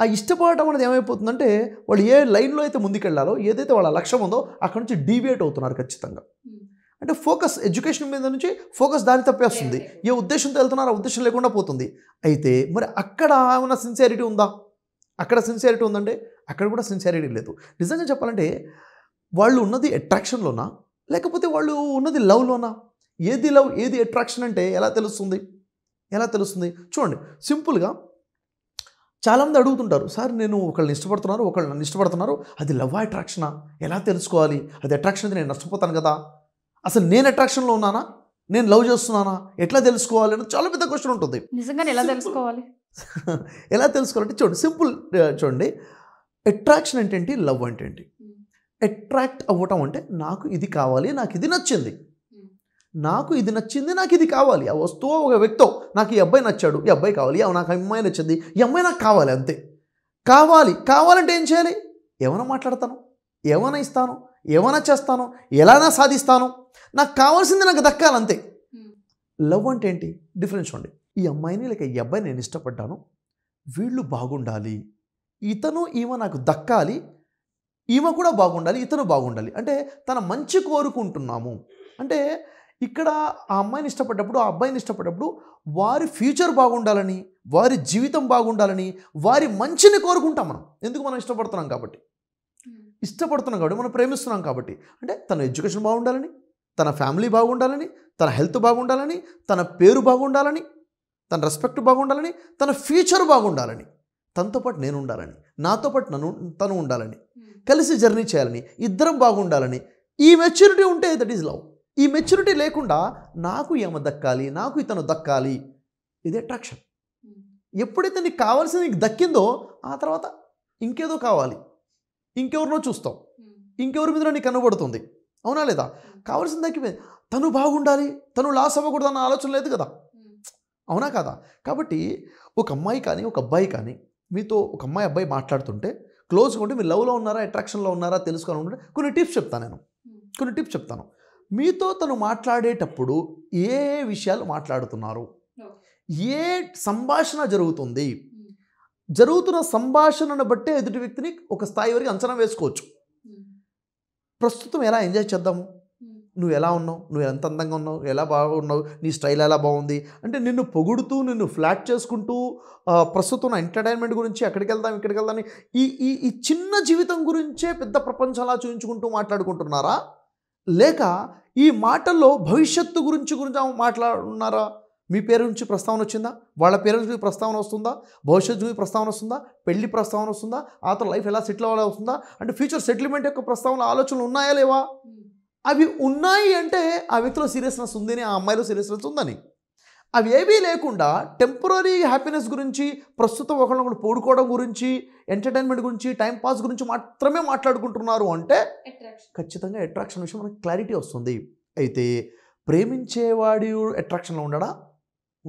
ఆ ఇష్టపడటం అనేది ఏమైపోతుందంటే వాళ్ళు ఏ లైన్లో అయితే ముందుకెళ్లాలో ఏదైతే వాళ్ళ లక్ష్యం ఉందో అక్కడ నుంచి డీవియేట్ అవుతున్నారు ఖచ్చితంగా hmm. అంటే ఫోకస్ ఎడ్యుకేషన్ మీద నుంచి ఫోకస్ దాని తప్పేస్తుంది ఏ ఉద్దేశంతో వెళ్తున్నారో ఆ ఉద్దేశం లేకుండా పోతుంది అయితే మరి అక్కడ ఏమైనా సిన్సియారిటీ ఉందా అక్కడ సిన్సియారిటీ ఉందంటే అక్కడ కూడా సిన్సియారిటీ లేదు నిజంగా చెప్పాలంటే వాళ్ళు ఉన్నది అట్రాక్షన్లోనా లేకపోతే వాళ్ళు ఉన్నది లవ్లోనా ఏది లవ్ ఏది అట్రాక్షన్ అంటే ఎలా తెలుస్తుంది ఎలా తెలుస్తుంది చూడండి సింపుల్గా చాలామంది అడుగుతుంటారు సార్ నేను ఒకళ్ళని ఇష్టపడుతున్నారు ఒకళ్ళు నన్ను ఇష్టపడుతున్నారు అది లవ్ అట్రాక్షనా ఎలా తెలుసుకోవాలి అది అట్రాక్షన్ అయితే నేను నష్టపోతాను కదా అసలు నేను అట్రాక్షన్లో ఉన్నానా నేను లవ్ చేస్తున్నానా ఎట్లా తెలుసుకోవాలి అని చాలా పెద్ద క్వశ్చన్ ఉంటుంది నిజంగా ఎలా తెలుసుకోవాలి ఎలా తెలుసుకోవాలంటే చూడండి సింపుల్ చూడండి అట్రాక్షన్ అంటే ఏంటి లవ్ అంటే ఏంటి అట్రాక్ట్ అవ్వటం అంటే నాకు ఇది కావాలి నాకు ఇది నచ్చింది నాకు ఇది నచ్చింది నాకు ఇది కావాలి ఆ వస్తువు ఒక వ్యక్తో నాకు ఈ అబ్బాయి నచ్చాడు ఈ అబ్బాయి కావాలి నాకు అమ్మాయి నచ్చింది ఈ అమ్మాయి నాకు కావాలి అంతే కావాలి కావాలంటే ఏం చేయాలి ఏమైనా మాట్లాడతాను ఏమైనా ఇస్తాను ఏమైనా చేస్తాను ఎలానా సాధిస్తాను నాకు కావాల్సింది నాకు దక్కాలంతే లవ్ hmm. అంటే ఏంటి డిఫరెన్స్ చూడండి ఈ అమ్మాయిని లేక ఈ అబ్బాయిని నేను ఇష్టపడ్డాను వీళ్ళు బాగుండాలి ఇతను ఈమె నాకు దక్కాలి ఈమె కూడా బాగుండాలి ఇతను బాగుండాలి అంటే తన మంచి కోరుకుంటున్నాము అంటే ఇక్కడ ఆ అమ్మాయిని ఇష్టపడ్డప్పుడు ఆ అబ్బాయిని ఇష్టపడ్డప్పుడు వారి ఫ్యూచర్ బాగుండాలని వారి జీవితం బాగుండాలని వారి మంచిని కోరుకుంటాం మనం ఎందుకు మనం ఇష్టపడుతున్నాం కాబట్టి hmm. ఇష్టపడుతున్నాం కాబట్టి మనం ప్రేమిస్తున్నాం కాబట్టి అంటే తన ఎడ్యుకేషన్ బాగుండాలని తన ఫ్యామిలీ బాగుండాలని తన హెల్త్ బాగుండాలని తన పేరు బాగుండాలని తన రెస్పెక్ట్ బాగుండాలని తన ఫ్యూచర్ బాగుండాలని తనతో పాటు నేను ఉండాలని నాతో పాటు నన్ను తను ఉండాలని hmm. కలిసి జర్నీ చేయాలని ఇద్దరం బాగుండాలని ఈ మెచ్యూరిటీ ఉంటే దట్ ఈజ్ లవ్ ఈ మెచ్యూరిటీ లేకుండా నాకు ఏమ దక్కాలి నాకు ఇతను దక్కాలి ఇది అట్రాక్షన్ hmm. ఎప్పుడైతే నీకు కావాల్సింది నీకు దక్కిందో ఆ తర్వాత ఇంకేదో కావాలి ఇంకెవరినో చూస్తాం hmm. ఇంకెవరి మీద నీకు కనబడుతుంది అవునా లేదా hmm. కావాల్సింది దక్కిపోయింది తను బాగుండాలి తను లాస్ అవ్వకూడదు అన్న ఆలోచన లేదు కదా అవునా కదా కాబట్టి ఒక అమ్మాయి కానీ ఒక అబ్బాయి కానీ మీతో ఒక అమ్మాయి అబ్బాయి మాట్లాడుతుంటే క్లోజ్గా ఉంటే మీరు లవ్లో ఉన్నారా అట్రాక్షన్లో ఉన్నారా తెలుసుకోవాలనుకుంటే కొన్ని టిప్స్ చెప్తాను నేను కొన్ని టిప్స్ చెప్తాను మీతో తను మాట్లాడేటప్పుడు ఏ విషయాలు మాట్లాడుతున్నారు ఏ సంభాషణ జరుగుతుంది జరుగుతున్న సంభాషణను బట్టే ఎదుటి వ్యక్తిని ఒక స్థాయి వరకు అంచనా వేసుకోవచ్చు ప్రస్తుతం ఎలా ఎంజాయ్ చేద్దాము నువ్వు ఎలా ఉన్నావు నువ్వు ఎంత అందంగా ఉన్నావు ఎలా బాగున్నావు నీ స్టైల్ ఎలా బాగుంది అంటే నిన్ను పొగుడుతూ నిన్ను ఫ్లాట్ చేసుకుంటూ ప్రస్తుతం ఎంటర్టైన్మెంట్ గురించి ఎక్కడికి వెళ్దాం ఇక్కడికి వెళ్దాం ఈ ఈ చిన్న జీవితం గురించే పెద్ద ప్రపంచం అలా చూపించుకుంటూ మాట్లాడుకుంటున్నారా లేక ఈ మాటల్లో భవిష్యత్తు గురించి గురించి మాట్లాడున్నారా మీ పేరు నుంచి ప్రస్తావన వచ్చిందా వాళ్ళ పేరు నుంచి ప్రస్తావన వస్తుందా భవిష్యత్తు గురించి ప్రస్తావన వస్తుందా పెళ్లి ప్రస్తావన వస్తుందా ఆ తర్వాత లైఫ్ ఎలా సెటిల్ అవ్వాలి వస్తుందా అంటే ఫ్యూచర్ సెటిల్మెంట్ యొక్క ప్రస్తావన ఆలోచనలు ఉన్నాయా లేవా hmm. అవి ఉన్నాయి అంటే ఆ వ్యక్తిలో సీరియస్నెస్ ఉందని ఆ అమ్మాయిలో సీరియస్నెస్ ఉందని అవి ఏమీ లేకుండా టెంపరీ హ్యాపీనెస్ గురించి ప్రస్తుతం ఒకళ్ళొకరు పూడుకోవడం గురించి ఎంటర్టైన్మెంట్ గురించి టైం పాస్ గురించి మాత్రమే మాట్లాడుకుంటున్నారు అంటే ఖచ్చితంగా అట్రాక్షన్ విషయం మనకు క్లారిటీ వస్తుంది అయితే ప్రేమించేవాడి అట్రాక్షన్లో ఉండడా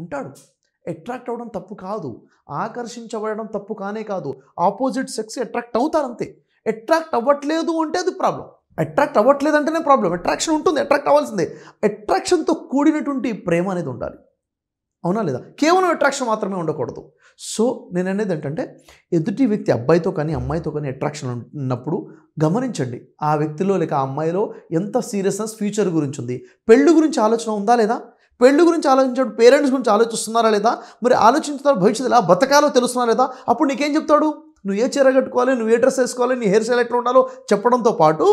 ఉంటాడు అట్రాక్ట్ అవ్వడం తప్పు కాదు ఆకర్షించబడడం తప్పు కానే కాదు ఆపోజిట్ సెక్స్ అట్రాక్ట్ అవుతారంతే అట్రాక్ట్ అవ్వట్లేదు అంటే అది ప్రాబ్లం అట్రాక్ట్ అంటేనే ప్రాబ్లం అట్రాక్షన్ ఉంటుంది అట్రాక్ట్ అవ్వాల్సిందే అట్రాక్షన్తో కూడినటువంటి ప్రేమ అనేది ఉండాలి అవునా లేదా కేవలం అట్రాక్షన్ మాత్రమే ఉండకూడదు సో నేను అనేది ఏంటంటే ఎదుటి వ్యక్తి అబ్బాయితో కానీ అమ్మాయితో కానీ అట్రాక్షన్ ఉన్నప్పుడు గమనించండి ఆ వ్యక్తిలో లేక ఆ అమ్మాయిలో ఎంత సీరియస్నెస్ ఫ్యూచర్ గురించి ఉంది పెళ్ళి గురించి ఆలోచన ఉందా లేదా పెళ్ళి గురించి ఆలోచించాడు పేరెంట్స్ గురించి ఆలోచిస్తున్నారా లేదా మరి ఆలోచించుతారు భవిష్యత్తు ఎలా బతకాలో తెలుస్తున్నారా లేదా అప్పుడు నీకేం చెప్తాడు నువ్వు ఏ చీర కట్టుకోవాలి నువ్వు ఏ డ్రెస్ వేసుకోవాలి నీ హెయిర్ స్టైల్ ఎట్లా ఉండాలో చెప్పడంతో పాటు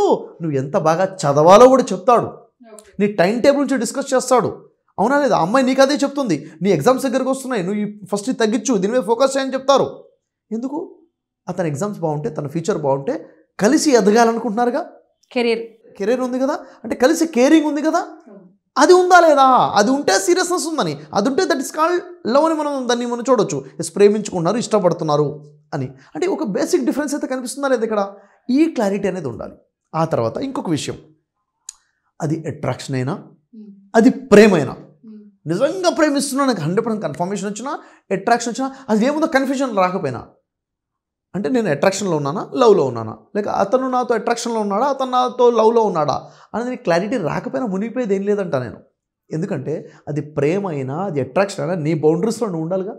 నువ్వు ఎంత బాగా చదవాలో కూడా చెప్తాడు నీ టైం టేబుల్ నుంచి డిస్కస్ చేస్తాడు అవునా లేదా అమ్మాయి నీకు అదే చెప్తుంది నీ ఎగ్జామ్స్ దగ్గరకు వస్తున్నాయి నువ్వు ఫస్ట్ తగ్గించు దీని మీద ఫోకస్ చేయని చెప్తారు ఎందుకు అతని ఎగ్జామ్స్ బాగుంటే తన ఫ్యూచర్ బాగుంటే కలిసి ఎదగాలనుకుంటున్నారుగా కెరీర్ కెరీర్ ఉంది కదా అంటే కలిసి కేరింగ్ ఉంది కదా అది ఉందా లేదా అది ఉంటే సీరియస్నెస్ ఉందని అది ఉంటే దట్ ఇస్ కాల్ లవ్ అని మనం దాన్ని మనం చూడొచ్చు ప్రేమించుకున్నారు ఇష్టపడుతున్నారు అని అంటే ఒక బేసిక్ డిఫరెన్స్ అయితే కనిపిస్తుందా లేదా ఇక్కడ ఈ క్లారిటీ అనేది ఉండాలి ఆ తర్వాత ఇంకొక విషయం అది అట్రాక్షన్ అయినా hmm. అది ప్రేమైనా నిజంగా ప్రేమిస్తున్నా నాకు హండ్రెడ్ పర్సెంట్ కన్ఫర్మేషన్ వచ్చినా అట్రాక్షన్ వచ్చినా అది ఏముందో కన్ఫ్యూజన్ రాకపోయినా అంటే నేను అట్రాక్షన్లో ఉన్నానా లవ్లో ఉన్నానా లేక అతను నాతో అట్రాక్షన్లో ఉన్నాడా అతను నాతో లవ్లో ఉన్నాడా అనేది క్లారిటీ రాకపోయినా మునిగిపోయేది ఏం లేదంట నేను ఎందుకంటే అది ప్రేమ అయినా అది అట్రాక్షన్ అయినా నీ బౌండరీస్లో నువ్వు ఉండాలిగా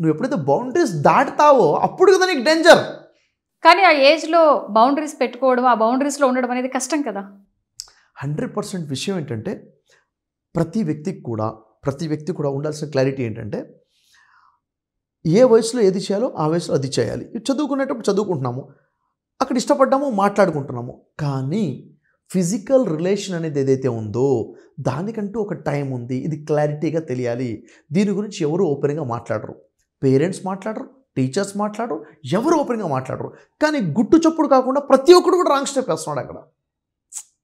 నువ్వు ఎప్పుడైతే బౌండరీస్ దాటుతావో అప్పుడు కదా నీకు డేంజర్ కానీ ఆ ఏజ్లో బౌండరీస్ పెట్టుకోవడం ఆ బౌండరీస్లో ఉండడం అనేది కష్టం కదా హండ్రెడ్ పర్సెంట్ విషయం ఏంటంటే ప్రతి వ్యక్తికి కూడా ప్రతి వ్యక్తి కూడా ఉండాల్సిన క్లారిటీ ఏంటంటే ఏ వయసులో ఏది చేయాలో ఆ వయసులో అది చేయాలి చదువుకునేటప్పుడు చదువుకుంటున్నాము అక్కడ ఇష్టపడ్డాము మాట్లాడుకుంటున్నాము కానీ ఫిజికల్ రిలేషన్ అనేది ఏదైతే ఉందో దానికంటూ ఒక టైం ఉంది ఇది క్లారిటీగా తెలియాలి దీని గురించి ఎవరు ఓపెన్గా మాట్లాడరు పేరెంట్స్ మాట్లాడరు టీచర్స్ మాట్లాడరు ఎవరు ఓపెన్గా మాట్లాడరు కానీ గుట్టు చప్పుడు కాకుండా ప్రతి ఒక్కరు కూడా రాంగ్ స్టెప్ వేస్తున్నాడు అక్కడ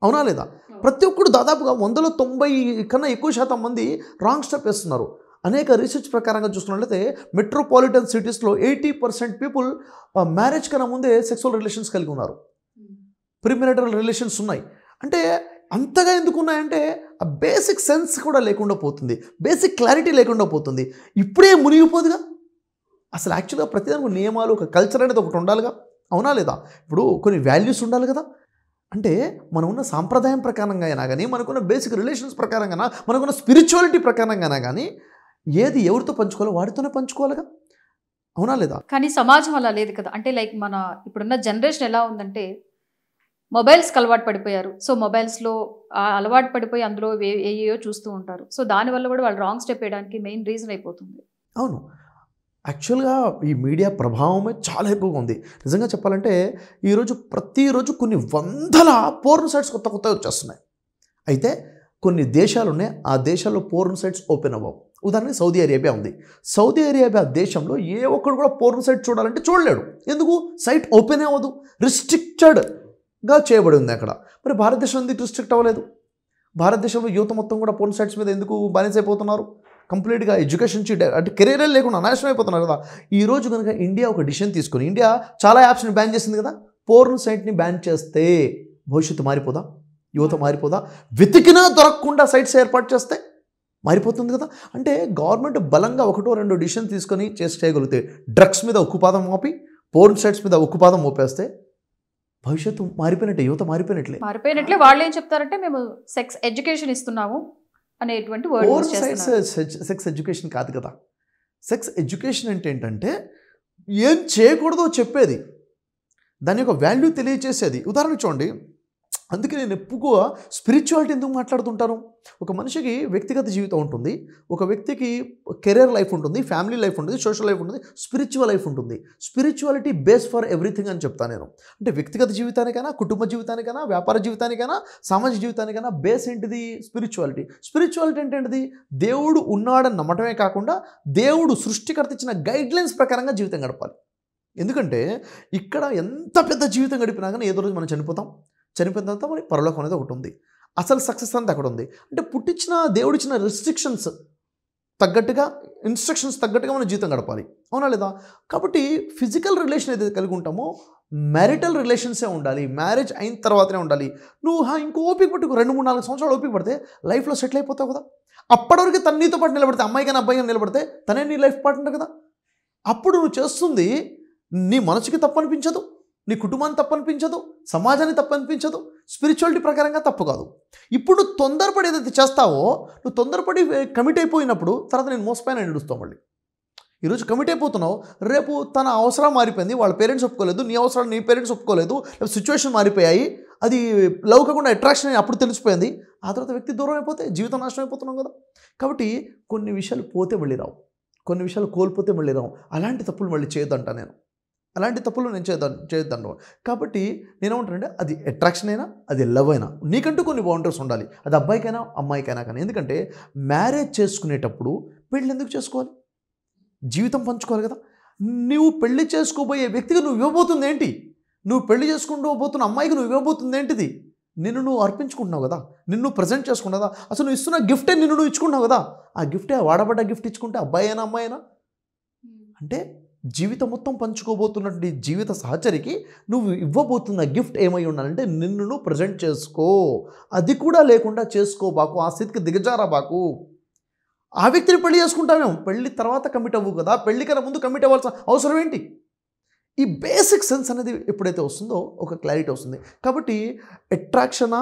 అవునా లేదా ప్రతి ఒక్కరు దాదాపుగా వందల తొంభై కన్నా ఎక్కువ శాతం మంది రాంగ్ స్టెప్ వేస్తున్నారు అనేక రీసెర్చ్ ప్రకారంగా చూసుకున్నట్లయితే మెట్రోపాలిటన్ సిటీస్లో ఎయిటీ పర్సెంట్ పీపుల్ మ్యారేజ్ కన్నా ముందే సెక్సువల్ రిలేషన్స్ కలిగి ఉన్నారు ప్రిమినేటరల్ రిలేషన్స్ ఉన్నాయి అంటే అంతగా ఎందుకు ఉన్నాయంటే ఆ బేసిక్ సెన్స్ కూడా లేకుండా పోతుంది బేసిక్ క్లారిటీ లేకుండా పోతుంది ఇప్పుడే మునిగిపోదుగా అసలు యాక్చువల్గా ప్రతిదానికి నియమాలు ఒక కల్చర్ అనేది ఒకటి ఉండాలిగా అవునా లేదా ఇప్పుడు కొన్ని వాల్యూస్ ఉండాలి కదా అంటే మనం ఉన్న సాంప్రదాయం ప్రకారంగా అయినా కానీ మనకున్న బేసిక్ రిలేషన్స్ ప్రకారంగా మనకున్న స్పిరిచువాలిటీ ప్రకారంగానా కానీ ఏది ఎవరితో పంచుకోవాలో వాడితోనే పంచుకోవాలిగా అవునా లేదా కానీ సమాజం అలా లేదు కదా అంటే లైక్ మన ఇప్పుడున్న జనరేషన్ ఎలా ఉందంటే మొబైల్స్కి అలవాటు పడిపోయారు సో మొబైల్స్లో అలవాటు పడిపోయి అందులో ఏ ఏయో చూస్తూ ఉంటారు సో దానివల్ల కూడా వాళ్ళు రాంగ్ స్టెప్ వేయడానికి మెయిన్ రీజన్ అయిపోతుంది అవును యాక్చువల్గా ఈ మీడియా ప్రభావమే చాలా ఎక్కువగా ఉంది నిజంగా చెప్పాలంటే ఈరోజు ప్రతిరోజు కొన్ని వందల పోర్న్ సైట్స్ కొత్త కొత్తగా వచ్చేస్తున్నాయి అయితే కొన్ని దేశాలు ఉన్నాయి ఆ దేశాల్లో పోర్న్ సైట్స్ ఓపెన్ అవ్వవు ఉదాహరణకి సౌదీ అరేబియా ఉంది సౌదీ అరేబియా దేశంలో ఏ ఒక్కడు కూడా పోర్న్ సైట్ చూడాలంటే చూడలేడు ఎందుకు సైట్ ఓపెన్ అవ్వదు రిస్ట్రిక్టెడ్గా చేయబడి ఉంది అక్కడ మరి భారతదేశం ఎందుకు రిస్ట్రిక్ట్ అవ్వలేదు భారతదేశంలో యువత మొత్తం కూడా పోర్న్ సైట్స్ మీద ఎందుకు బానిసైపోతున్నారు కంప్లీట్గా ఎడ్యుకేషన్ నుంచి అంటే కెరీర్ లేకుండా అనాశనం అయిపోతున్నారు కదా ఈరోజు కనుక ఇండియా ఒక డిసిషన్ తీసుకుని ఇండియా చాలా యాప్స్ని బ్యాన్ చేసింది కదా పోర్న్ సైట్ని బ్యాన్ చేస్తే భవిష్యత్తు మారిపోదా యువత మారిపోదా వెతికినా దొరకకుండా సైట్స్ ఏర్పాటు చేస్తే మారిపోతుంది కదా అంటే గవర్నమెంట్ బలంగా ఒకటో రెండో డిసిషన్ తీసుకొని చేసి చేయగలిగితే డ్రగ్స్ మీద ఉక్కుపాదం మోపి పోర్న్ సైట్స్ మీద ఉక్కుపాదం మోపేస్తే భవిష్యత్తు మారిపోయినట్టే యువత మారిపోయినట్లే మారిపోయినట్లే వాళ్ళు ఏం చెప్తారంటే మేము సెక్స్ ఎడ్యుకేషన్ ఇస్తున్నాము అనేటువంటి సెక్స్ ఎడ్యుకేషన్ కాదు కదా సెక్స్ ఎడ్యుకేషన్ అంటే ఏంటంటే ఏం చేయకూడదో చెప్పేది దాని యొక్క వాల్యూ తెలియచేసేది ఉదాహరణ చూడండి అందుకే నేను ఎప్పుగా స్పిరిచువాలిటీ ఎందుకు మాట్లాడుతుంటాను ఒక మనిషికి వ్యక్తిగత జీవితం ఉంటుంది ఒక వ్యక్తికి కెరీర్ లైఫ్ ఉంటుంది ఫ్యామిలీ లైఫ్ ఉంటుంది సోషల్ లైఫ్ ఉంటుంది స్పిరిచువల్ లైఫ్ ఉంటుంది స్పిరిచువాలిటీ బేస్ ఫర్ ఎవ్రీథింగ్ అని చెప్తాను నేను అంటే వ్యక్తిగత జీవితానికైనా కుటుంబ జీవితానికైనా వ్యాపార జీవితానికైనా సామాజిక జీవితానికైనా బేస్ ఏంటిది స్పిరిచువాలిటీ స్పిరిచువాలిటీ అంటే ఏంటిది దేవుడు ఉన్నాడని నమ్మటమే కాకుండా దేవుడు సృష్టికర్త ఇచ్చిన గైడ్లైన్స్ ప్రకారంగా జీవితం గడపాలి ఎందుకంటే ఇక్కడ ఎంత పెద్ద జీవితం గడిపినా కానీ ఏదో రోజు మనం చనిపోతాం చనిపోయిన తర్వాత మరి పరలోకం అనేది ఒకటి ఉంది అసలు సక్సెస్ అంతా అక్కడ ఉంది అంటే పుట్టించిన దేవుడిచ్చిన రెస్ట్రిక్షన్స్ తగ్గట్టుగా ఇన్స్ట్రక్షన్స్ తగ్గట్టుగా మనం జీవితం గడపాలి అవునా లేదా కాబట్టి ఫిజికల్ రిలేషన్ ఏదైతే కలిగి ఉంటామో మ్యారిటల్ రిలేషన్సే ఉండాలి మ్యారేజ్ అయిన తర్వాతనే ఉండాలి నువ్వు ఇంకో ఓపిక పట్టుకు రెండు మూడు నాలుగు సంవత్సరాలు ఓపిక పడితే లైఫ్లో సెటిల్ అయిపోతావు కదా అప్పటివరకు తన నీతో పాటు నిలబడితే అమ్మాయి కానీ అబ్బాయి కానీ నిలబడితే తనే నీ లైఫ్ పార్ట్నర్ కదా అప్పుడు నువ్వు చేస్తుంది నీ మనసుకి తప్పనిపించదు నీ కుటుంబాన్ని తప్పనిపించదు సమాజాన్ని తప్పనిపించదు స్పిరిచువాలిటీ ప్రకారంగా తప్పు కాదు ఇప్పుడు నువ్వు తొందరపడి ఏదైతే చేస్తావో నువ్వు తొందరపడి కమిట్ అయిపోయినప్పుడు తర్వాత నేను మోసపోయిన నిడుస్తాం మళ్ళీ ఈరోజు కమిట్ అయిపోతున్నావు రేపు తన అవసరం మారిపోయింది వాళ్ళ పేరెంట్స్ ఒప్పుకోలేదు నీ అవసరాలు నీ పేరెంట్స్ ఒప్పుకోలేదు సిచ్యువేషన్ మారిపోయాయి అది లవ్ కాకుండా అట్రాక్షన్ అని అప్పుడు తెలిసిపోయింది ఆ తర్వాత వ్యక్తి దూరం అయిపోతే జీవితం నాశనం అయిపోతున్నాం కదా కాబట్టి కొన్ని విషయాలు పోతే మళ్ళీ రావు కొన్ని విషయాలు కోల్పోతే మళ్ళీ రావు అలాంటి తప్పులు మళ్ళీ చేయొద్దంట నేను అలాంటి తప్పులు నేను చేద్దాను చేయొద్దాను కాబట్టి నేనేమంటానంటే అది అట్రాక్షన్ అయినా అది లవ్ అయినా నీకంటూ కొన్ని బౌండరీస్ ఉండాలి అది అబ్బాయికైనా అమ్మాయికైనా కానీ ఎందుకంటే మ్యారేజ్ చేసుకునేటప్పుడు పెళ్ళి ఎందుకు చేసుకోవాలి జీవితం పంచుకోవాలి కదా నువ్వు పెళ్లి చేసుకోబోయే వ్యక్తికి నువ్వు ఇవ్వబోతుంది ఏంటి నువ్వు పెళ్లి చేసుకుంటూ పోతున్న అమ్మాయికి నువ్వు ఇవ్వబోతుంది ఏంటిది నిన్ను నువ్వు అర్పించుకుంటున్నావు కదా నిన్ను ప్రజెంట్ చేసుకున్నావు కదా అసలు నువ్వు ఇస్తున్న గిఫ్టే నిన్ను నువ్వు ఇచ్చుకున్నావు కదా ఆ గిఫ్టే వాడబడ్డ గిఫ్ట్ ఇచ్చుకుంటే అబ్బాయి అయినా అమ్మాయి అయినా అంటే జీవితం మొత్తం పంచుకోబోతున్నటువంటి జీవిత సహచరికి నువ్వు ఇవ్వబోతున్న గిఫ్ట్ ఏమై ఉండాలంటే నిన్ను నువ్వు ప్రజెంట్ చేసుకో అది కూడా లేకుండా చేసుకోబాకు ఆ స్థితికి బాకు ఆ వ్యక్తిని పెళ్లి చేసుకుంటామేమో పెళ్లి తర్వాత కమిట్ అవ్వు కదా పెళ్లి కన్నా ముందు కమిట్ అవ్వాల్సిన అవసరం ఏంటి ఈ బేసిక్ సెన్స్ అనేది ఎప్పుడైతే వస్తుందో ఒక క్లారిటీ వస్తుంది కాబట్టి అట్రాక్షనా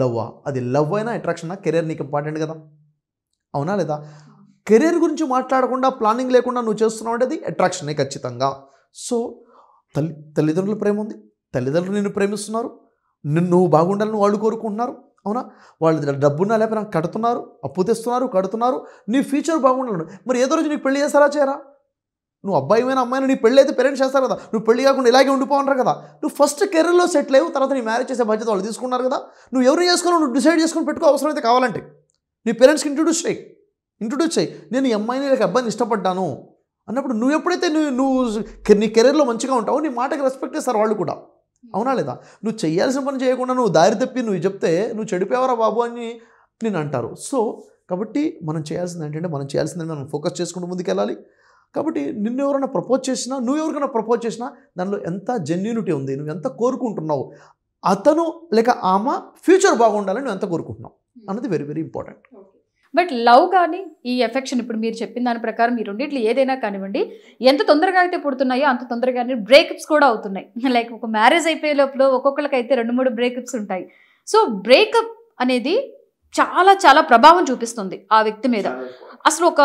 లవ్వా అది లవ్ అయినా అట్రాక్షనా కెరీర్ నీకు ఇంపార్టెంట్ కదా అవునా లేదా కెరీర్ గురించి మాట్లాడకుండా ప్లానింగ్ లేకుండా నువ్వు చేస్తున్నావు అంటే అది అట్రాక్షనే ఖచ్చితంగా సో తల్లి తల్లిదండ్రుల ప్రేమ ఉంది తల్లిదండ్రులు నిన్ను ప్రేమిస్తున్నారు నిన్ను బాగుండాలని వాళ్ళు కోరుకుంటున్నారు అవునా వాళ్ళు డబ్బున్నా నాకు కడుతున్నారు అప్పు తెస్తున్నారు కడుతున్నారు నీ ఫ్యూచర్ బాగుండాలి మరి ఏదో రోజు నీకు పెళ్లి చేస్తారా చేరా నువ్వు అబ్బాయిమైనా అమ్మాయిని నీ పెళ్ళి అయితే పేరెంట్స్ చేస్తారు కదా నువ్వు పెళ్లి కాకుండా ఇలాగే ఉండిపోంటారు కదా నువ్వు ఫస్ట్ కెరీర్లో సెటిల్ అయ్యి తర్వాత నీ మ్యారేజ్ చేసే బాధ్యత వాళ్ళు తీసుకున్నారు కదా నువ్వు ఎవరిని చేసుకున్నావు నువ్వు డిసైడ్ చేసుకుని పెట్టుకో అవసరం అయితే కావాలంటే నీ పేరెంట్స్కి ఇంట్రొడ్యూస్ చేయి ఇంట్రొడ్యూస్ చేయి నేను ఈ అమ్మాయిని లేక అబ్బాయిని ఇష్టపడ్డాను అన్నప్పుడు నువ్వు ఎప్పుడైతే నువ్వు నువ్వు నీ కెరీర్లో మంచిగా ఉంటావు నీ మాటకి రెస్పెక్ట్ చేస్తారు వాళ్ళు కూడా అవునా లేదా నువ్వు చేయాల్సిన పని చేయకుండా నువ్వు దారి తప్పి నువ్వు చెప్తే నువ్వు చెడిపోయావరా బాబు అని నేను అంటారు సో కాబట్టి మనం చేయాల్సింది ఏంటంటే మనం చేయాల్సింది మనం ఫోకస్ చేసుకుంటూ ముందుకెళ్ళాలి కాబట్టి నిన్ను ఎవరైనా ప్రపోజ్ చేసినా నువ్వు ఎవరికైనా ప్రపోజ్ చేసినా దానిలో ఎంత జెన్యూనిటీ ఉంది నువ్వు ఎంత కోరుకుంటున్నావు అతను లేక ఆమె ఫ్యూచర్ బాగుండాలని నువ్వు ఎంత కోరుకుంటున్నావు hmm. అన్నది very very important but love కానీ ఈ ఎఫెక్షన్ ఇప్పుడు మీరు చెప్పిన దాని ప్రకారం ఈ రెండింటిలో ఏదైనా కానివ్వండి ఎంత తొందరగా అయితే పుడుతున్నాయో అంత తొందరగానే బ్రేకప్స్ కూడా అవుతున్నాయి లైక్ ఒక మ్యారేజ్ అయిపోయే లోపల ఒక్కొక్కరికైతే రెండు మూడు బ్రేకప్స్ ఉంటాయి సో బ్రేకప్ అనేది చాలా చాలా ప్రభావం చూపిస్తుంది ఆ వ్యక్తి మీద అసలు ఒక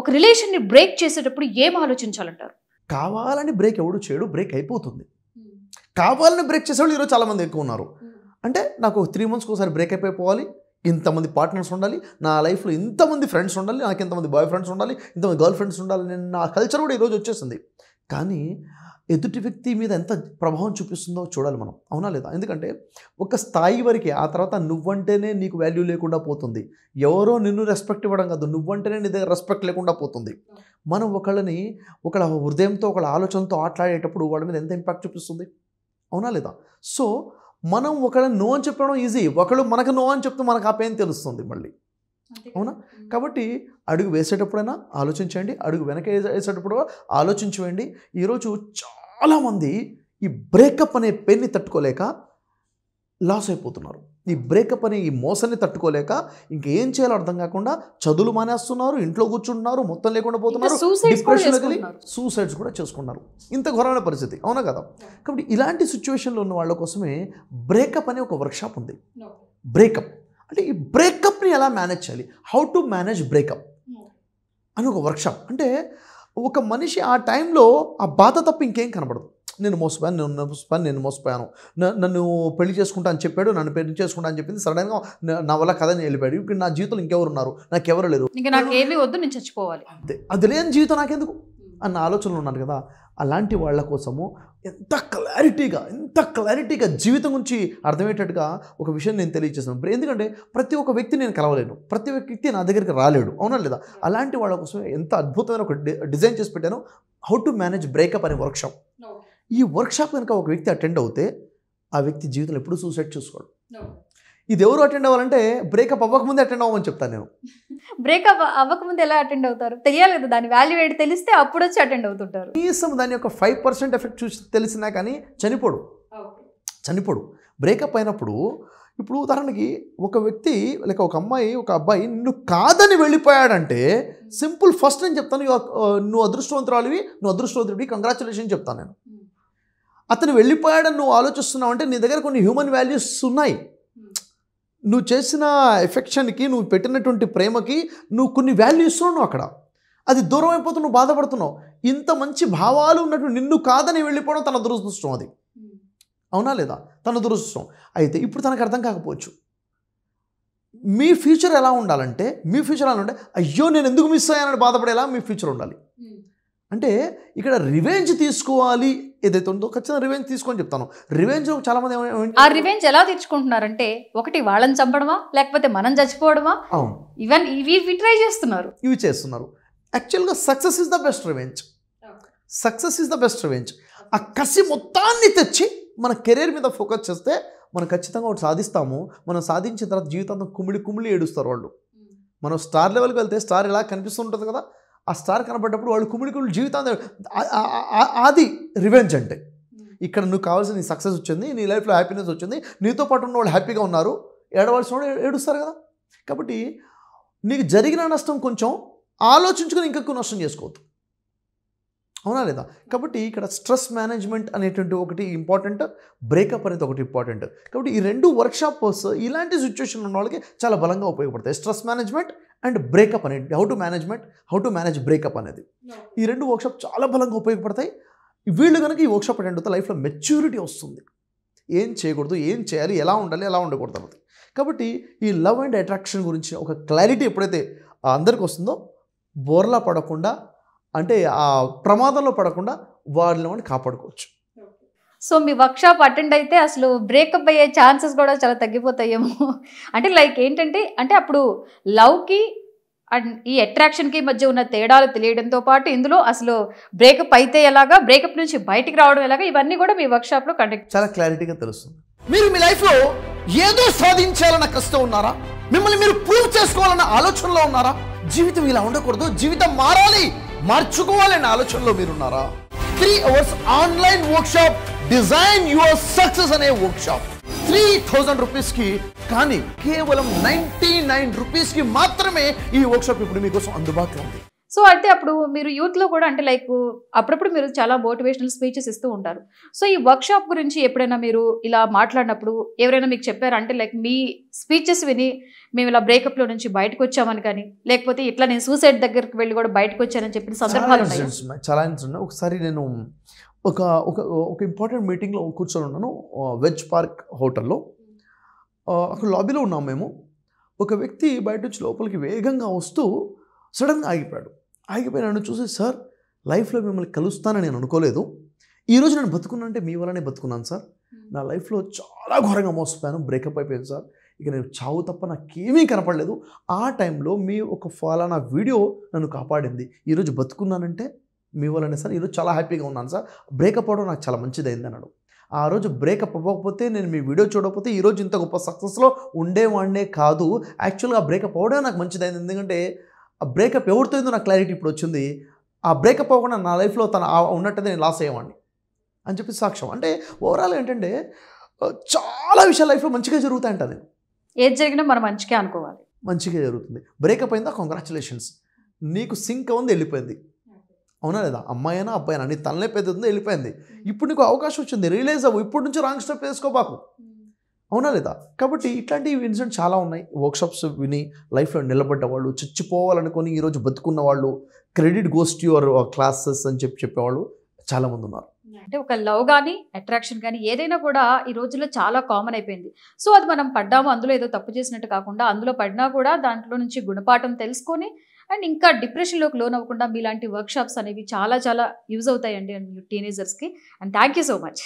ఒక రిలేషన్ని బ్రేక్ చేసేటప్పుడు ఏం ఆలోచించాలంటారు కావాలని బ్రేక్ ఎవడు చేయడు బ్రేక్ అయిపోతుంది hmm. కావాలని బ్రేక్ చేసేవాళ్ళు ఈరోజు చాలామంది ఎక్కువ ఉన్నారు hmm. అంటే నాకు త్రీ మంత్స్కి ఒకసారి బ్రేక్ అయిపోయి పోవాలి ఇంతమంది పార్ట్నర్స్ ఉండాలి నా లైఫ్లో ఇంతమంది ఫ్రెండ్స్ ఉండాలి నాకు ఇంతమంది బాయ్ ఫ్రెండ్స్ ఉండాలి ఇంతమంది గర్ల్ ఫ్రెండ్స్ ఉండాలి నేను నా కల్చర్ కూడా ఈరోజు వచ్చేసింది కానీ ఎదుటి వ్యక్తి మీద ఎంత ప్రభావం చూపిస్తుందో చూడాలి మనం అవునా లేదా ఎందుకంటే ఒక స్థాయి వరకు ఆ తర్వాత నువ్వంటేనే నీకు వాల్యూ లేకుండా పోతుంది ఎవరో నిన్ను రెస్పెక్ట్ ఇవ్వడం కాదు నువ్వంటేనే నీ దగ్గర రెస్పెక్ట్ లేకుండా పోతుంది మనం ఒకళ్ళని ఒకళ్ళ హృదయంతో ఒకళ్ళ ఆలోచనతో ఆటలాడేటప్పుడు వాళ్ళ మీద ఎంత ఇంపాక్ట్ చూపిస్తుంది అవునా లేదా సో మనం ఒకళ్ళ నో అని చెప్పడం ఈజీ ఒకళ్ళు మనకు నో అని చెప్తే మనకు ఆ పెయిన్ తెలుస్తుంది మళ్ళీ అవునా కాబట్టి అడుగు వేసేటప్పుడైనా ఆలోచించండి అడుగు వెనక వేసేటప్పుడు ఆలోచించండి ఈరోజు చాలామంది ఈ బ్రేకప్ అనే పెయిన్ని తట్టుకోలేక లాస్ అయిపోతున్నారు ఈ బ్రేకప్ అనే ఈ మోసాన్ని తట్టుకోలేక ఇంకేం చేయాలో అర్థం కాకుండా చదువులు మానేస్తున్నారు ఇంట్లో కూర్చుంటున్నారు మొత్తం లేకుండా పోతున్నారు డిప్రెషన్ సూసైడ్స్ కూడా చేసుకున్నారు ఇంత ఘోరమైన పరిస్థితి అవునా కదా కాబట్టి ఇలాంటి సిచ్యువేషన్లో ఉన్న వాళ్ళ కోసమే బ్రేకప్ అనే ఒక వర్క్షాప్ ఉంది బ్రేకప్ అంటే ఈ బ్రేకప్ని ఎలా మేనేజ్ చేయాలి హౌ టు మేనేజ్ బ్రేకప్ అని ఒక వర్క్షాప్ అంటే ఒక మనిషి ఆ టైంలో ఆ బాధ తప్ప ఇంకేం కనబడదు నేను మోసపోయాను నేను మోసపోయాను నేను మోసపోయాను నన్ను పెళ్లి చేసుకుంటా అని చెప్పాడు నన్ను పెళ్లి చేసుకుంటా అని చెప్పింది సడన్గా నా వల్ల కథని వెళ్ళిపోయాడు ఇప్పుడు నా జీవితంలో ఇంకెవరు ఉన్నారు నాకెవరు లేరు ఇంకా నాకేమీ వద్దు నేను చచ్చిపోవాలి అంతే అది లేని జీవితం నాకెందుకు అన్న ఆలోచనలు ఉన్నాను కదా అలాంటి వాళ్ళ కోసము ఎంత క్లారిటీగా ఎంత క్లారిటీగా జీవితం గురించి అర్థమయ్యేటట్టుగా ఒక విషయం నేను తెలియజేస్తాను ఎందుకంటే ప్రతి ఒక్క వ్యక్తి నేను కలవలేను ప్రతి ఒక్క వ్యక్తి నా దగ్గరికి రాలేడు అవునా లేదా అలాంటి వాళ్ళ కోసం ఎంత అద్భుతమైన ఒక డిజైన్ చేసి పెట్టాను హౌ టు మేనేజ్ బ్రేకప్ అనే వర్క్షాప్ ఈ వర్క్షాప్ కనుక ఒక వ్యక్తి అటెండ్ అవుతే ఆ వ్యక్తి జీవితంలో ఎప్పుడు సూసైడ్ చూసుకోడు ఇది ఎవరు అటెండ్ అవ్వాలంటే బ్రేకప్ అవ్వకముందే అటెండ్ అవ్వమని చెప్తాను నేను బ్రేకప్ అవ్వకముందు ఎలా అటెండ్ అవుతారు తెలియాలి కదా దాని వాల్యూ ఏంటి తెలిస్తే అప్పుడు వచ్చి అటెండ్ అవుతుంటారు కనీసం దాని యొక్క ఫైవ్ పర్సెంట్ ఎఫెక్ట్ చూసి తెలిసినా కానీ చనిపోడు చనిపోడు బ్రేకప్ అయినప్పుడు ఇప్పుడు ఉదాహరణకి ఒక వ్యక్తి లేక ఒక అమ్మాయి ఒక అబ్బాయి నిన్ను కాదని వెళ్ళిపోయాడంటే సింపుల్ hmm. ఫస్ట్ నేను చెప్తాను నువ్వు అదృష్టవంతురాలివి నువ్వు అదృష్టవంతుడివి కంగ్రాచులేషన్ చెప్తాను నేను hmm. అతను వెళ్ళిపోయాడని నువ్వు ఆలోచిస్తున్నావు అంటే నీ దగ్గర కొన్ని హ్యూమన్ వాల్యూస్ ఉన్నాయి నువ్వు చేసిన ఎఫెక్షన్కి నువ్వు పెట్టినటువంటి ప్రేమకి నువ్వు కొన్ని వాల్యూస్ నువ్వు అక్కడ అది దూరం అయిపోతూ నువ్వు బాధపడుతున్నావు ఇంత మంచి భావాలు ఉన్నట్టు నిన్ను కాదని వెళ్ళిపోవడం తన దురదృష్టం అది అవునా లేదా తన దురదృష్టం అయితే ఇప్పుడు తనకు అర్థం కాకపోవచ్చు మీ ఫ్యూచర్ ఎలా ఉండాలంటే మీ ఫ్యూచర్ ఎలా ఉండే అయ్యో నేను ఎందుకు మిస్ అయ్యానని బాధపడేలా మీ ఫ్యూచర్ ఉండాలి hmm. అంటే ఇక్కడ రివెంజ్ తీసుకోవాలి ఏదైతే ఉందో ఖచ్చితంగా రివెంజ్ తీసుకొని చెప్తాను రివెంజ్ చాలా మంది ఆ రివెంజ్ ఎలా తీర్చుకుంటున్నారంటే ఒకటి వాళ్ళని చంపడమా లేకపోతే మనం చచ్చిపోవడమా అవును ఈవెన్ ఇవి ట్రై చేస్తున్నారు ఇవి చేస్తున్నారు యాక్చువల్గా success is the best revenge success is the best revenge ఆ కసి మొత్తాన్ని తెచ్చి మన కెరీర్ మీద ఫోకస్ చేస్తే మనం ఖచ్చితంగా ఒకటి సాధిస్తాము మనం సాధించిన తర్వాత జీవితాంతం కుమిడి కుమిడి ఏడుస్తారు వాళ్ళు hmm. మనం స్టార్ లెవెల్కి వెళ్తే స్టార్ ఎలా కనిపిస్తుంటుంది కదా ఆ స్టార్ కనబడ్డప్పుడు వాళ్ళు కుమిడికులు జీవితాంతం అది రివెంజ్ అంటే hmm. ఇక్కడ నువ్వు కావాల్సిన నీ సక్సెస్ వచ్చింది నీ లైఫ్లో హ్యాపీనెస్ వచ్చింది నీతో పాటు ఉన్న వాళ్ళు హ్యాపీగా ఉన్నారు ఏడవలసిన వాళ్ళు ఏడుస్తారు కదా కాబట్టి నీకు జరిగిన నష్టం కొంచెం ఆలోచించుకొని ఇంకొక నష్టం చేసుకోవద్దు అవునా లేదా కాబట్టి ఇక్కడ స్ట్రెస్ మేనేజ్మెంట్ అనేటువంటి ఒకటి ఇంపార్టెంట్ బ్రేకప్ అనేది ఒకటి ఇంపార్టెంట్ కాబట్టి ఈ రెండు వర్క్షాప్స్ ఇలాంటి సిచ్యువేషన్ ఉన్న వాళ్ళకి చాలా బలంగా ఉపయోగపడతాయి స్ట్రెస్ మేనేజ్మెంట్ అండ్ బ్రేకప్ అనేది how to management how to manage breakup అనేది ఈ రెండు వర్క్షాప్ చాలా బలంగా ఉపయోగపడతాయి వీళ్ళు కనుక ఈ వర్క్షాప్ అటెండ్ అవుతా లైఫ్లో మెచ్యూరిటీ వస్తుంది ఏం చేయకూడదు ఏం చేయాలి ఎలా ఉండాలి ఎలా ఉండకూడదు అన్నది కాబట్టి ఈ లవ్ అండ్ అట్రాక్షన్ గురించి ఒక క్లారిటీ ఎప్పుడైతే అందరికి వస్తుందో బోర్లా పడకుండా అంటే ఆ ప్రమాదంలో పడకుండా వాళ్ళని మనం కాపాడుకోవచ్చు సో మీ వర్క్షాప్ అటెండ్ అయితే అసలు బ్రేకప్ అయ్యే ఛాన్సెస్ కూడా చాలా తగ్గిపోతాయేమో అంటే లైక్ ఏంటంటే అంటే అప్పుడు లవ్కి అండ్ ఈ అట్రాక్షన్కి మధ్య ఉన్న తేడాలు తెలియడంతో పాటు ఇందులో అసలు బ్రేకప్ అయితే ఎలాగా బ్రేకప్ నుంచి బయటికి రావడం ఎలాగా ఇవన్నీ కూడా మీ వర్క్షాప్లో కండక్ట్ చాలా క్లారిటీగా తెలుస్తుంది మీరు మీ లైఫ్లో ఏదో సాధించాలన్న కష్టం ఉన్నారా మిమ్మల్ని మీరు ప్రూవ్ చేసుకోవాలన్న ఆలోచనలో ఉన్నారా జీవితం ఇలా ఉండకూడదు జీవితం మారాలి మార్చుకోవాలనే ఆలోచనలో మీరున్నారా three hours online workshop design your success అనే వర్క్షాప్ త్రీ థౌజండ్ కి కానీ కేవలం నైన్టీ నైన్ రూపీస్ కి మాత్రమే ఈ వర్క్షాప్ ఇప్పుడు మీకోసం అందుబాటులో ఉంది సో అయితే అప్పుడు మీరు యూత్లో కూడా అంటే లైక్ అప్పుడప్పుడు మీరు చాలా మోటివేషనల్ స్పీచెస్ ఇస్తూ ఉంటారు సో ఈ వర్క్షాప్ గురించి ఎప్పుడైనా మీరు ఇలా మాట్లాడినప్పుడు ఎవరైనా మీకు చెప్పారు అంటే లైక్ మీ స్పీచెస్ విని మేము ఇలా బ్రేకప్లో నుంచి బయటకు వచ్చామని కానీ లేకపోతే ఇట్లా నేను సూసైడ్ దగ్గరికి వెళ్ళి కూడా బయటకు వచ్చానని చెప్పిన సందర్భాలు చాలా ఒకసారి నేను ఒక ఒక ఒక ఇంపార్టెంట్ మీటింగ్లో కూర్చొని ఉన్నాను వెజ్ పార్క్ హోటల్లో అక్కడ లాబీలో ఉన్నాం మేము ఒక వ్యక్తి బయట వచ్చి లోపలికి వేగంగా వస్తూ సడన్గా ఆగిపోయాడు ఆగిపోయి నన్ను చూసి సార్ లైఫ్లో మిమ్మల్ని కలుస్తానని నేను అనుకోలేదు ఈరోజు నేను బతుకున్నానంటే మీ వల్లనే బతుకున్నాను సార్ నా లైఫ్లో చాలా ఘోరంగా మోసపోయాను బ్రేకప్ అయిపోయాను సార్ ఇక నేను చావు తప్ప నాకేమీ కనపడలేదు ఆ టైంలో మీ ఒక ఫలానా వీడియో నన్ను కాపాడింది ఈరోజు బతుకున్నానంటే మీ వల్లనే సార్ ఈరోజు చాలా హ్యాపీగా ఉన్నాను సార్ బ్రేకప్ అవడం నాకు చాలా మంచిదైంది అన్నాడు ఆ రోజు బ్రేకప్ అవ్వకపోతే నేను మీ వీడియో చూడకపోతే ఈరోజు ఇంత గొప్ప సక్సెస్లో ఉండేవాడినే కాదు యాక్చువల్గా బ్రేకప్ అవడం నాకు మంచిదైంది ఎందుకంటే ఆ బ్రేకప్ ఎవరితో అయిందో నాకు క్లారిటీ ఇప్పుడు వచ్చింది ఆ బ్రేకప్ అవ్వకుండా నా లైఫ్లో తను ఉన్నట్టయితే నేను లాస్ అయ్యేవాడిని అని చెప్పి సాక్ష్యం అంటే ఓవరాల్ ఏంటంటే చాలా విషయాలు లైఫ్లో మంచిగా జరుగుతాయంట అది ఏది జరిగినా మనం మంచిగా అనుకోవాలి మంచిగా జరుగుతుంది బ్రేకప్ అయిందా కంగ్రాచులేషన్స్ నీకు సింక్ ఉంది వెళ్ళిపోయింది అవునా లేదా అమ్మాయినా అబ్బాయినా నీ తనలే పెద్ద వెళ్ళిపోయింది hmm. ఇప్పుడు నీకు అవకాశం వచ్చింది రియలైజ్ అవ్వు ఇప్పుడు నుంచి రాంగ్ స్టెప్ వేసుకోబాకు hmm. అవునా లేదా కాబట్టి ఇట్లాంటి ఇన్సిడెంట్ చాలా ఉన్నాయి వర్క్షాప్స్ విని లైఫ్లో నిలబడ్డ వాళ్ళు చచ్చిపోవాలనుకొని ఈరోజు బతుకున్న వాళ్ళు క్రెడిట్ గోస్ట్ యువర్ క్లాసెస్ అని చెప్పి చెప్పేవాళ్ళు చాలామంది ఉన్నారు అంటే ఒక లవ్ కానీ అట్రాక్షన్ కానీ ఏదైనా కూడా ఈ రోజుల్లో చాలా కామన్ అయిపోయింది సో అది మనం పడ్డాము అందులో ఏదో తప్పు చేసినట్టు కాకుండా అందులో పడినా కూడా దాంట్లో నుంచి గుణపాఠం తెలుసుకొని అండ్ ఇంకా డిప్రెషన్లోకి లోన్ అవ్వకుండా మీలాంటి వర్క్షాప్స్ అనేవి చాలా చాలా యూజ్ అవుతాయండి అండ్ టీనేజర్స్కి అండ్ థ్యాంక్ సో మచ్